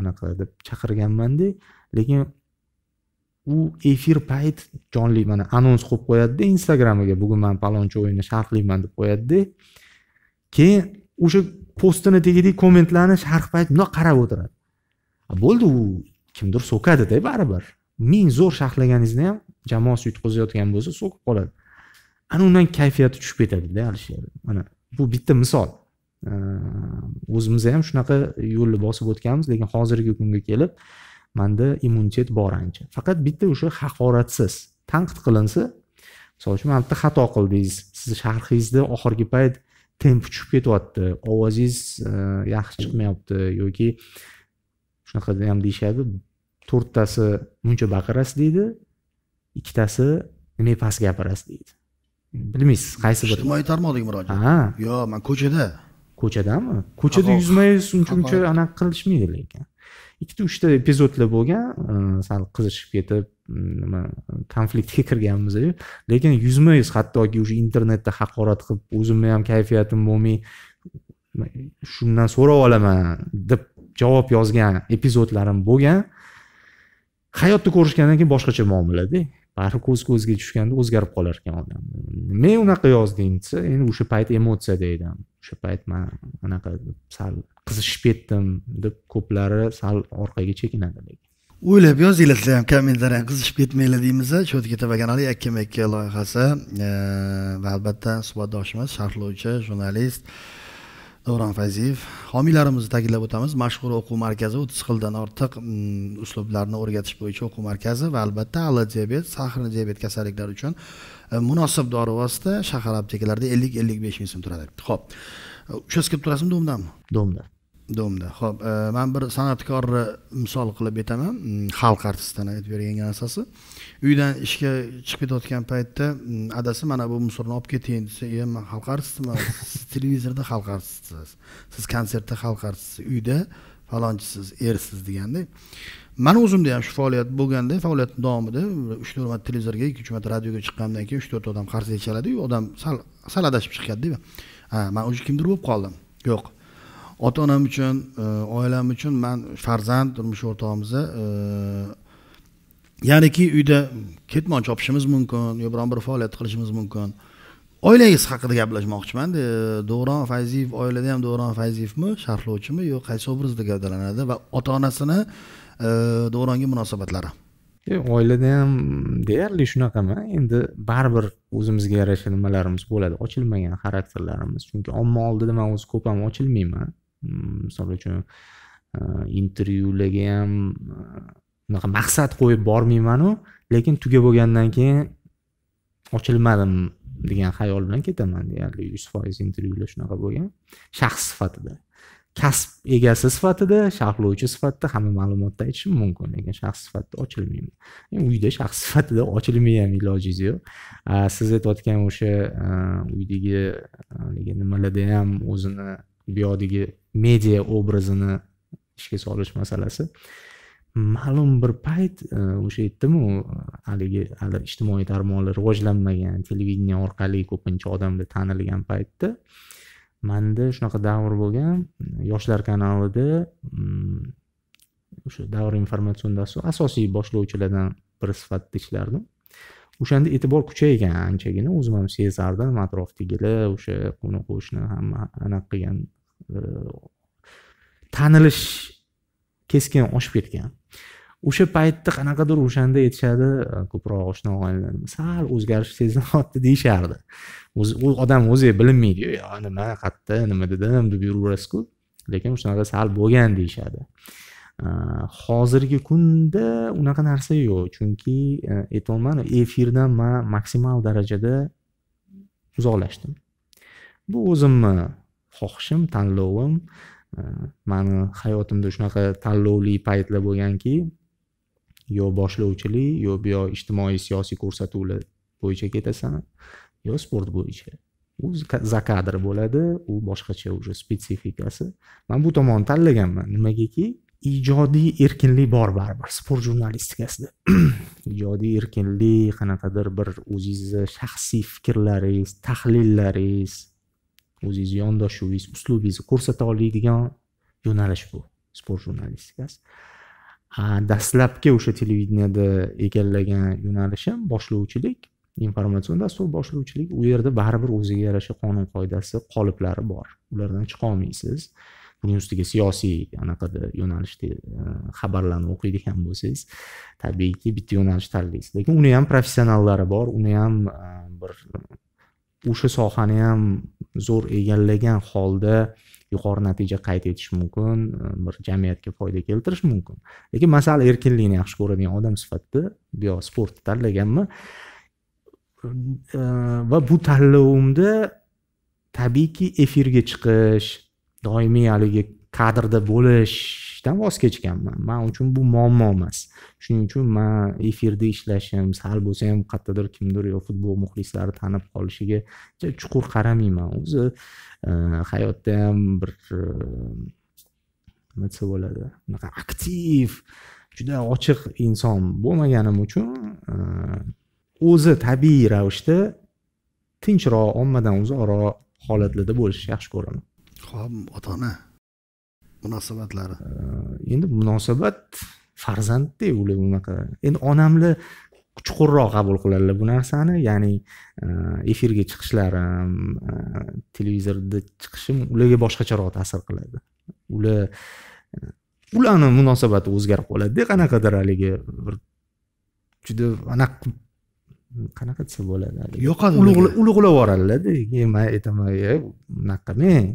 anaqa deb chaqirganmanda lekin u efir payt jonli mana anons qo'yib qo'yadida instagramiga bugun man palonchi o'yinni sharhlayman deb qo'yadida keyin o'sha postini tagidagi kommentlarni sharh payt bundoq qarab o'tiradi bo'ldi u kimdir so'kadida baribir ming zo'r sharhlaganingizni ham jamoasi yutqazayotgan bo'lsa so'kib qoladi ana undan kayfiyati tushib ketadida alisher mana bu bitta misol o'zimiz ham shunaqa yo'lni bosib o'tganmiz lekin hozirgi kunga kelib manda immunitet bor ancha faqat bitta o'sha haqoratsiz tanqid qilinsa misol uchun mana bitta xato qildingiz sizni sharhingizda oxirgi payt tempi tushib ketyapti ovozingiz yaxshi chiqmayapti yoki shunaqa ham deyishadi to'rttasi muncha baqirasiz deydi ikkitasi nimaga past gapirasiz deydi bilmaysiz qaysi bir ijtimoiy tarmoqdagi murojaat ha yo'q man ko'chada ko'chadami ko'chada yuzma uncha muncha anaqa qilishmaydi lekin ikkita uchta epizodlar bo'lgan e, sal qizishib ketib mm, nima konfliktga kirganmiz lekin yuzma yuz hattoki o'sha internetda haqorat qilib o'zimni ham kayfiyatim bo'lmay shundan so'rab olaman deb javob yozgan epizodlarim bo'lgan hayotni ko'rishgandan keyin boshqacha muomalada baribir ko'z ko'zga tushganda o'zgarib qolar ekan odam men unaqa yozdim desa endi o'sha payt emotsiyada edim o'sha payt man anaqa sal qizishib ketdim deb ko'plari sal orqaga chekinadi lekin o'ylab yozinglar sizlar ham ham qizishib ketmanglar deymiz cho'tga tabakanali yakkama yakka loyihasi e, va albatta suhbatdoshimiz sharhlovchi jurnalist davron fayziyev homiylarimizni ta'kidlab o'tamiz mashhur o'quv markazi o'ttiz xildan ortiq uslublarni o'rgatish bo'yicha o'quv markazi va albatta alla diabet sahrni diabet kasalliklari uchun munosib dori vosita shahar aptekalarida ellik ellik besh ming so'm turadi ho'p uchastka kelib turasizmi domdami domda domda ho'p man bir san'atkorni misol qilib aytaman xalq artistini aytib bergan narsasi uydan ishga chiqib ketayotgan paytda adasi mana bu musorni olib ketayin desa e man xalq artistiman siz televizorda xalq artistisiz siz konsertda xalq artistisiz uyda falonchisiz ersiz deganda mani o'zimda ham shu faoliyat bo'lganda faoliyat davomida uch to'rt marta televizorga ikki uch marta radioga chiqqandan keyin uch to'rt odam qarsak chaladiyu odam sal sal adashib chiqadida ha man уже kimdir bo'lib qoldim yo'q ota onam uchun e, oilam uchun man farzand turmush o'rtog'imizni e, ya'niki uyda ketmon chopishimiz mumkin yo biron bir faoliyat qilishimiz mumkin oilangiz haqida gaplashmoqchimanda davron fayziyev oilada ham davron fayziyevmi sharhlovchimi yo qaysi obrazda gavdalanadi va ota onasini davronga munosabatlari oilada ham deyarli shunaqaman endi baribir o'zimizga yarasha nimalarimiz bo'ladi ochilmagan xarakterlarimiz chunki omma oldida man o'zi ko'p ham ochilmayman mm, misol uchun e, intervyularga ham e, unaqa maqsad qo'yib bormaymanu lekin tuga bo'lgandan keyin ochilmadim degan xayol bilan ketaman deyarli yuz foiz intervyular shunaqa bo'lgan shaxs sifatida kasb egasi sifatida sharhlovchi sifatida hamma ma'lumotni aytishim mumkin lekin shaxs sifatida ochilmayman uyda shaxs sifatida ochilmayman ilojingiz yo'q siz aytayotgan o'sha uydagi nimalarda ham o'zini buyoqdagi media obrazini ishga solish masalasi ma'lum bir payt o'sha aytdimu haligi hali ijtimoiy tarmoqlar rivojlanmagan televideniye orqali ko'pincha odamlar tanilgan paytda manda shunaqa davr bo'lgan yoshlar kanalida mm, o'sha davr informatsion dastur asosiy boshlovchilardan biri sifatida ishlardim o'shanda e'tibor kuchaygan anchagina o'zim ham sezardim atrofdagilar o'sha qo'ni qo'shni hamma anaqa qilgan e, tanilish keskin oshib ketgan o'sha paytda qanaqadir o'shanda aytishadi e, ko'proq oshna oshnaog'aynilar sal o'zgarish sezilyapti deyishardi u odam o'zi yo nima qayerda nima dedim deb yuraverasizku lekin shunaqa sal bo'lgan deyishadi e, hozirgi kunda unaqa narsa yo'q chunki e, aytyapman efirdan man maksimal darajada uzoqlashdim bu o'zimni xohishim tanlovim mani hayotimda shunaqa tanlovli paytlar bo'lganki yo boshlovchilik yo bu yo ijtimoiy siyosiy ko'rsatuvlar bo'yicha ketasan yo sport bo'yicha u za kadr bo'ladi u boshqacha уже spesifikasi man bu tomonni tanlaganman nimagaki ijodiy erkinlik bor baribir sport jurnalistikasida ijodiy erkinlik qanaqadir bir o'zingizni shaxsiy fikrlaringiz tahlillaringiz o'zingizni yondashuvingiz uslubingizni ko'rsata oladigan yo'nalish bu sport jurnalistikasi dastlabki o'sha televideniyada egallagan yo'nalishim boshlovchilik informatsion dastur boshlovchilik u yerda baribir o'ziga yarasha qonun qoidasi qoliplari bor ulardan chiqolmaysiz buning ustiga siyosiy anaqada yo'nalishda e, xabarlarni o'qiydigan bo'lsangiz tabiiyki bitta yo'nalish tanlaysiz lekin uni ham professionallari bor uni ham e, bir o'sha sohani ham zo'r egallagan holda yuqori natija qayd etish mumkin e, bir jamiyatga foyda keltirish mumkin lekin masala erkinlikni yaxshi ko'radigan odam sifatida yo sportni tanlaganman e, va bu tanlovimda tabiiyki efirga chiqish doimiy haligi kadrda bo'lish ishdan voz kechganman man uchun bu muammo emas shuning uchun man efirda ishlashim sal bo'lsa ham qayerdadir kimdir yo futbol muxlislari tanib qolishiga chuqur qaramayman o'zi e, hayotda ham bir e, nima desa bo'ladi unaqa aktiv juda ochiq inson bo'lmaganim uchun e, o'zi tabiiy ravishda tinchroq ommadan uzoqroq holatlarda bo'lishni yaxshi ko'raman ho'p ota ona munosabatlari э, endi munosabat farzandda ular unaqa endi onamni chuqurroq qabul qiladilar bu narsani ya'ni e, efirga chiqishlarim e, televizorda chiqishim ularga boshqacharoq ta'sir qiladi ular e, ularni munosabati o'zgarib qoladida qanaqadir haligi bir juda anaqa qanaqa desa bo'ladi yoqadi ulug'lab yuboradilarda keyin man aytaman unaqa qilmang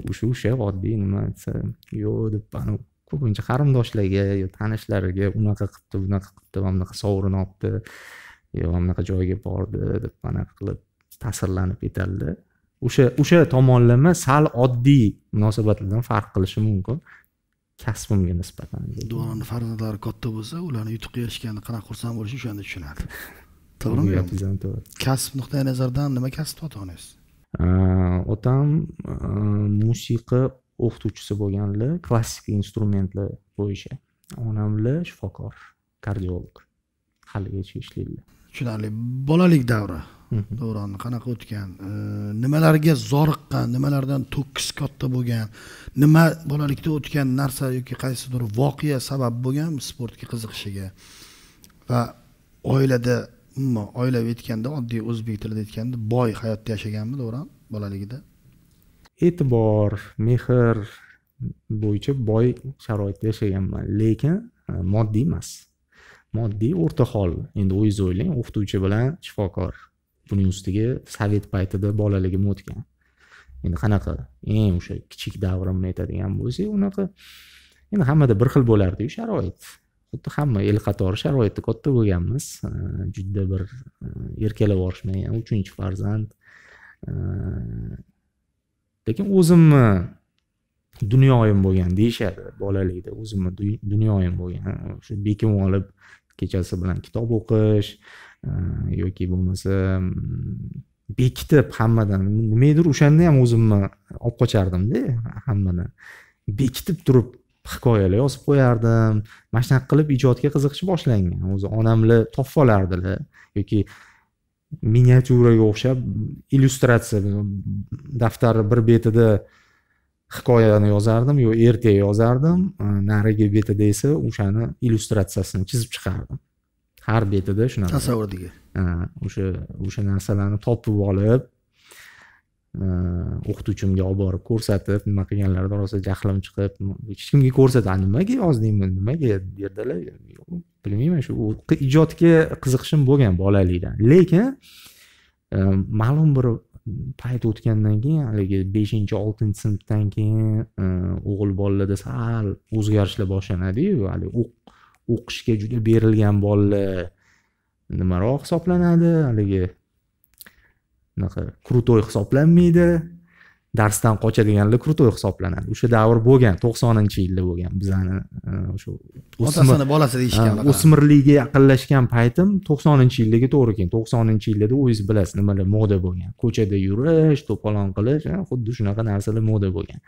shu o'sha o'sha oddiy nima desa yo'q deb anavi ko'pincha qarindoshlarga yo tanishlariga unaqa qilibdi bunaqa qilibdi mana bunaqa sovrin olibdi yo mana bunaqa joyga bordi deb anaqa qilib ta'sirlanib ketadida o'sha o'sha tomonlama sal oddiy munosabatlardan farq qilishi mumkin kasbimga nisbatan duoni farzandlari katta bo'lsa ularni yutuqqa erishganda qanaqa xursand bo'lishi o'shanda tushunadi to'g'rimi to'g'ri kasb nuqtai nazaridan nima kasbni ota onangiz otam э, musiqa э, o'qituvchisi bo'lganlar klassik instrumentlar bo'yicha onamlar shifokor kardiolog haligacha ishlaydilar tushunarli bolalik davri davroni qanaqa o'tgan nimalarga zoriqqan nimalardan to'kis katta bo'lgan nima bolalikda o'tgan narsa yoki qaysidir voqea sabab bo'lgan sportga qiziqishiga va oilada umuman oilaviy aytganda oddiy o'zbek tilida aytganda boy hayotda yashaganmi davron bolaligida e'tibor mehr bo'yicha boy sharoitda yashaganman lekin e, moddiy emas moddiy o'rta hol endi o'zingiz o'ylang o'qituvchi bilan shifokor buning ustiga sovet paytida bolaligim o'tgan endi qanaqa eng o'sha kichik davrimni aytadigan bo'lsak unaqa endi hammada bir xil bo'lardiyu sharoit xuddi hamma el qatori sharoitda katta bo'lganmiz juda bir e, erkalab yuborishmagan uchinchi farzand lekin o'zimni dunyoyim bo'lgan deyishadi bolalikda o'zimni dunyoyim bo'lgan shu bekinib olib kechasi bilan kitob o'qish e, yoki bo'lmasa bekitib hammadan nimagadir o'shanda ham o'zimni olib qochardimda hammadan bekitib turib hikoyalar yozib qo'yardim mana shunaqa qilib ijodga qiziqish boshlangan o'zi onamlar topib olardilar yoki miniatyuraga o'xshab illyustratsiya daftar bir betida hikoyani yozardim yo ertak yozardim narigi betida esa o'shani illyustratsiyasini chizib chiqardim har betida shunaqa tasavvurdagi o'sha o'sha narsalarni topib olib Э, o'qituvchimga olib borib ko'rsatib nima qilganlarini rosa jahlim chiqib hech kimga ko'rsatadi nimaga yozding buni nimaga derdilar bilmayman shu ijodga qiziqishim bo'lgan bolalikdan lekin e, ma'lum bir payt o'tgandan keyin haligi beshinchi oltinchi sinfdan keyin e, o'g'il bolalarda sal o'zgarishlar boshlanadiyu haligi o'qishga juda berilgan bolalar nimaroq hisoblanadi haligi unaqa крутой hisoblanmaydi darsdan qochadiganlar krutoy hisoblanadi o'sha davr bo'lgan to'qsoninchi yilda bo'lgan bizani e, o'sha otasini bolasi deyishgan o'smirlikka yaqinlashgan paytim to'qsoninchi yillarga to'g'ri keldi to'qsoninchi yillarda o'zingiz bilasiz nimalar moda bo'lgan ko'chada yurish to'polon qilish xuddi shunaqa narsalar moda bo'lgan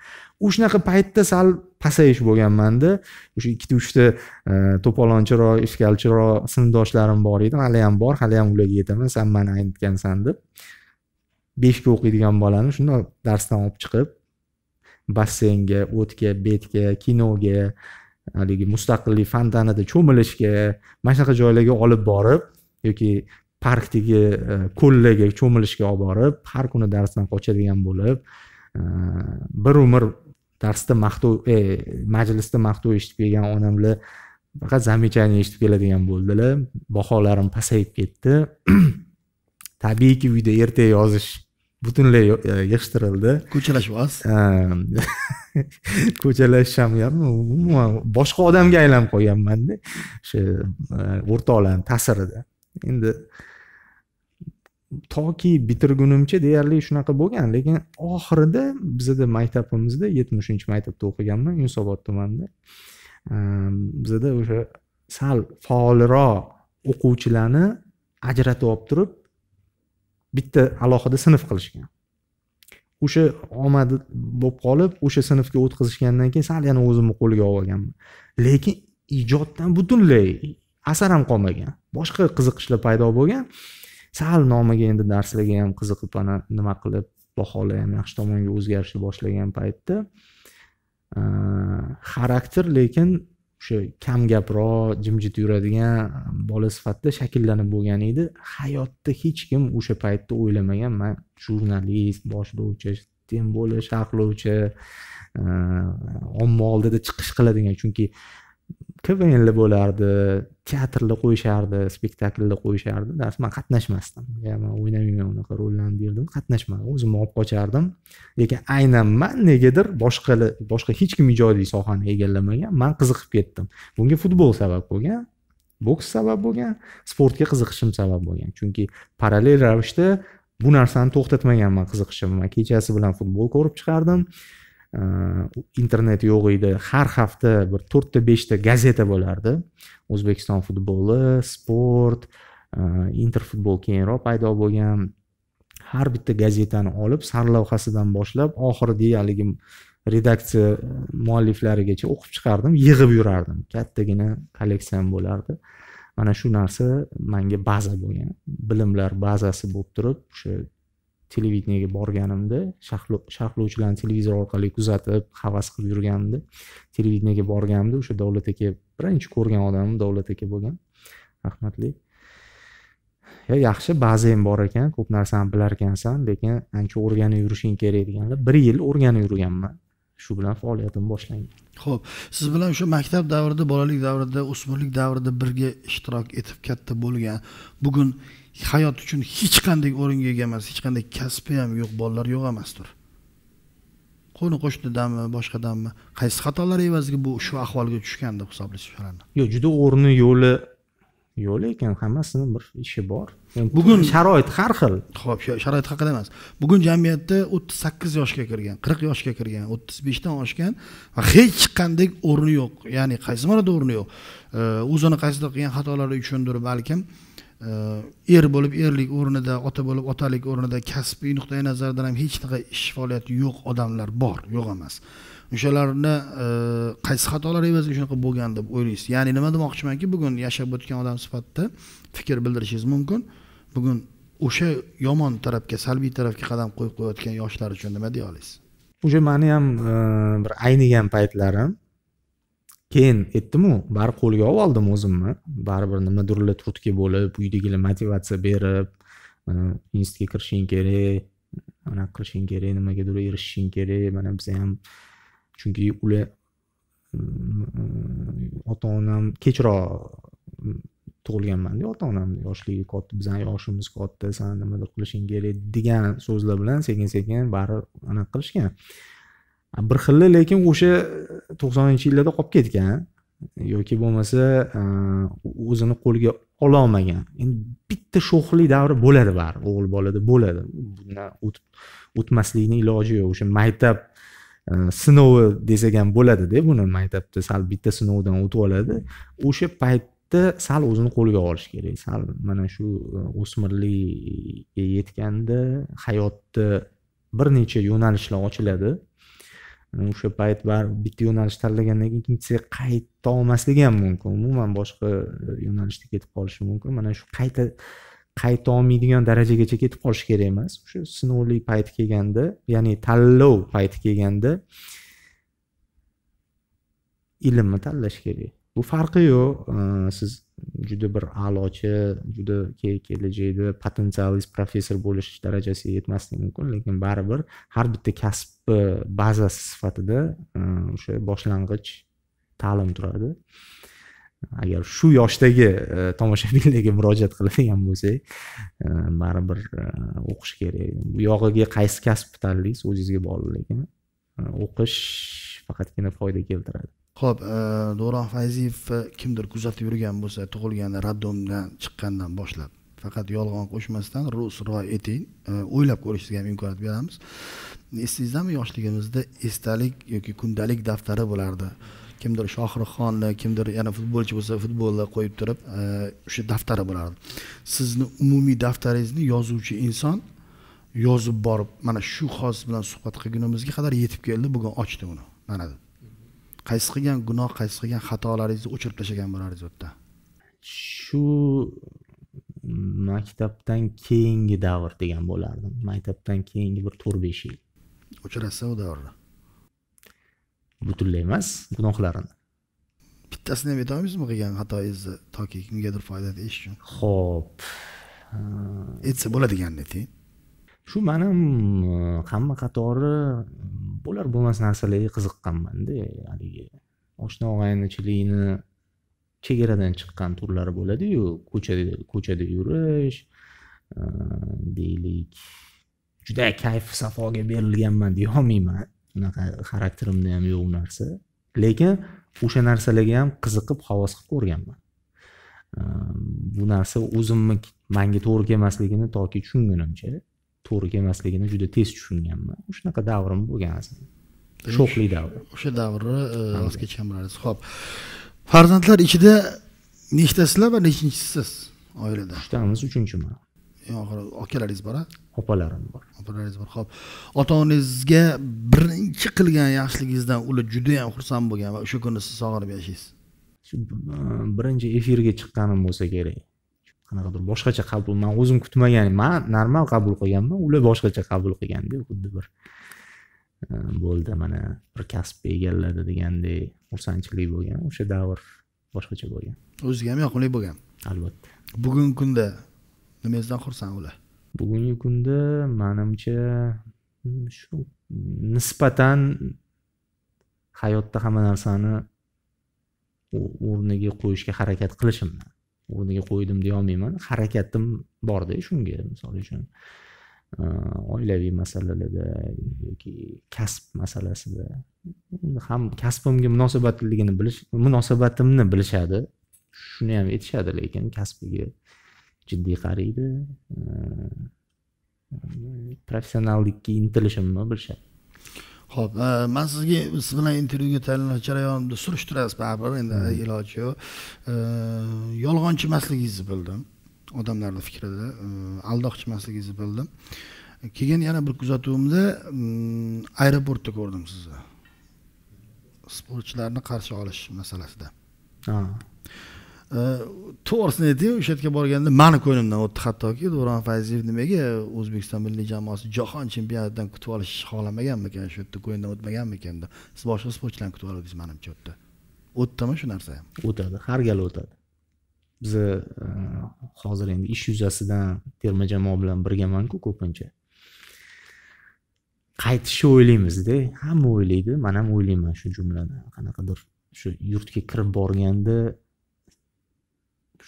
o'shanaqa paytda sal pasayish bo'lganmanda o'sha ikkita uchta e, to'polonchiroq ishkalchiroq sinfdoshlarim bor edi hali ham bor hali ham ularga yetaman san mani aytgansan deb beshga o'qiydigan bolani shundoq darsdan olib chiqib basseynga o'tga betga kinoga haligi mustaqillik fontanada cho'milishga mana shunaqa joylarga olib borib yoki parkdagi e, ko'llarga cho'milishga olib borib har kuni darsdan qochadigan bo'lib e, bir umr darsda maqtov e, majlisda maqtov eshitib kelgan onamlar faqat замечание eshitib keladigan bo'ldilar baholarim pasayib ketdi tabiiyki uyda erta yozish butunlay yig'ishtirildi ko'chalashvoz ko'chalashhamyapmi umuman boshqa odamga aylanib qolganmanda o'sha e, o'rtoqlarni ta'sirida endi toki bitirgunimcha deyarli shunaqa bo'lgan lekin oxirida bizada maktabimizda yetmishinchi maktabda o'qiganman yunusobod tumanida e, bizada o'sha sal faolroq o'quvchilarni ajratib olib turib bitta alohida sinf qilishgan o'sha omad bo'lib qolib o'sha sinfga o'tkazishgandan keyin sal yana o'zimni qo'lga olganman lekin ijoddan butunlay asar ham qolmagan boshqa qiziqishlar paydo bo'lgan sal nomiga endi darslarga ham qiziqib ana nima qilib baholar ham yaxshi tomonga o'zgarishni boshlagan paytda xarakter lekin o'sha kam gapiroq jimjit yuradigan um, bola sifatida shakllanib bo'lgan edi hayotda hech kim o'sha paytda o'ylamagan man jurnalist boshlovchi o'qish tem bo'lish sharhlovchi uh, omma oldida chiqish qiladigan chunki kvnli bo'lardi teatrli qo'yishardi spektaklni qo'yishardi dars man qatnashmasdim ya man o'ynamayman unaqa rollarni derdim qatnashmadim o'zimni olib qochardim lekin aynan man negadir boshqalar boshqa hech kim ijodiy sohani egallamagan man qiziqib ketdim bunga futbol sabab bo'lgan boks sabab bo'lgan sportga qiziqishim sabab bo'lgan chunki parallel ravishda bu narsani to'xtatmaganman qiziqishimni man kechasi bilan futbol ko'rib chiqardim internet э, yo'q edi har hafta bir to'rtta beshta gazeta bo'lardi o'zbekiston futboli sport e, inter futbol keyinroq paydo bo'lgan har bitta gazetani olib sarlavhasidan boshlab oxirida haligi redaksiya mualliflarigacha o'qib chiqardim yig'ib yurardim kattagina kolleksiyam bo'lardi mana shu narsa manga baza bo'lgan bilimlar bazasi bo'lib turib o'sha televideniyaga borganimda sharhlovchilarni televizor orqali kuzatib havas qilib yurganimda televideniyaga borganimda o'sha davlat aka birinchi ko'rgan odamim davlat aka bo'lgan rahmatli yo yaxshi ham bor ekan ko'p narsani bilar ekansan lekin ancha o'rganib yurishing kerak deganlar bir yil o'rganib yurganman shu bilan faoliyatim boshlangan ho'p siz bilan o'sha maktab davrida bolalik davrida o'smirlik davrida birga ishtirok etib katta bo'lgan bugun hayot uchun hech qanday o'ringa ega emas hech qanday kasbi ham yo'q bolalar yo'q emasdir qo'ni qo'shnidanmi boshqadanmi qaysi xatolar evaziga bu shu ahvolga tushgan deb hisoblaysiz shularni yo'q juda o'rni yo'li yo'l ekan hammasini bir ishi bor bugun sharoit har xil ho'p sharoit haqida emas bugun jamiyatda o'ttiz sakkiz yoshga kirgan qirq yoshga kirgan o'ttiz beshdan oshgan va hech qanday o'rni yo'q ya'ni qaysi marada o'rni yo'q o'zini qaysidir qilgan xatolari uchundir balkim er bo'lib erlik o'rnida ota bo'lib otalik o'rnida kasbiy nuqtai nazardan ham hech qanaqa ish faoliyati yo'q odamlar bor yo'q emas o'shalarni e, qaysi xatolar evaziga shunaqa bo'lgan deb o'ylaysiz ya'ni nima demoqchimanki bugun yashab o'tgan odam sifatida fikr bildirishingiz mumkin bugun o'sha yomon tarafga salbiy tarafga qadam qo'yib qo'yayotgan yoshlar uchun nima deya olasiz o'sha mani ham e, bir aynigan paytlarim keyin aytdimu baribir qo'lga olib oldim o'zimni baribir nimadirlar turtki bo'lib uydagilar motivatsiya berib institutga kirishing kerak anaqa qilishing kerak nimagadir erishishing kerak mana biz ham chunki ular mm, ota onam kechroq mm, tug'ilganmanda ota onam yoshligi katta bizani yoshimiz katta san nimadir qilishing kerak degan so'zlar bilan sekin sekin baribir anaqa qilishgan bir xilla lekin o'sha to'qsoninchi yillarda qolib ketgan yoki bo'lmasa e, o'zini qo'lga ololmagan endi bitta sho'xlik davri bo'ladi baribir o'g'il bolada bo'ladi bundan o'tmaslikni iloji yo'q o'sha maktab e, sinovi desak ham bo'ladida buni maktabda sal bitta sinovdan o'tib oladi o'sha paytda sal o'zini qo'lga olish kerak sal mana shu e, o'smirlikka yetganda hayotda bir necha yo'nalishlar ochiladi o'sha payt baribir bitta yo'nalish tanlagandan keyin ikkinchisiga qayta olmasligi ham mumkin umuman boshqa e, yo'nalishda ketib qolishi mumkin mana shu qayta qayta olmaydigan darajagacha ketib qolish kerak emas o'sha sinovli payt kelganda ya'ni tanlov payti kelganda ilmni tanlash kerak bu farqi yo'q siz juda bir a'lochi juda kelajakda potensialist professor bo'lish darajasiga yetmasligi mumkin lekin baribir har bitta kasbni bazasi sifatida e, o'sha boshlang'ich ta'lim turadi agar shu yoshdagi e, tomoshabinlarga murojaat qiladigan bo'lsak e, baribir o'qish kerak bu yog'iga qaysi kasbni tanlaysiz o'zingizga bog'liq lekin o'qish faqatgina foyda keltiradi ho'p e, do'ron fayziyev e, kimdir kuzatib yurgan bo'lsa tug'ilganda роддомdan chiqqandan boshlab faqat yolg'on qo'shmasdan rus roy eting e, o'ylab ko'rishingizga ham imkoniyat beramiz esingizdami yoshligimizda esdalik yoki kundalik daftari bo'lardi kimdir shohruxxonni kimdir yana futbolchi bo'lsa futbolni qo'yib turib o'sha daftari bo'lardi sizni umumiy daftaringizni yozuvchi inson yozib borib mana shu xos bilan suhbat qilgunimizga qadar yetib keldi bugun ochdi uni mana deb qaysi qilgan gunoh qaysi qilgan xatolaringizni o'chirib tashlagan bo'lardingiz u yerda shu maktabdan keyingi davr degan bo'lardim maktabdan keyingi bir to'rt besh yil o'chirasiz u davrni butunlay emas gunohlarini bittasini ham aytolmaysizmi qilgan xatoyingizni toki kimgadir foyda tegish uchun ho'p aytsa bo'ladiganini ayting shu man ham e, hamma qatori mm, bo'lar bo'lmas narsalarga qiziqqanmanda haligi oshna og'aynichilikni chegaradan chiqqan turlari bo'ladiyu ko'chada ko'chada yurish e, deylik juda kayf safoga berilganman olmayman unaqa xarakterimda ham yo'q narsa lekin o'sha narsalarga ham qiziqib havas qilib ko'rganman e, bu narsa o'zimni manga to'g'ri kelmasligini toki tushungunimcha to'g'ri kelmasligini juda tez tushunganman shunaqa davrim bo'lgan aslida davr o'sha davrni voz kechgan ho'p farzandlar ichida nechtasizlar va nechinchisiz oilada uchtamiz uchinchiman akalaringiz bor opalarim bor opalaringiz bor ho'p ota onangizga birinchi qilgan yaxshiligingizdan ular judayam xursand bo'lgan va o'sha kunni siz sog'inib yashaysiz birinchi efirga chiqqanim bo'lsa kerak qanaqadir boshqacha qabul man o'zim kutmagan man normal qabul qilganman ular boshqacha qabul qilganda xuddi bir e, bo'ldi mana bir kasbni egalladi degandek xursandchilik bo'lgan o'sha davr boshqacha bo'lgan o'ziga ham yoqimli bo'lgan albatta bugungi kunda nimangizdan xursand ular bugungi kunda manimcha shu nisbatan hayotda hamma narsani o'rniga qo'yishga harakat qilishimdan o'rniga qo'ydim deyolmayman harakatim borda shunga misol uchun e, oilaviy masalalarda yoki kasb masalasida ham kasbimga munosabatligini bilish munosabatimni bilishadi shuni ham aytishadi lekin kasbiga jiddiy qaraydi e, professionallikka intilishimni bilishadi ho'p e, man sizga siz bilan intervyuga tayyorlanish jarayonida surishtirasiz baribir endi hmm. iloji yo'q e, yolg'onchi emasligingizni bildim odamlarni fikrida e, aldoqchi emasligingizni bildim keyin yana bir kuzatuvimda mm, aeroportda ko'rdim sizni sportchilarni qarshi olish masalasida to'g'risini aytay o'sha yerga borganda mani ko'nglimdan o'tdi hattoki davron fayziyev nimaga o'zbekiston milliy jamoasi jahon chempionatidan kutib olishni xohlamaganmikan shu yerda ko'nglidan o'tmaganmikan deb siz boshqa sportchilarni kutib olgandingiz manimcha u yerda o'tdimi shu narsa ham o'tadi har gal o'tadi biz e, hozir endi ish yuzasidan terma jamoa bilan birgamanku ko'pincha qaytishni o'ylaymizda hamma o'ylaydi man ham o'ylayman shu jumladan qanaqadir shu yurtga kirib borganda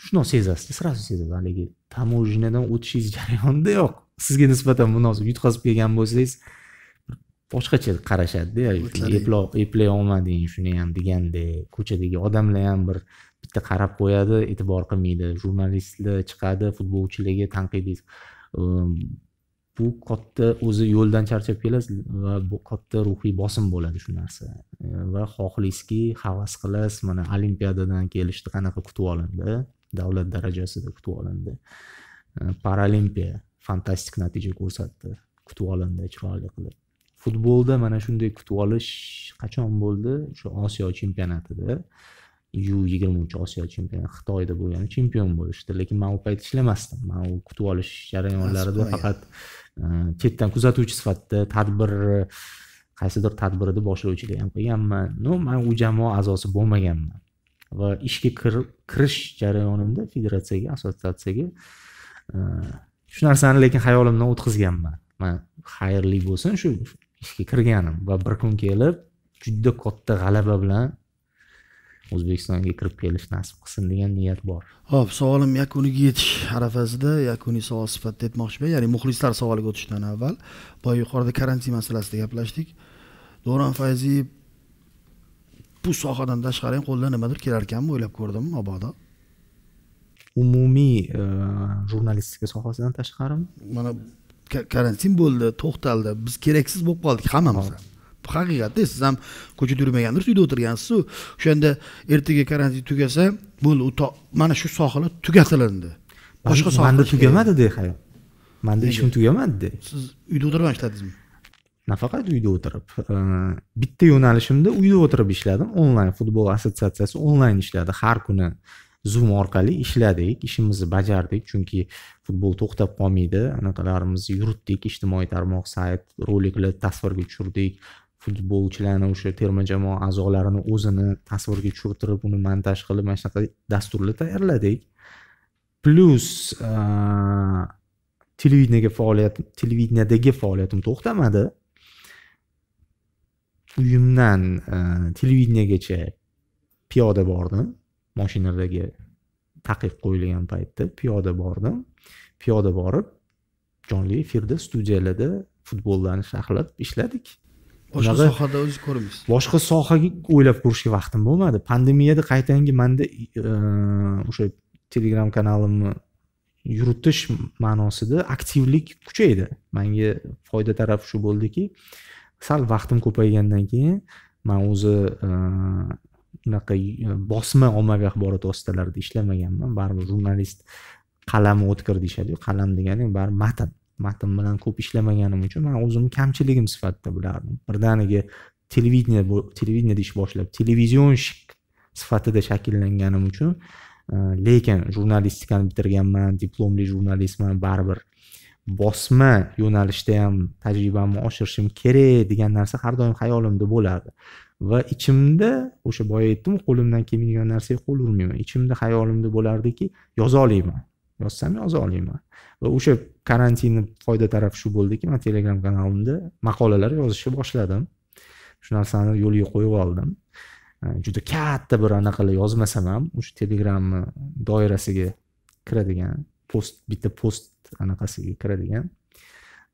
shuni sezasiz сразу sezasiz haligi tamojinadan o'tishingiz jarayonida yo'q sizga nisbatan munosib yutqazib kelgan bo'lsangiz boshqacha qarashadida eplay olmading shuni ham degandek ko'chadagi odamlar ham bir bitta qarab qo'yadi e'tibor qilmaydi jurnalistlar chiqadi futbolchilarga tanqidiy bu katta o'zi yo'ldan charchab kelasiz va bu katta ruhiy bosim bo'ladi shu narsa va xohlaysizki havas qilasiz mana olimpiadadan kelishni qanaqa kutib olindi davlat darajasida kutib olindi paralimpiya fantastik natija ko'rsatdi kutib olindi chiroyli qilib futbolda mana shunday kutib olish qachon bo'ldi o'sha osiyo chempionatida yu yigirma uch osiyo chempionati xitoyda bo'lgan e chempion bo'lishdi lekin man u payt ishlamasdim man u kutib olish jarayonlarida faqat chetdan kuzatuvchi sifatida tadbir qaysidir tadbirida boshlovchilik ham qilganman no man u jamoa a'zosi bo'lmaganman va ishga kirish jarayonimda federatsiyaga assotsiatsiyaga e, shu narsani lekin hayolimdan o'tkazganman man xayrli bo'lsin shu ishga kirganim va bir kun kelib juda katta g'alaba bilan o'zbekistonga kirib kelish nasib qilsin degan niyat bor ho'p savolim yakuniga yetish arafasida yakuniy savol sifatida aytmoqchiman ya'ni muxlislar savoliga o'tishdan avval boya yuqorida karantin masalasida gaplashdik davron fayziyev bu sohadan tashqari ham qo'ldan nimadir kelar ekanmi o'ylab ko'rdim mabodo umumiy e, jurnalistika sohasidan tashqarimi mana karantin bo'ldi to'xtaldi biz keraksiz bo'lib qoldik hammamiz bu haqiqatda siz ham ko'chada yurmagandirsiz uyda o'tirgansizu o'shanda ertaga karantin tugasa bo'ldi u mana shu sohalar tugatilindi boshqa soha manda tugamadida hayot manda ishim tugamadida siz uyda o'tirib ham ishladingizmi nafaqat uyda o'tirib e, bitta yo'nalishimda uyda o'tirib ishladim onlayn futbol assotsiatsiyasi onlayn ishladi har kuni zoom orqali ishladik ishimizni bajardik chunki futbol to'xtab qolmaydi anaqalarimizni yuritdik ijtimoiy tarmoq sayt roliklar tasvirga tushirdik futbolchilarni o'sha terma jamoa a'zolarini o'zini tasvirga tushirtirib uni montaj qilib mana shunaqa dasturlar tayyorladik plyus e, televideniyaga faoliyat televideniyadagi faoliyatim to'xtamadi filmdan e, televideniyagacha piyoda bordim moshinadagi taqiq qo'yilgan paytda piyoda bordim piyoda borib jonli efirda studiyalarda futbollarni sharhlab ishladik boshqa sohada o'zingiz ko'rmaysiz boshqa sohaga o'ylab ko'rishga vaqtim bo'lmadi pandemiyada qaytangi manda e, o'sha telegram kanalimni yuritish ma'nosida aktivlik kuchaydi manga foyda tarafi shu bo'ldiki sal vaqtim ko'paygandan keyin man o'zi e, unaqa e, bosma ommaviy axborot vositalarida ishlamaganman baribir jurnalist qalami o'tkir deyishadiku qalam degani baribir matn matn bilan ko'p ishlamaganim uchun man o'zimni kamchiligim sifatida bilardim birdaniga televideniye televideniyada ish boshlab televizionshik sifatida shakllanganim uchun e, lekin jurnalistikani bitirganman diplomli jurnalistman baribir bosma yo'nalishda ham tajribamni oshirishim kerak degan narsa har doim hayolimda bo'lardi va ichimda o'sha boya aytdimu qo'limdan kelmaydigan narsaga qo'l urmayman ichimda hayolimda bo'lardiki yoza olmayman yozsam yoza olmayman va o'sha karantinni foyda tarafi shu bo'ldiki man telegram kanalimda maqolalar yozishni boshladim shu narsani yo'lga qo'yib oldim э, juda katta bir anaqalar yozmasam ham o'sha telegramni doirasiga kiradigan post bitta post anaqasiga kiradigan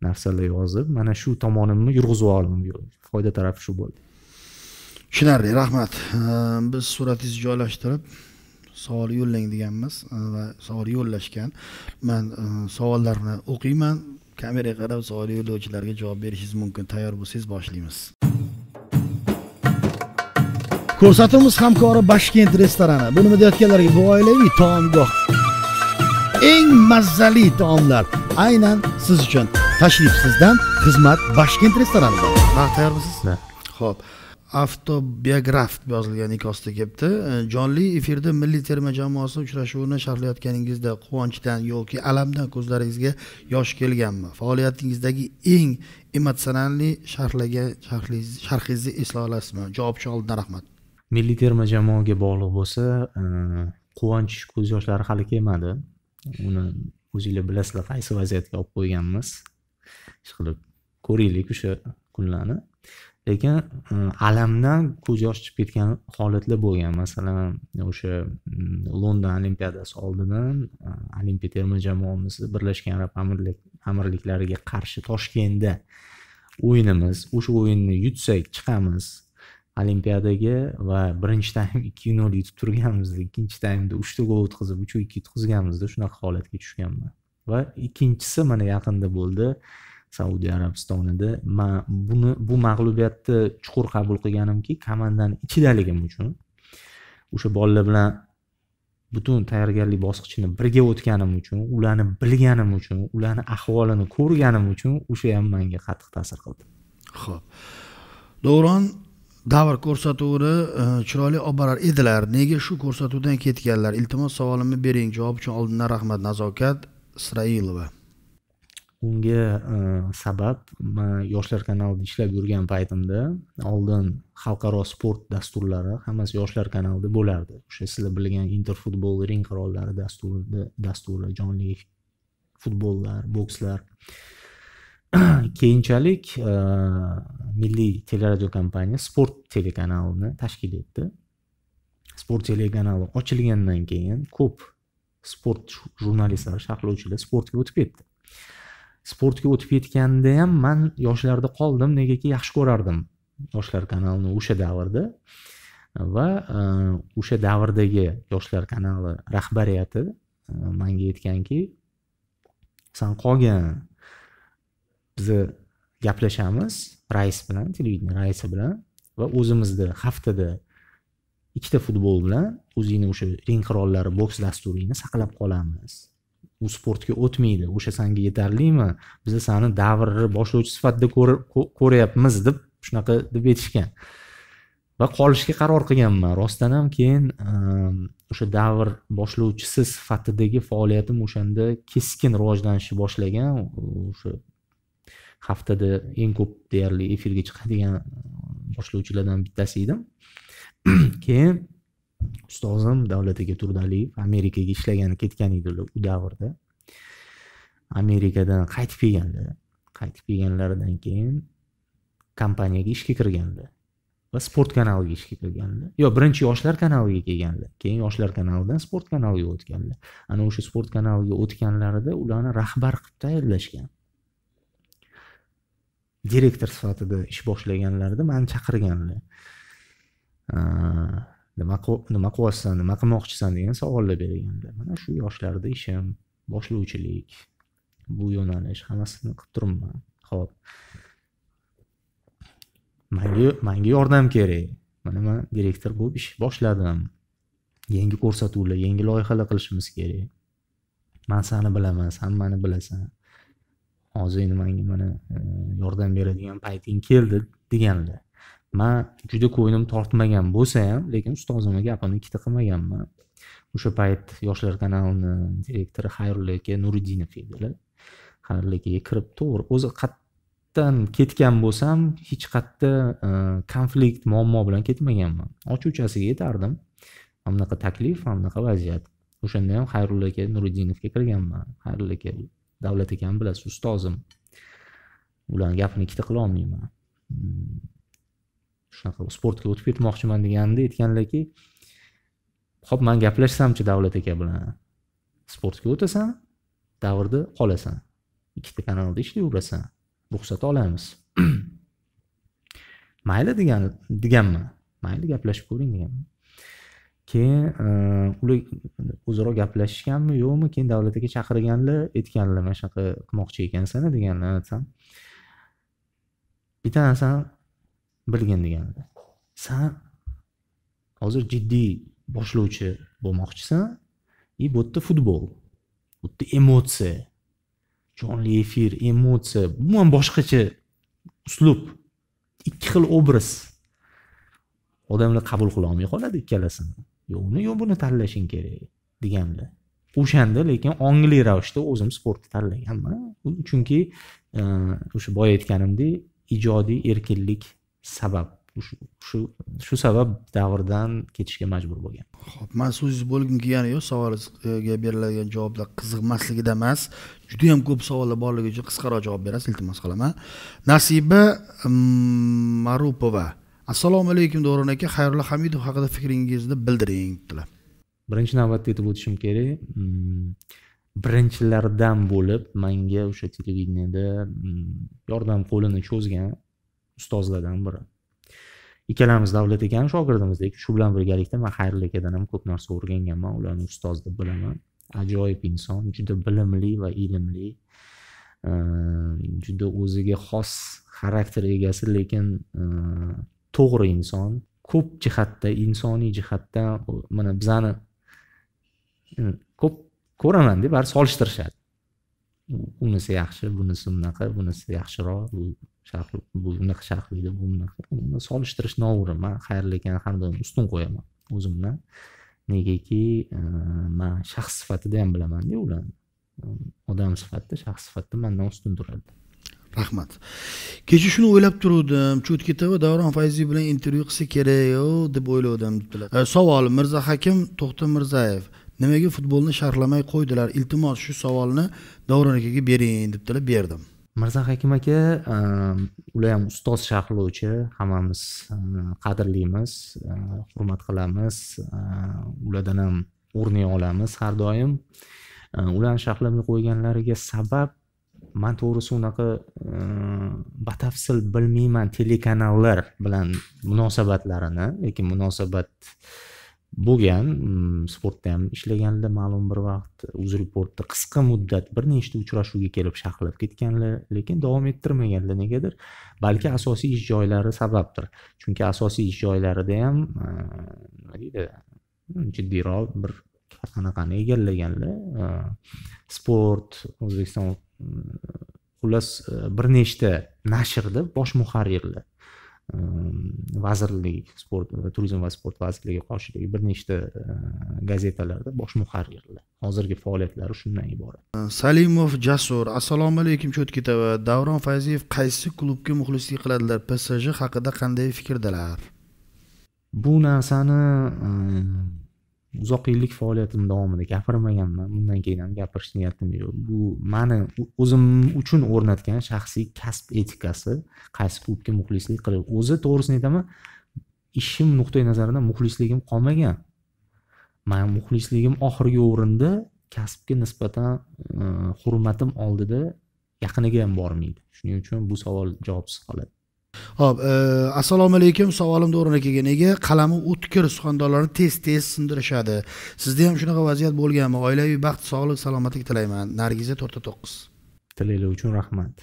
narsalar yozib mana shu tomonimni yurg'izib yubordim foyda tarafi shu bo'ldi tushunarli rahmat biz suratingizni joylashtirib savol yo'llang deganmiz e, va savol yo'llashgan man e, savollarni o'qiyman kameraga qarab savol yo'llovchilarga javob berishingiz mumkin tayyor bo'lsangiz boshlaymiz ko'rsatuvimiz hamkori bashkent restorani buni nima deyotganlarga bu oilaviy taomgoh eng mazali taomlar aynan siz uchun tashrif sizdan xizmat boshkent restoranida ha tayyormisizlar ho'p avtobiograf yozilgan ikosda kelibdi e, jonli efirda milliy terma jamoasi uchrashuvini sharhlayotganingizda quvonchdan yoki alamdan ko'zlaringizga yosh kelganmi faoliyatingizdagi eng emotsionalni sharhlagan sharhingizni eslay olasizmi javob uchun oldindan rahmat milliy terma jamoaga bog'liq bo'lsa e, quvonch ko'z yoshlari hali kelmadi uni o'zinglar bilasizlar qaysi vaziyatga olib qo'yganmiz ishqilib ko'raylik o'sha kunlarni lekin e, alamdan ko'z yosh chiqib ketgan holatlar bo'lgan masalan o'sha mm, london olimpiadasi oldidan e, olimpiya terma jamoamiz birlashgan arab amirliklariga qarshi toshkentda o'yinimiz o'sha o'yinni yutsak chiqamiz olimpiadaga va birinchi taym ikki nol yutib turganmizda ikkinchi taymda uchta gol o'tkazib uch ikki yutqazganimizda shunaqa holatga tushganman va ikkinchisi mana yaqinda bo'ldi saudiya arabistonida man buni bu mag'lubiyatni chuqur qabul qilganimki komandani ichidaligim uchun o'sha bolalar bilan butun tayyorgarlik bosqichini birga o'tganim uchun ularni bilganim uchun ularni ahvolini ko'rganim uchun o'sha ham manga qattiq ta'sir qildi ho'p davron davr ko'rsatuvini e, chiroyli olib borar edilar nega shu ko'rsatuvdan ketganlar iltimos savolimni bering javob uchun oldindan rahmat nazokat isroilova unga e, sabab man yoshlar kanalida ishlab yurgan paytimda oldin xalqaro sport dasturlari hammasi yoshlar kanalida bo'lardi o'sha sizlar bilgan interfutbol ring qirollari dasturi dasturi jonli futbollar bokslar keyinchalik e, milliy teleradio kompaniya sport telekanalini tashkil etdi sport telekanali ochilgandan keyin ko'p sport jurnalistlari sharhlovchilar sportga o'tib ketdi sportga o'tib ketganda ham man yoshlarda qoldim negaki yaxshi ko'rardim yoshlar kanalini o'sha davrda va e, o'sha davrdagi yoshlar kanali rahbariyati e, manga aytganki san qolgan biza gaplashamiz rais bilan televideniya raisi bilan va o'zimizni haftada ikkita futbol bilan o'zingni o'sha ring qirollari boks dasturingni saqlab qolamiz u sportga o'tmaydi o'sha sanga yetarlimi biza sani davrni boshlovchi sifatida ko'ryapmiz deb shunaqa deb aytishgan va qolishga qaror qilganman rostdan ham keyin ehm, o'sha davr boshlovchisi sifatidagi faoliyatim o'shanda keskin rivojlanishni boshlagan o'sha haftada eng ko'p deyarli efirga chiqadigan uh, boshlovchilardan bittasi edim keyin ustozim davlat aka turdialiyev amerikaga ishlagani ketgan edilar u davrda amerikadan qaytib kelganda qaytib kelganlaridan keyin kompaniyaga ishga kirganlar va sport kanaliga ishga kirganlar yo birinchi yoshlar kanaliga kelganlar keyin yoshlar kanalidan sport kanaliga o'tganlar ana o'sha sport kanaliga o'tganlarida ularni rahbar qilib tayyorlashgan direktor sifatida ish boshlaganlarida mani chaqirganlar nima nima qilyapsan nima qilmoqchisan degan savollar berganda mana shu yoshlarda ishim boshlovchilik bu yo'nalish hammasini qilib turibman ho'p manga manga yordam kerak mana man direktor bo'lib ish boshladim yangi ko'rsatuvlar yangi loyihalar qilishimiz kerak man sani bilaman san mani bilasan hozir endi manga mana e, yordam beradigan payting keldi deganda man juda ko'nglim tortmagan bo'lsa ham lekin ustozimni gapini ikkita qilmaganman o'sha payt yoshlar kanalini direktori xayrulla aka nuriddinov edilar xayrulla akaga kirib to'g'ri o'zi qayerdan ketgan bo'lsam hech qayerda e, konflikt muammo bilan ketmaganman ochuvchasiga yetardim mana bunaqa taklif mana bunaqa vaziyat o'shanda ham xayrulla aka nuriddinovga kirganman xayrulla aka davlat ekanini bilasiz ustozim ularni gapini ikkita qilolmayman hmm. shunaqa sportga o'tib ketmoqchiman deganda aytganlarki ho'p man gaplashsamchi davlat aka bilan sportga o'tasan davrda qolasan ikkita kanalda ishlayverasan ruxsat olamiz mayli degan deganman mayli gaplashib ko'ring deganman keyin e, ular o'zaro gaplashishganmi yo'qmi keyin davlat aka chaqirganlar aytganlar mana shunaqa qilmoqchi ekansan deganlar aytsam bitta narsani bilgin deganlar san hozir jiddiy boshlovchi bo'lmoqchisan и bu yerda futbol bu yerda emotsiya jonli efir emotsiya umuman boshqacha uslub ikki xil obraz odamlar qabul qila olmay qoladi ikkalasini yo uni yo buni tanlashing kerak deganda o'shanda lekin ongli ravishda o'zim sportni tanlaganman chunki e, o'sha boya aytganimdek ijodiy erkinlik sabab shu shu sabab davrdan ketishga majbur bo'lgan ho'p man so'zingizni bo'lgim kelgani yo'q savolingizga beriladigan javoblar qiziqmasligidan emas juda yam ko'p savollar borligi uchun qisqaroq javob berasiz iltimos qilaman nasiba mm, marupova assalomu alaykum davron aka xayrulla hamidov haqida fikringizni bildiring dedilar birinchi navbatda aytib o'tishim kerak mm, birinchilardan bo'lib manga o'sha televideniyada mm, yordam qo'lini cho'zgan ustozlardan biri ikkalamiz davlat akani shogirdimiz lekin shu bilan birgalikda man xayrulla akadan ham ko'p narsa o'rganganman ularni ustoz deb bilaman ajoyib inson juda bilimli va ilmli mm, juda o'ziga xos xarakter egasi lekin to'g'ri inson ko'p jihatda insoniy jihatdan mana bizani e, ko'p ko'raman deb baribir solishtirishadi unisi yaxshi bunisi bunaqa bunisi yaxshiroq bu sharhli bu bunaqa sharhlaydi bu bunaqa solishtirish noo'rin man xayrli ekan har doim ustun qo'yaman o'zimdan negaki e, man shaxs sifatida ham bilamanda ularni odam sifatida shaxs sifatida mandan ustun turadi rahmat kecha shuni o'ylab turuvdim cho'tkitova davron fayziyev bilan intervyu qilsa kerak deb o'ylavdim debdilar e, savol mirza hakim to'xtam mirzayev nimaga futbolni sharhlamay qo'ydilar iltimos shu savolni davron akaga bering debdilar berdim mirza hakim aka e, ular ham ustoz sharhlovchi hammamiz e, qadrlaymiz hurmat qilamiz ulardan ham o'rniy olamiz har doim ularni sharhlamay qo'yganlariga sabab man to'g'risi unaqa batafsil bilmayman telekanallar bilan munosabatlarini lekin munosabat bo'lgan mm, sportda ham ishlaganlar ma'lum bir vaqt uzrepортda qisqa muddat bir nechta uchrashuvga kelib shaxlab ketganlar lekin davom ettirmaganlar negadir balki asosiy ish joylari sababdir chunki asosiy ish joylarida ham nima deydi jiddiyroq bir anaqani egallaganlar sport o'zbekiston xullas bir nechta nashrni bosh muharrirlar vazirlik sport turizm va sport vazirligi qoshidagi bir nechta gazetalarda bosh muharrirlar hozirgi faoliyatlari shundan iborat salimov jasur assalomu alaykum cho'tkita va davron fayziyev qaysi klubga muxlislik qiladilar psj haqida qanday fikrdalar bu narsani uzoq yillik faoliyatim davomida gapirmaganman bundan keyin ham gapirish niyatim yo'q bu mani o'zim uchun o'rnatgan shaxsiy kasb etikasi qaysi klubga muxlislik qilib o'zi to'g'risini aytaman ishim nuqtai nazaridan muxlisligim qolmagan mani muxlisligim oxirgi o'rinda kasbga nisbatan e, hurmatim oldida yaqiniga ham bormaydi shuning uchun bu savol javobsiz qoladi ho'p e, assalomu alaykum savolim o'rniga kelgan nega qalami o'tkir suxandonlarni tez tez sindirishadi sizda ham shunaqa vaziyat bo'lganmi oilaviy baxt sog'lik salomatlik tilayman nargiza to'rtta to'qqiz tilaklar uchun rahmat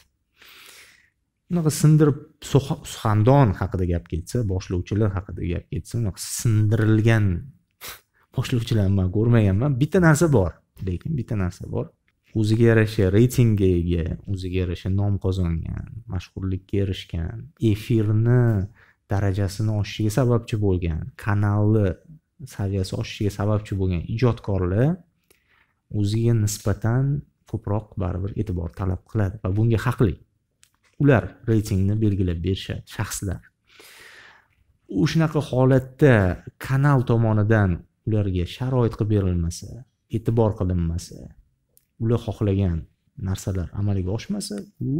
unaqa sindirib suxandon haqida gap ketsa boshlovchilar haqida gap ketsa unaqa sindirilgan boshlovchilarni man ko'rmaganman bitta narsa bor lekin bitta narsa bor o'ziga yarasha reytingga ega o'ziga yarasha nom qozongan mashhurlikka erishgan efirni darajasini oshishiga sababchi bo'lgan kanalni saviyasi oshishiga sababchi bo'lgan ijodkorlar o'ziga nisbatan ko'proq baribir e'tibor talab qiladi va bunga haqli ular reytingni belgilab berishadi shaxslar o'shanaqa holatda kanal tomonidan ularga sharoit qilib berilmasa e'tibor qilinmasa ular xohlagan narsalar amalga oshmasa u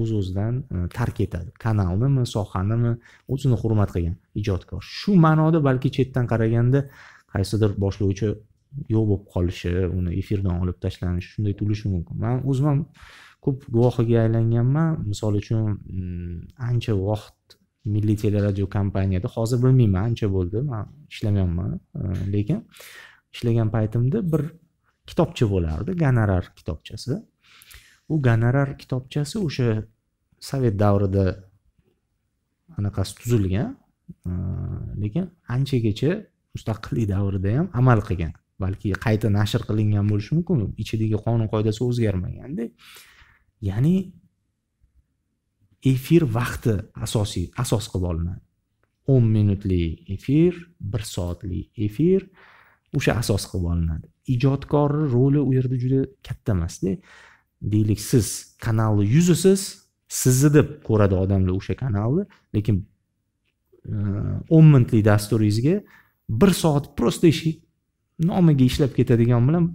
o'z o'zidan e, tark etadi kanalnimi sohanimi o'zini hurmat qilgan ijodkor shu ma'noda balki chetdan qaraganda qaysidir boshlovchi yo'q bo'lib qolishi uni efirdan olib tashlanishi shunday tuyulishi mumkin man o'zim ham ko'p guvohiga aylanganman misol uchun mm, ancha vaqt milliy teleradio kompaniyada hozir bilmayman ancha bo'ldi man ishlamayapman e, lekin ishlagan paytimda bir kitobcha bo'lardi gonorar kitobchasi u gonorar kitobchasi o'sha sovet davrida anaqasi tuzilgan e, lekin anchagacha mustaqillik davrida ham amal qilgan balki qayta nashr qilingan bo'lishi mumkin ichidagi qonun qoidasi o'zgarmaganda ya'ni efir vaqti asosiy asos qilib olinadi o'n minutli efir bir soatli efir o'sha asos qilib olinadi ijodkorni roli u yerda juda katta emasda deylik siz kanalni yuzisiz sizni deb ko'radi odamlar o'sha kanalni lekin e, o'n minutlik dasturingizga bir soat просто nomiga ishlab ketadigan bilan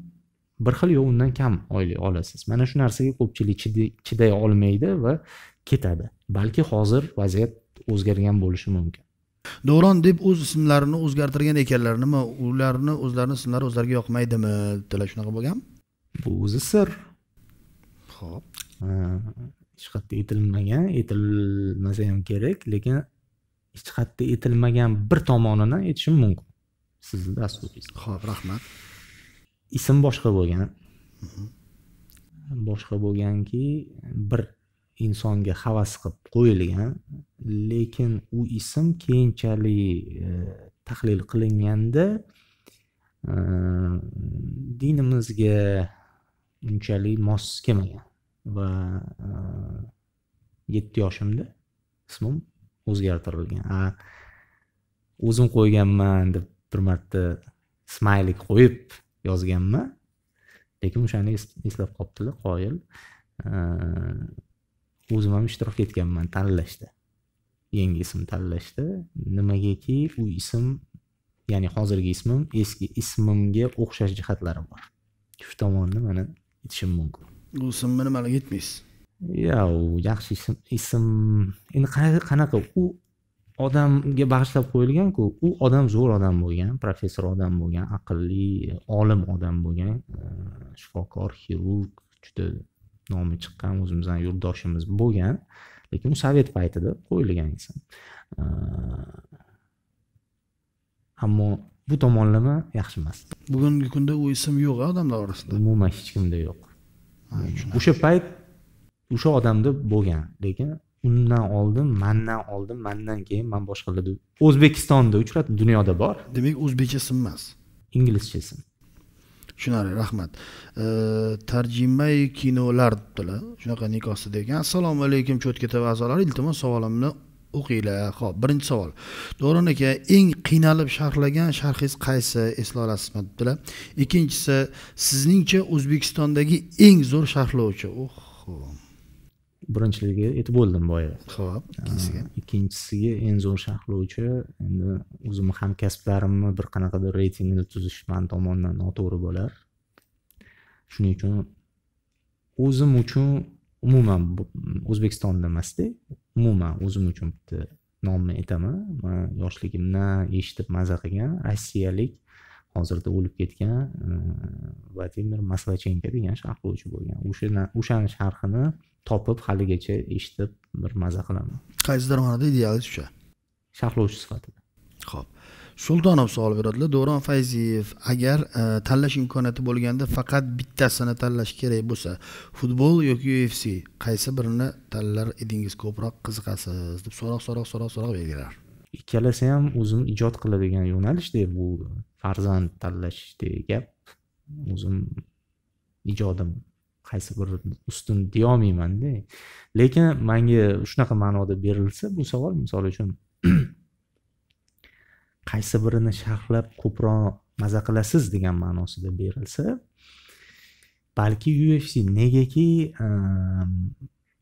bir xil yo undan kam oylik olasiz mana shu narsaga ko'pchilik chiday olmaydi va ketadi balki hozir vaziyat o'zgargan bo'lishi mumkin davron deb o'z ismlarini o'zgartirgan ekanlar nima ularni o'zlarini ismlari o'zlariga yoqmaydimi debdilar shunaqa bo'lganmi bu o'zi sir ho'p hech qayerda aytilmagan aytilmasa ham kerak lekin hech qayerda aytilmagan bir tomonini aytishim mumkin sizni dasturingiz ho'p rahmat ism boshqa bo'lgan mhm. boshqa bo'lganki bir insonga havas qilib qo'yilgan lekin u ism keyinchalik e, tahlil qilinganda e, dinimizga unchalik mos kelmagan va e, yetti yoshimda ismim o'zgartirilgan o'zim qo'yganman deb bir marta smaylik qo'yib yozganman lekin o'shani eslab qolibdilar qoyil e, o'zim ham ishtirok etganman tanlashda yangi ism tanlashda nimagaki u ism ya'ni hozirgi ismim eski ismimga o'xshash jihatlari bor shu tomonni mana aytishim mumkin u ismni nimalarga aytmaysiz yo'q u yaxshi ism ism endi qanaqa u odamga bag'ishlab qo'yilganku u odam zo'r odam bo'lgan professor odam bo'lgan aqlli olim odam bo'lgan shifokor xirurg juda nomi chiqqan o'zimizdan yurtdoshimiz bo'lgan lekin u sovet paytida qo'yilgan inson ammo bu tomonlama yaxshi emas bugungi kunda u ism yo'q odamlar orasida umuman hech kimda yo'q o'sha payt o'sha odamda bo'lgan lekin undan oldin mandan oldin mandan keyin man boshqalarda o'zbekistonda uchratib dunyoda bor demak o'zbekcha ism emas inglizcha ism tushunarli rahmat tarjimai kinolar debdilar shunaqa nikohsida ekan assalomu alaykum cho'tka tv a'zolari iltimos savolimni o'qinglar ho'p birinchi savol davron aka eng qiynalib sharhlagan sharhingiz qaysi esla olasizmi debdilar ikkinchisi sizningcha o'zbekistondagi eng zo'r sharhlovchi oh. birinchiligi aytib bo'ldim boya ho'p ikkinchisiga ikkinchisiga eng zo'r sharhlovchi endi o'zimni hamkasblarimni bir qanaqadir reytingini tuzish man tomonidan noto'g'ri bo'lar shuning uchun o'zim uchun umuman o'zbekistonda emasda umuman o'zim uchun bitta nomni aytaman man yoshligimdan eshitib maza qilgan rossiyalik hozirda o'lib ketgan vladimir maslachenko degan sharhlovchi bo'lgan o'sha o'shani sharhini topib haligacha eshitib bir maza qilaman qaysi darmonada ideal o'sha sharhlovchi sifatida ho'p sultonov savol beradilar davron fayziyev agar e, tanlash imkoniyati bo'lganda faqat bittasini tanlash kerak bo'lsa futbol yoki ufc qaysi birini tanlar edingiz ko'proq qiziqasiz deb so'roq so'roq so'roq so'roq berdilar ikkalasi ham o'zim ijod qiladigan yo'nalishda bu farzand tanlashdagi gap o'zim ijodim qaysi bir ustun deyolmaymanda lekin manga shunaqa ma'noda berilsa bu savol misol uchun qaysi birini sharhlab ko'proq maza qilasiz degan ma'nosida berilsa balki ufc negaki ehm,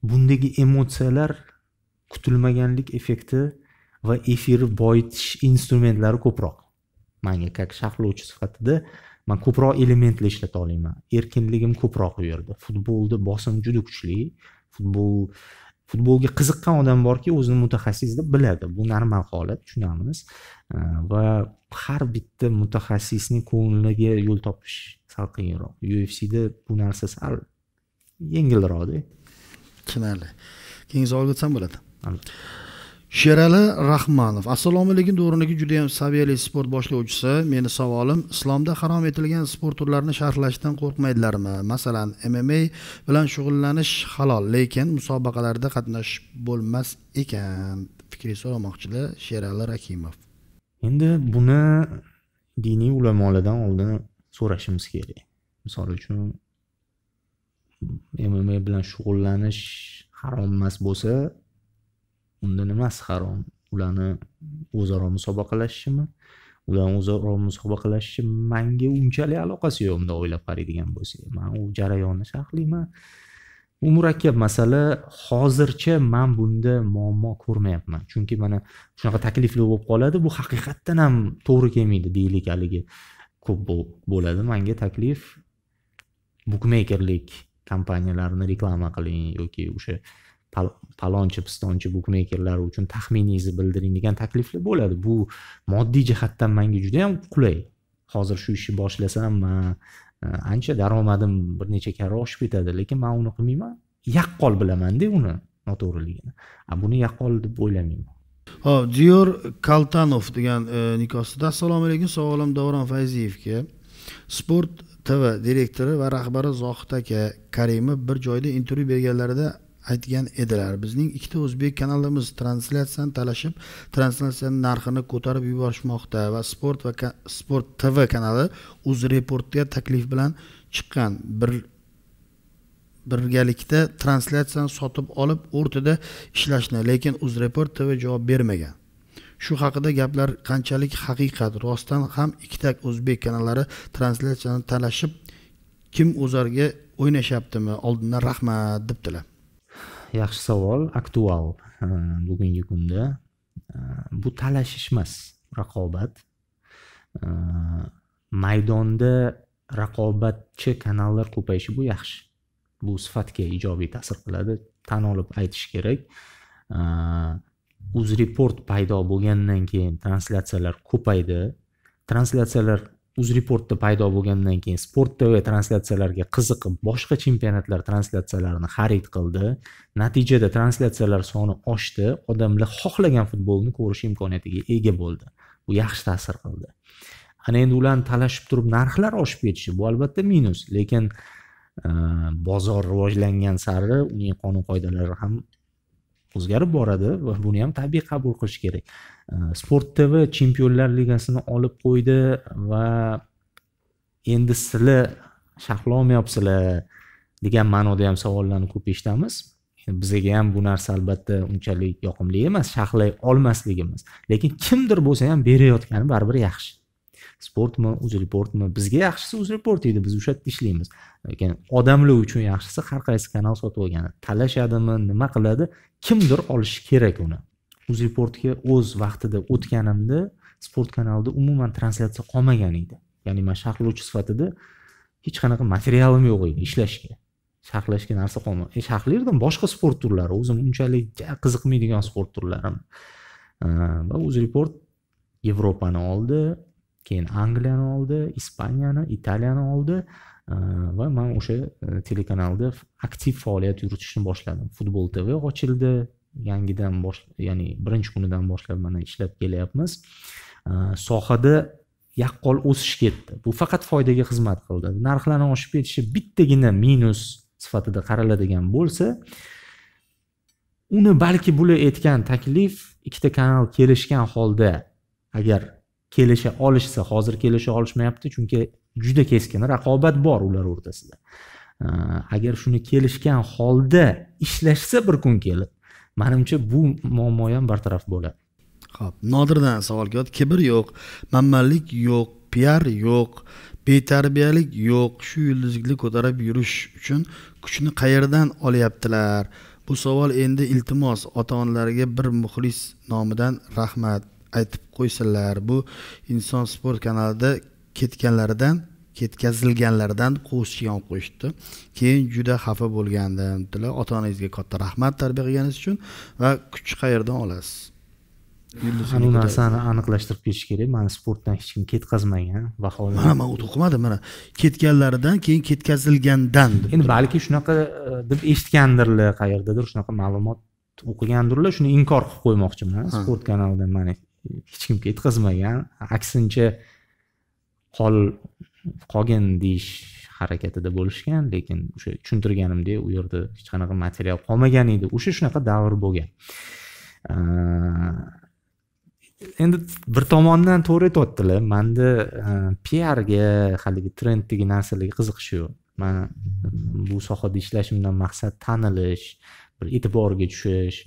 bundagi emotsiyalar kutilmaganlik effekti va efir boyitish instrumentlari ko'proq manga как sharhlovchi sifatida man ko'proq elementlar ishlata olaman erkinligim ko'proq u yerda futbolda bosim juda kuchli futbol futbolga qiziqqan odam borki o'zini mutaxassis deb biladi bu normal holat tushunamiz va har bitta mutaxassisning ko'ngliga yo'l topish sal qiyinroq ufcda bu narsa sal yengilroqda tushunarli keyin savolga o'tsam bo'ladi albatta sherali rahmanov assalomu alaykum juda judayam saviyali sport boshlovchisi meni savolim islomda harom etilgan sport turlarini sharhlashdan qo'rqmaydilarmi masalan mma bilan shug'ullanish halol lekin musobaqalarda qatnashish bo'lmas ekan fikringizni so'ramoqchilar sherali rakimov endi buni diniy ulamolardan oldin so'rashimiz kerak misol uchun mma bilan shug'ullanish harom emas bo'lsa unda nimasi harom ularni o'zaro musobaqalashishimi ularni o'zaro musobaqalashishi manga unchalik aloqasi yo'q bunday o'ylab qaraydigan bo'lsak man u jarayonni sharhlayman u murakkab masala hozircha man bunda muammo ko'rmayapman chunki mana shunaqa taklifli bo'lib qoladi bu haqiqatdan ham to'g'ri kelmaydi deylik haligi ko'p bo'ladi manga taklif bukmeykerlik kompaniyalarini reklama qiling yoki o'sha palonchi pistonchi bukmekerlar uchun taxminingizni bildiring degan takliflar bo'ladi bu moddiy jihatdan manga juda yam qulay hozir shu ishni boshlasam man e, ancha daromadim bir necha karra oshib ketadi lekin man uni qilmayman yaqqol bilamanda uni noto'g'riligini a buni yaqqol deb o'ylamayman hop diyor kaltanov degan e, nikoh assalomu alaykum savolim davron fayziyevga sport tv direktori va rahbari zohid aka karimov bir joyda intervyu berganlarida aytgan edilar bizning ikkita o'zbek kanalimiz translyatsiyani talashib translyatsiyani narxini ko'tarib yuborishmoqda va sport va sport tv kanali uzreportga taklif bilan chiqqan bir birgalikda translyatsiyani sotib olib o'rtada ishlashni lekin uzreport tv javob bermagan shu haqida gaplar qanchalik haqiqat rostdan ham ikkita o'zbek kanallari translyatsiyani talashib kim o'zarga o'ynashyaptimi oldindan rahmat debdilar yaxshi savol aktual e, bugungi kunda e, bu talashish emas raqobat e, maydonda raqobatchi kanallar ko'payishi bu yaxshi bu sifatga ijobiy ta'sir qiladi tan olib aytish kerak uz report paydo bo'lgandan keyin translyatsiyalar ko'paydi translyatsiyalar uzreportda paydo bo'lgandan keyin sport tv translyatsiyalarga qiziqib boshqa chempionatlar translyatsiyalarini xarid qildi natijada translyatsiyalar soni oshdi odamlar xohlagan futbolni ko'rish imkoniyatiga ega bo'ldi bu yaxshi ta'sir qildi ana endi ularni talashib turib narxlar oshib ketishi bu albatta minus lekin bozor rivojlangan sari uning qonun qoidalari ham o'zgarib boradi va buni ham tabiiy qabul qilish kerak sport tv chempionlar ligasini olib qo'ydi va endi sizlar sharhlolmayapsizlar degan ma'noda ham savollarni ko'p eshitamiz bizga ham bu narsa albatta unchalik yoqimli emas sharhlay olmasligimiz lekin kimdir bo'lsa ham berayotgani baribir yaxshi sportmi uzrepортmi bizga yaxshisi uzreport deydi biz o'sha yerda ishlaymiz lekin odamlar uchun yaxshisi har qaysi kanal sotib olgani talashadimi nima qiladi kimdir olishi kerak uni uzreportga o'z vaqtida o'tganimda sport kanalida umuman translyatsiya qolmagan edi ya'ni man sharhlovchi sifatida hech qanaqa materialim yo'q edi ishlashga sharhlashga narsa qolmadi e, sharhlardim boshqa sport turlari o'zim unchalik qiziqmaydigan sport turlarim va uzreport yevropani oldi keyin angliyani oldi ispaniyani italiyani oldi e, va man o'sha e, telekanalda aktiv faoliyat yuritishni boshladim futbol tv ochildi yangidan bosh ya'ni birinchi kunidan boshlab mana ishlab kelyapmiz e, sohada yaqqol o'sish ketdi bu faqat foydaga xizmat qildi narxlarni oshib ketishi bittagina minus sifatida qaraladigan bo'lsa uni balki bular aytgan taklif ikkita kanal kelishgan holda agar kelisha olishsa hozir kelisha olishmayapti chunki juda keskin raqobat bor ular o'rtasida agar shuni kelishgan holda ishlashsa bir kun kelib manimcha bu muammo ham bartaraf bo'ladi ho'p nodirdan savol kelyapti kibr yo'q manmanlik yo'q piar yo'q betarbiyalik yo'q shu yulduzlikni ko'tarib yurish uchun kuchni qayerdan olyaptilar bu savol endi iltimos ota onalarga bir muxlis nomidan rahmat aytib qo'ysinlar bu inson sport kanalida ketganlaridan ketkazilganlardan qo'shigan qo'shdi keyin juda xafa bo'lgandim dedilar ota onangizga katta rahmat tarbiya qilganingiz uchun va kuch qayerdan olasiz ana bu narsani aniqlashtirib ketish kerak mani sportdan hech kim ketkazmagan vaholanki mana man o'qimadim mana ketganlaridan keyin ketkazilgandan endi balki shunaqa e, deb eshitgandirlar qayerdadir shunaqa ma'lumot o'qigandirlar shuni inkor qilib qo'ymoqchiman sport kanalidan mana hech kimga yetkazmagan aksincha qol qolgin deyish harakatida bo'lishgan lekin o'sha tushuntirganimdek u yerda hech qanaqa material qolmagan edi o'sha shunaqa davr bo'lgan endi bir tomondan to'g'ri aytyaptilar manda piarga haligi trenddagi narsalarga qiziqish yo'q man bu sohada ishlashimdan maqsad tanilish bir e'tiborga tushish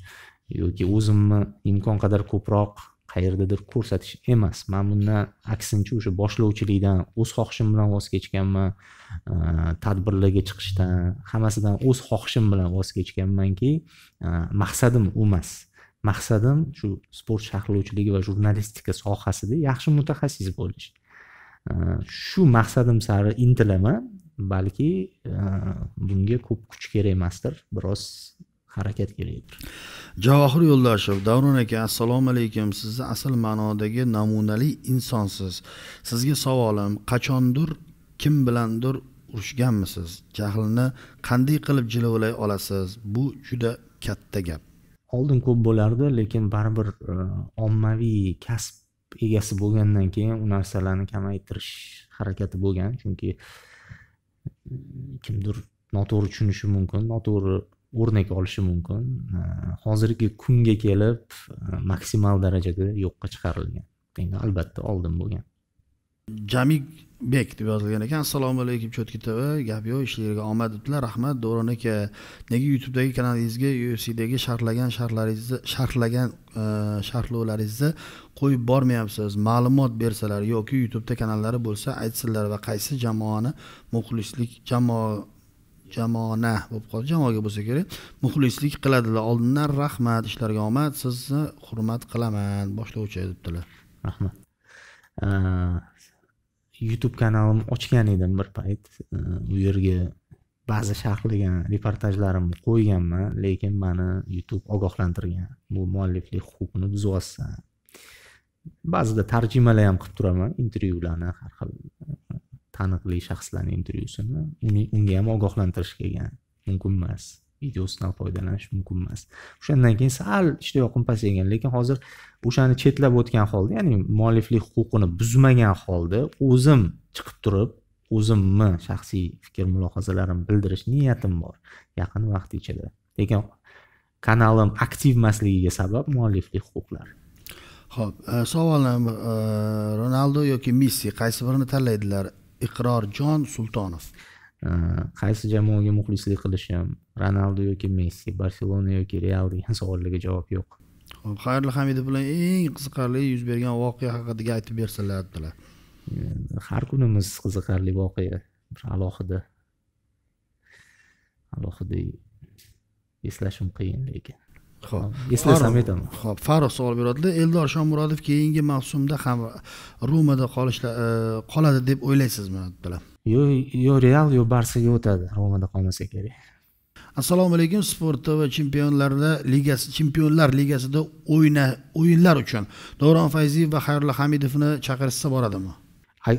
yoki o'zimni imkon qadar ko'proq qayerdadir ko'rsatish emas man bundan aksincha o'sha boshlovchilikdan o'z xohishim bilan voz kechganman uh, tadbirlarga chiqishdan hammasidan o'z xohishim bilan voz kechganmanki uh, maqsadim u emas maqsadim shu sport sharhlovchiligi va jurnalistika sohasida yaxshi mutaxassis bo'lish uh, shu maqsadim sari intilaman balki bunga ko'p kuch kerak emasdir biroz harakat kelyapti javohir yo'ldoshev davron aka assalomu alaykum sizni asl ma'nodagi namunali insonsiz sizga savolim qachondir kim bilandir urushganmisiz jahlni qanday qilib jilovlay olasiz bu juda katta gap oldin ko'p bo'lardi lekin baribir e, ommaviy kasb egasi bo'lgandan keyin u narsalarni kamaytirish harakati bo'lgan chunki kimdir noto'g'ri tushunishi mumkin noto'g'ri o'rnak olishi mumkin hozirgi kunga kelib e, maksimal darajada yo'qqa chiqarilgan endi albatta oldin bo'lgan jamikbek deb yozilgan ekan assalomu alaykum cho'tki tv gap yo'q ishlaringga omad debdilar rahmat davron aka nega youtubedagi kanalingizga ufcdagi sharhlagan sharhlaringizni sharhlagan e, sharhlovlaringizni qo'yib bormayapsiz ma'lumot bersalar yoki youtubeda kanallari bo'lsa aytsinlar va qaysi jamoani muxlislik jamoa jamona bo'lib qoldi jamoaga bo'lsa kerak muxlislik qiladilar oldindan rahmat ishlariga omad sizni hurmat qilaman boshlovchi debdilar rahmat youtube kanalim ochgan edim bir payt u yerga ba'zi sharhlagan reportajlarimni qo'yganman lekin mani youtube ogohlantirgan bu mualliflik huquqini buzyapsan ba'zida tarjimalar ham qilib turaman intervyularni har xil taniqli shaxslarni intervyusini unga ham ogohlantirish kelgan mumkin emas videosidan foydalanish mumkin emas o'shandan keyin sal ishda yoqim pasaygan lekin hozir o'shani chetlab o'tgan holda ya'ni mualliflik huquqini buzmagan holda o'zim chiqib turib o'zimni shaxsiy fikr mulohazalarimni bildirish niyatim bor yaqin vaqt ichida lekin kanalim aktiv emasligiga sabab mualliflik huquqlari ho'p e, savolim e, ronaldo yoki messi qaysi birini tanlaydilar iqrorjon sultonov э, qaysi jamoaga muxlislik qilishim ronaldu yoki messi barselona yoki real degan savollarga javob yo'q hop xayrli hamidov bilan eng qiziqarli yuz bergan voqea haqida aytib bersalar abdulla har kunimiz qiziqarli voqea bir alohida alohida eslashim qiyin lekin ho'p eslasam aytaman ho'p farruh savol beradilar eldor shomurodov keyingi mavsumda ham e, rumada e, qoladi deb o'ylaysizmi abdulla yo yo real yo barsaga o'tadi romada qolmasa kerak assalomu alaykum sport tv chempionlarda ligasi chempionlar ligasida o'yna o'yinlar uchun davron fayziyev va xayrulla hamidovni chaqirishsa boradimi e,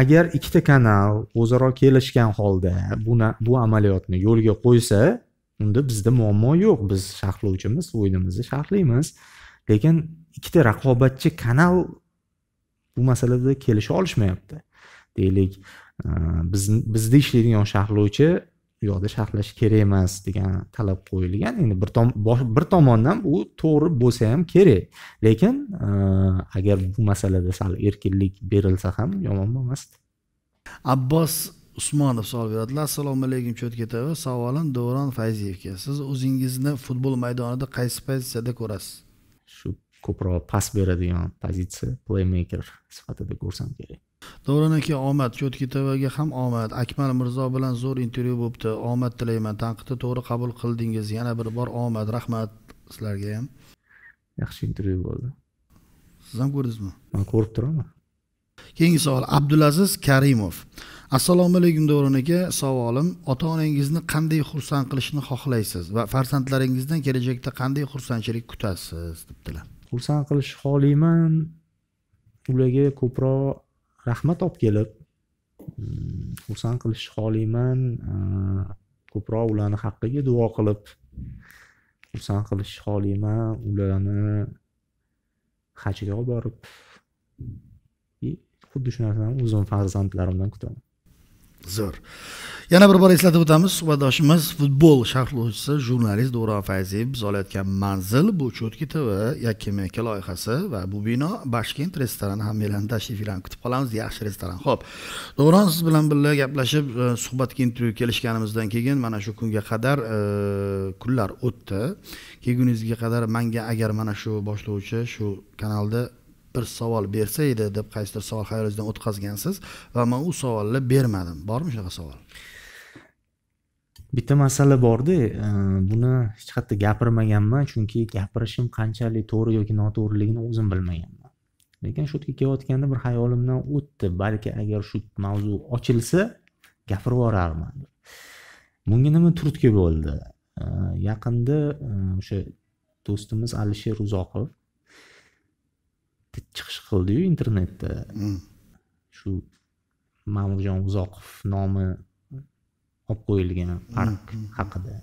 agar ikkita kanal o'zaro kelishgan holda bu amaliyotni yo'lga qo'ysa unda bizda muammo yo'q biz sharhlovchimiz o'yinimizni sharhlaymiz lekin ikkita raqobatchi kanal bu masalada kelisha olishmayapti deylik e, biz bizda ishlaydigan sharhlovchi u yoqda sharhlash kerak emas degan talab qo'yilgan endi bir, tom, bir tomondan u to'g'ri bo'lsa ham kerak lekin e, agar bu masalada sal erkinlik berilsa ham yomon bo'lmasdi abbos usmonov savol beradilar assalomu alaykum cho'tka tv savolim davron fayziyevga siz o'zingizni futbol maydonida qaysi pozitsiyada ko'rasiz shu ko'proq pas beradigan pozitsiya playmaker sifatida ko'rsam kerak davron aka omad cho'tki tvga ham omad akmal mirzo bilan zo'r intervyu bo'libdi omad tilayman tanqidni to'g'ri qabul qildingiz yana bir bor omad rahmat sizlarga ham yaxshi intervyu bo'ldi siz ham ko'rdingizmi man ko'rib turaman keyingi savol abdulaziz karimov assalomu alaykum davron aka savolim ota onangizni qanday xursand qilishni xohlaysiz va farzandlaringizdan kelajakda qanday xursandchilik kutasiz debdilar xursand qilish xohlayman ularga ko'proq rahmat olib kelib mm, xursand qilishni xohlayman ko'proq ularni haqqiga duo qilib xursand qilishni xohlayman ularni hajga olib borib xuddi shu narsani o'zim farzandlarimdan kutaman zo'r yana bir bor eslatib o'tamiz suhbatdoshimiz futbol sharhlovchisi jurnalist davron fayziyev biz olayotgan manzil bu chotki tv yakka mekka loyihasi va bu bino bashkent restorani hammalarni tashrifinglarni kutib qolamiz yaxshi restoran ho'p davron siz bilan birga gaplashib e, suhbatga intervyu kelishganimizdan keyin mana shu kunga qadar e, kunlar o'tdi kelguningizga qadar manga agar mana shu boshlovchi shu kanalda bir savol bersa edi deb qaysidir savol xayolingizdan o'tkazgansiz va man u savolni bermadim bormi shunaqa savol bitta masala borda buni hech qayerda gapirmaganman chunki gapirishim qanchalik to'g'ri yoki noto'g'riligini o'zim bilmaganman lekin shu yerga kelayotganda bir xayolimdan o'tdi balki agar shu mavzu ochilsa gapirib yuborarman bunga nima turtki bo'ldi yaqinda e, o'sha do'stimiz alisher uzoqov chiqish qildiyu internetda mm. shu ma'murjon uzoqov nomi olib qo'yilgan mm, park mm. haqida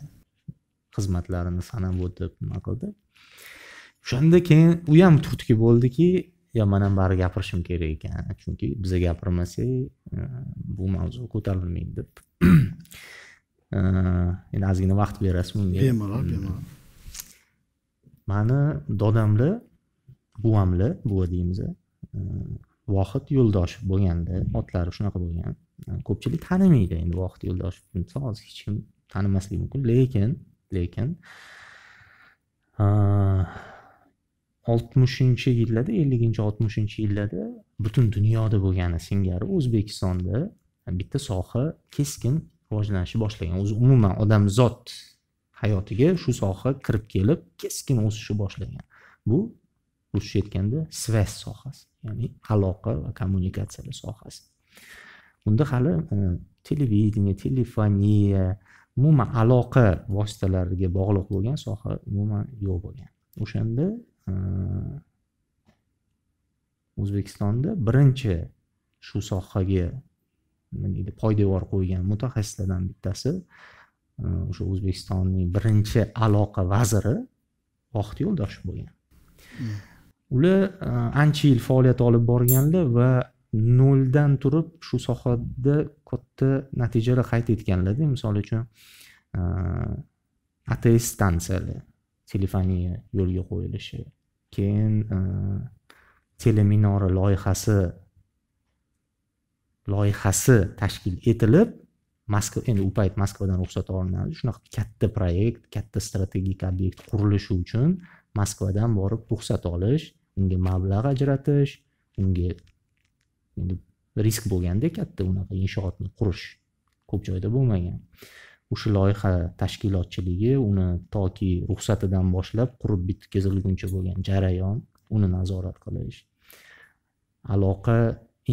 xizmatlarini sanab o'tib nima qildi o'shanda keyin u ham turtki bo'ldiki yo man ham baribir gapirishim kerak ekan chunki biza gapirmasak e, bu mavzu ko'tarilmaydi deb e, endi ozgina vaqt berasizmi unga bemalol bemalol mani dodamlar buvamlar buva deymiz vohid yo'ldoshi bo'lganda otlari shunaqa bo'lgan ko'pchilik tanimaydi endi vohid yo'ldoshevni hozir hech kim tanimasligi mumkin lekin lekin oltmishinchi yillarda elliginchi oltmishinchi yillarda butun dunyoda bo'lgani singari o'zbekistonda bitta soha keskin rivojlanishni boshlagan o'zi umuman odamzod hayotiga shu soha kirib kelib keskin o'sishni boshlagan bu ruscha aytganda svязь sohasi ya'ni aloqa va kommunikatsiyalar sohasi unda hali e, televideniye telefoniya umuman aloqa vositalariga bog'liq bo'lgan soha umuman yo'q bo'lgan o'shanda e, o'zbekistonda birinchi shu sohaga poydevor qo'ygan mutaxassislardan bittasi e, o'sha o'zbekistonning birinchi aloqa vaziri vohid yo'ldoshev bo'lgan hmm. ular e, ancha yil faoliyat olib borganlar va noldan turib shu sohada katta natijalar qayd etganlarda misol uchun e, ats stansiyalar telefoniya yo'lga qo'yilishi keyin e, teleminora loyihasi loyihasi tashkil etilib moskva endi u payt moskvadan ruxsat olinadi shunaqa katta proyekt katta strategik obyekt qurilishi uchun moskvadan borib ruxsat olish unga mablag' ajratish unga endi risk bo'lganda katta unaqa inshootni qurish ko'p joyda bo'lmagan o'sha loyiha tashkilotchiligi uni toki ruxsatidan boshlab qurib bitkazilguncha bo'lgan jarayon uni nazorat qilish aloqa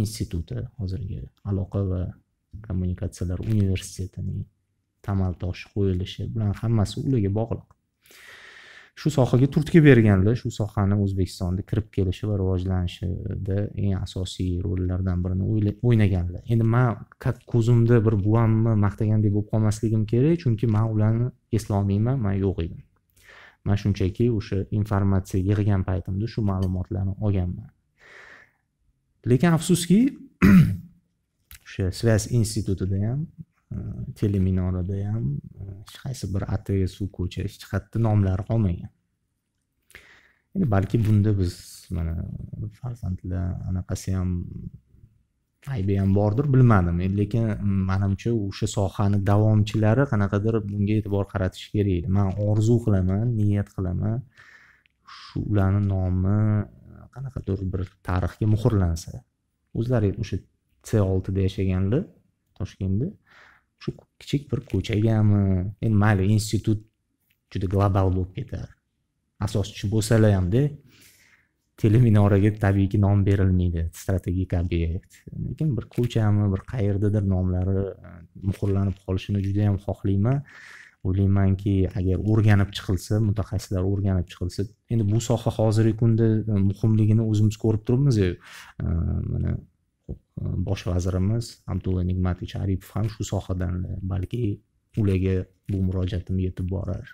instituti hozirgi aloqa va kommunikatsiyalar universitetining tamal toshi qo'yilishi bilan hammasi ularga bog'liq shu sohaga turtki berganlar shu sohani o'zbekistonda kirib kelishi va rivojlanishida eng asosiy rollardan birini o'ynaganlar endi man ko'zimda bir buvamni maqtagandek bo'lib qolmasligim kerak chunki man ularni eslolmayman man yo'q edim man shunchaki o'sha informatsiya yig'gan paytimda shu ma'lumotlarni olganman lekin afsuski o'sha связь institutida ham teleminorada ham hech qaysi bir atigi suv ko'cha hech qayerda nomlari qolmagan endi balki bunda biz mana farzandlar anaqasi ham aybi ham bordir bilmadim lekin manimcha o'sha sohani davomchilari qanaqadir bunga e'tibor qaratishi kerak edi man orzu qilaman niyat qilaman shu ularni nomi qanaqadir bir tarixga muhrlansa o'zlari o'sha c oltida yashaganlar toshkentda shu kichik bir ko'chagami endi mayli institut juda global bo'lib ketar asoschi bo'lsalar hamda teleminoraga tabiiyki nom berilmaydi strategik obyekt lekin bir ko'chami bir qayerdadir nomlari muhrlanib qolishini juda yam xohlayman o'ylaymanki agar o'rganib chiqilsa mutaxassislar o'rganib chiqilsa endi bu soha hozirgi kunda muhimligini o'zimiz ko'rib turibmizu mana bosh vazirimiz abdulla nigmatovich aripov ham shu sohadan balki ularga bu murojaatim yetib borar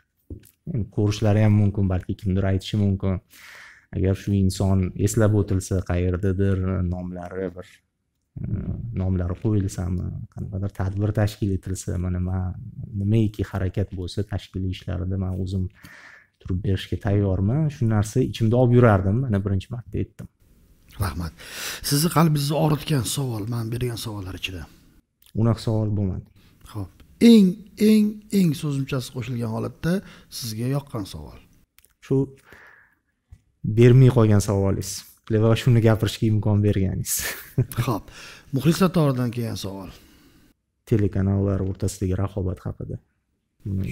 ko'rishlari ham mumkin balki kimdir aytishi mumkin agar shu inson eslab o'tilsa qayerdadir e, nomlari bir e, nomlari qo'yilsami qanaqadir tadbir tashkil etilsa mana man nimaiki harakat bo'lsa tashkiliy ishlarda man o'zim turib berishga tayyorman shu narsa ichimda olib yurardim mana birinchi marta aytdim rahmat sizni qalbingizni og'ritgan savol man bergan savollar ichida unaqa savol bo'lmadi ho'p eng eng eng so'zimchasi qo'shilgan holatda sizga yoqqan savol shu bermay qolgan savolingiz va shuni gapirishga imkon berganingiz ho'p muxlislar tomonidan kelgan savol telekanallar o'rtasidagi raqobat haqida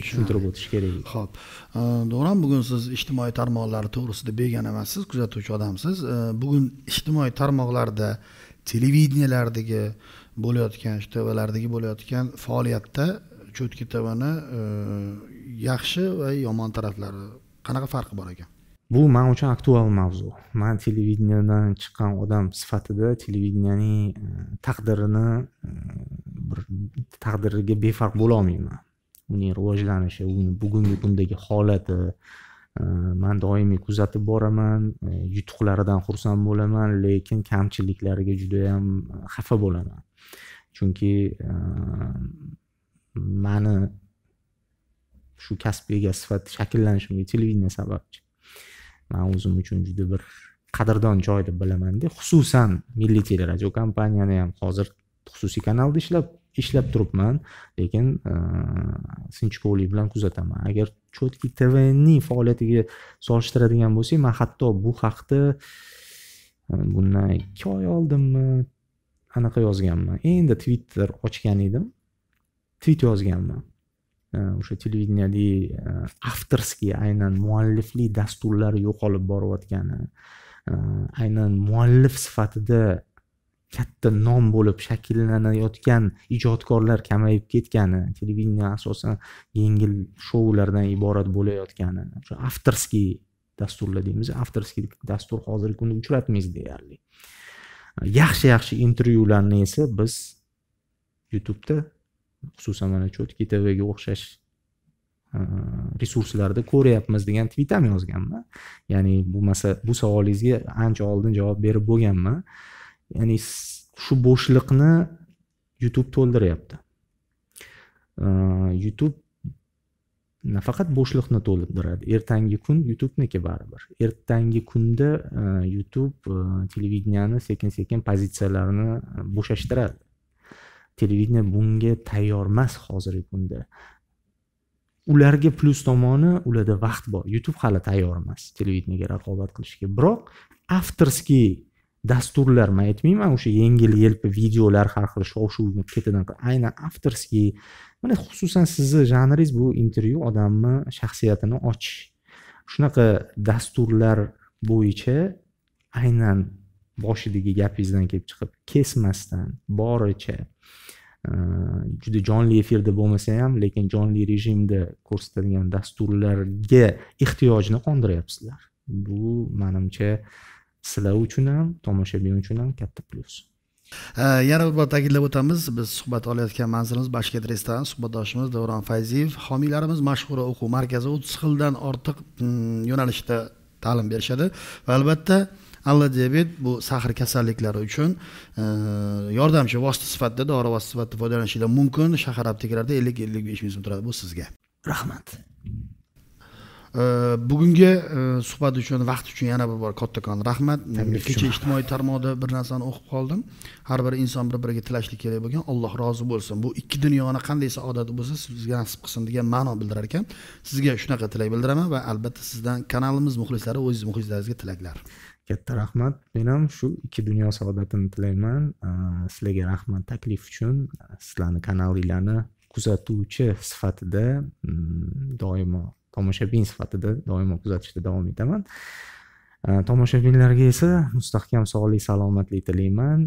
tushuntirib o'tish kerak ho'p davron bugun siz ijtimoiy tarmoqlar to'g'risida begona emassiz kuzatuvchi odamsiz bugun ijtimoiy tarmoqlarda televideniyalardagi bo'layotgan tvlardagi bo'layotgan faoliyatda cho'tki tvni yaxshi va yomon taraflari qanaqa farqi bor ekan bu man uchun aktual mavzu man televideniyadan chiqqan odam sifatida televideniyaning taqdirini bir taqdiriga befarq bo'lolmayman uning rivojlanishi uni bugungi kundagi holati e, man doimiy kuzatib boraman e, yutuqlaridan xursand bo'laman lekin kamchiliklariga judayam xafa bo'laman chunki e, mani shu kasb egasi sifatida shakllanishimga televideniya sababchi man o'zim uchun juda bir qadrdon joy deb bilamanda xususan milliy kompaniyani ham hozir xususiy kanalda ishlab ishlab turibman lekin e, sinchkovlik bilan kuzataman agar chotki tvning faoliyatiga solishtiradigan bo'lsak man hatto bu haqda e, bundan ikki oy oldinmi anaqa yozganman endi twitter ochgan edim tweet yozganman e, o'sha televideniyadagi авторский aynan mualliflik dasturlari yo'qolib borayotgani aynan muallif sifatida katta nom bo'lib shakllanayotgan ijodkorlar kamayib ketgani televideniya asosan yengil shoulardan iborat bo'layotgani o'sha avtorskiy dasturlar deymiz avtorskiy dastur hozirgi kunda uchratmaymiz deyarli yaxshi yaxshi intervyularni esa biz youtubeda xususan mana cho'tki tvga o'xshash e, resurslarda ko'ryapmiz degan tvit ham yozganman ya'ni bu masala bu savolingizga ancha oldin javob berib bo'lganman ya'ni shu bo'shliqni youtube to'ldiryapti youtube nafaqat bo'shliqni to'ldiradi ertangi kun youtubeniki baribir ertangi kunda youtube televideniyani sekin sekin pozitsiyalarini bo'shashtiradi televideniya bunga tayyor emas hozirgi kunda ularga plyus tomoni ularda vaqt bor youtube hali tayyor emas televideniyaga raqobat qilishga biroq авторский dasturlar man aytmayman o'sha yengil yelpi videolar har xil shov shuv ketidan aynan авторский mana xususan sizni janringiz bu intervyu odamni shaxsiyatini ochish shunaqa dasturlar bo'yicha aynan boshidagi gapingizdan kelib chiqib kesmasdan boricha juda jonli efirda bo'lmasa ham lekin jonli rejimda ko'rsatadigan dasturlarga ehtiyojni qondiryapsizlar bu manimcha sizlar uchun ham tomoshabin uchun ham katta plyus yana bir bor ta'kidlab o'tamiz biz suhbat olayotgan manzilimiz bashkat restoran suhbatdoshimiz davron fayziyev homiylarimiz mashhura o'quv markazi o'ttiz xildan ortiq mm, yo'nalishda ta'lim berishadi va albatta alla diabet bu sahr kasalliklari uchun e, yordamchi vosita sifatida dori vosita sifatida foydalanishinglar mumkin shahar aptekalarida ellik ellik besh ming so'm turadi bu sizga rahmat Э, bugungi э, suhbat uchun vaqt uchun yana bir bor kattakon rahmat kecha ijtimoiy tarmoqda bir narsani o'qib qoldim har bir inson bir biriga tilashlik kerak bo'lgan alloh rozi bo'lsin bu ikki dunyoni qanday saodati bo'lsa sizga nasib qilsin degan ma'no bildirar ekan sizga shunaqa tilak bildiraman va albatta sizdan kanalimiz muxlislari o'zingiz muxlislaringizga tilaklar katta rahmat men ham shu ikki dunyo saodatini tilayman sizlarga rahmat taklif uchun sizlarni kanalinglarni kuzatuvchi sifatida mm, doimo tomoshabin sifatida doimo kuzatishda davom etaman tomoshabinlarga esa mustahkam sog'lik salomatlik tilayman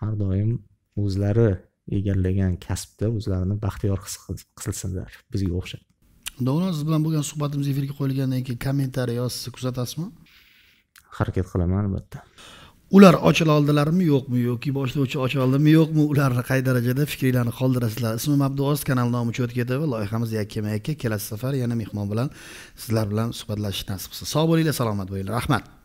har doim o'zlari egallagan kasbda o'zlarini baxtiyor his qilsinlar bizga o'xshab davron siz bilan bo'lgan suhbatimiz efirga qo'yilgandan keyin kommentariy yozsa kuzatasizmi harakat qilaman albatta ular ochila oldilarmi yo'qmi yoki boshlovchi ocha oldimi yo'qmi ularni qay darajada fikringlarni qoldirasizlar ismim abduoz kanal nomi tv loyihamiz yakkama yakka kelasi safar yana mehmon bilan sizlar bilan suhbatlashishni nasib qilsin sog' bo'linglar salomat bo'linglar rahmat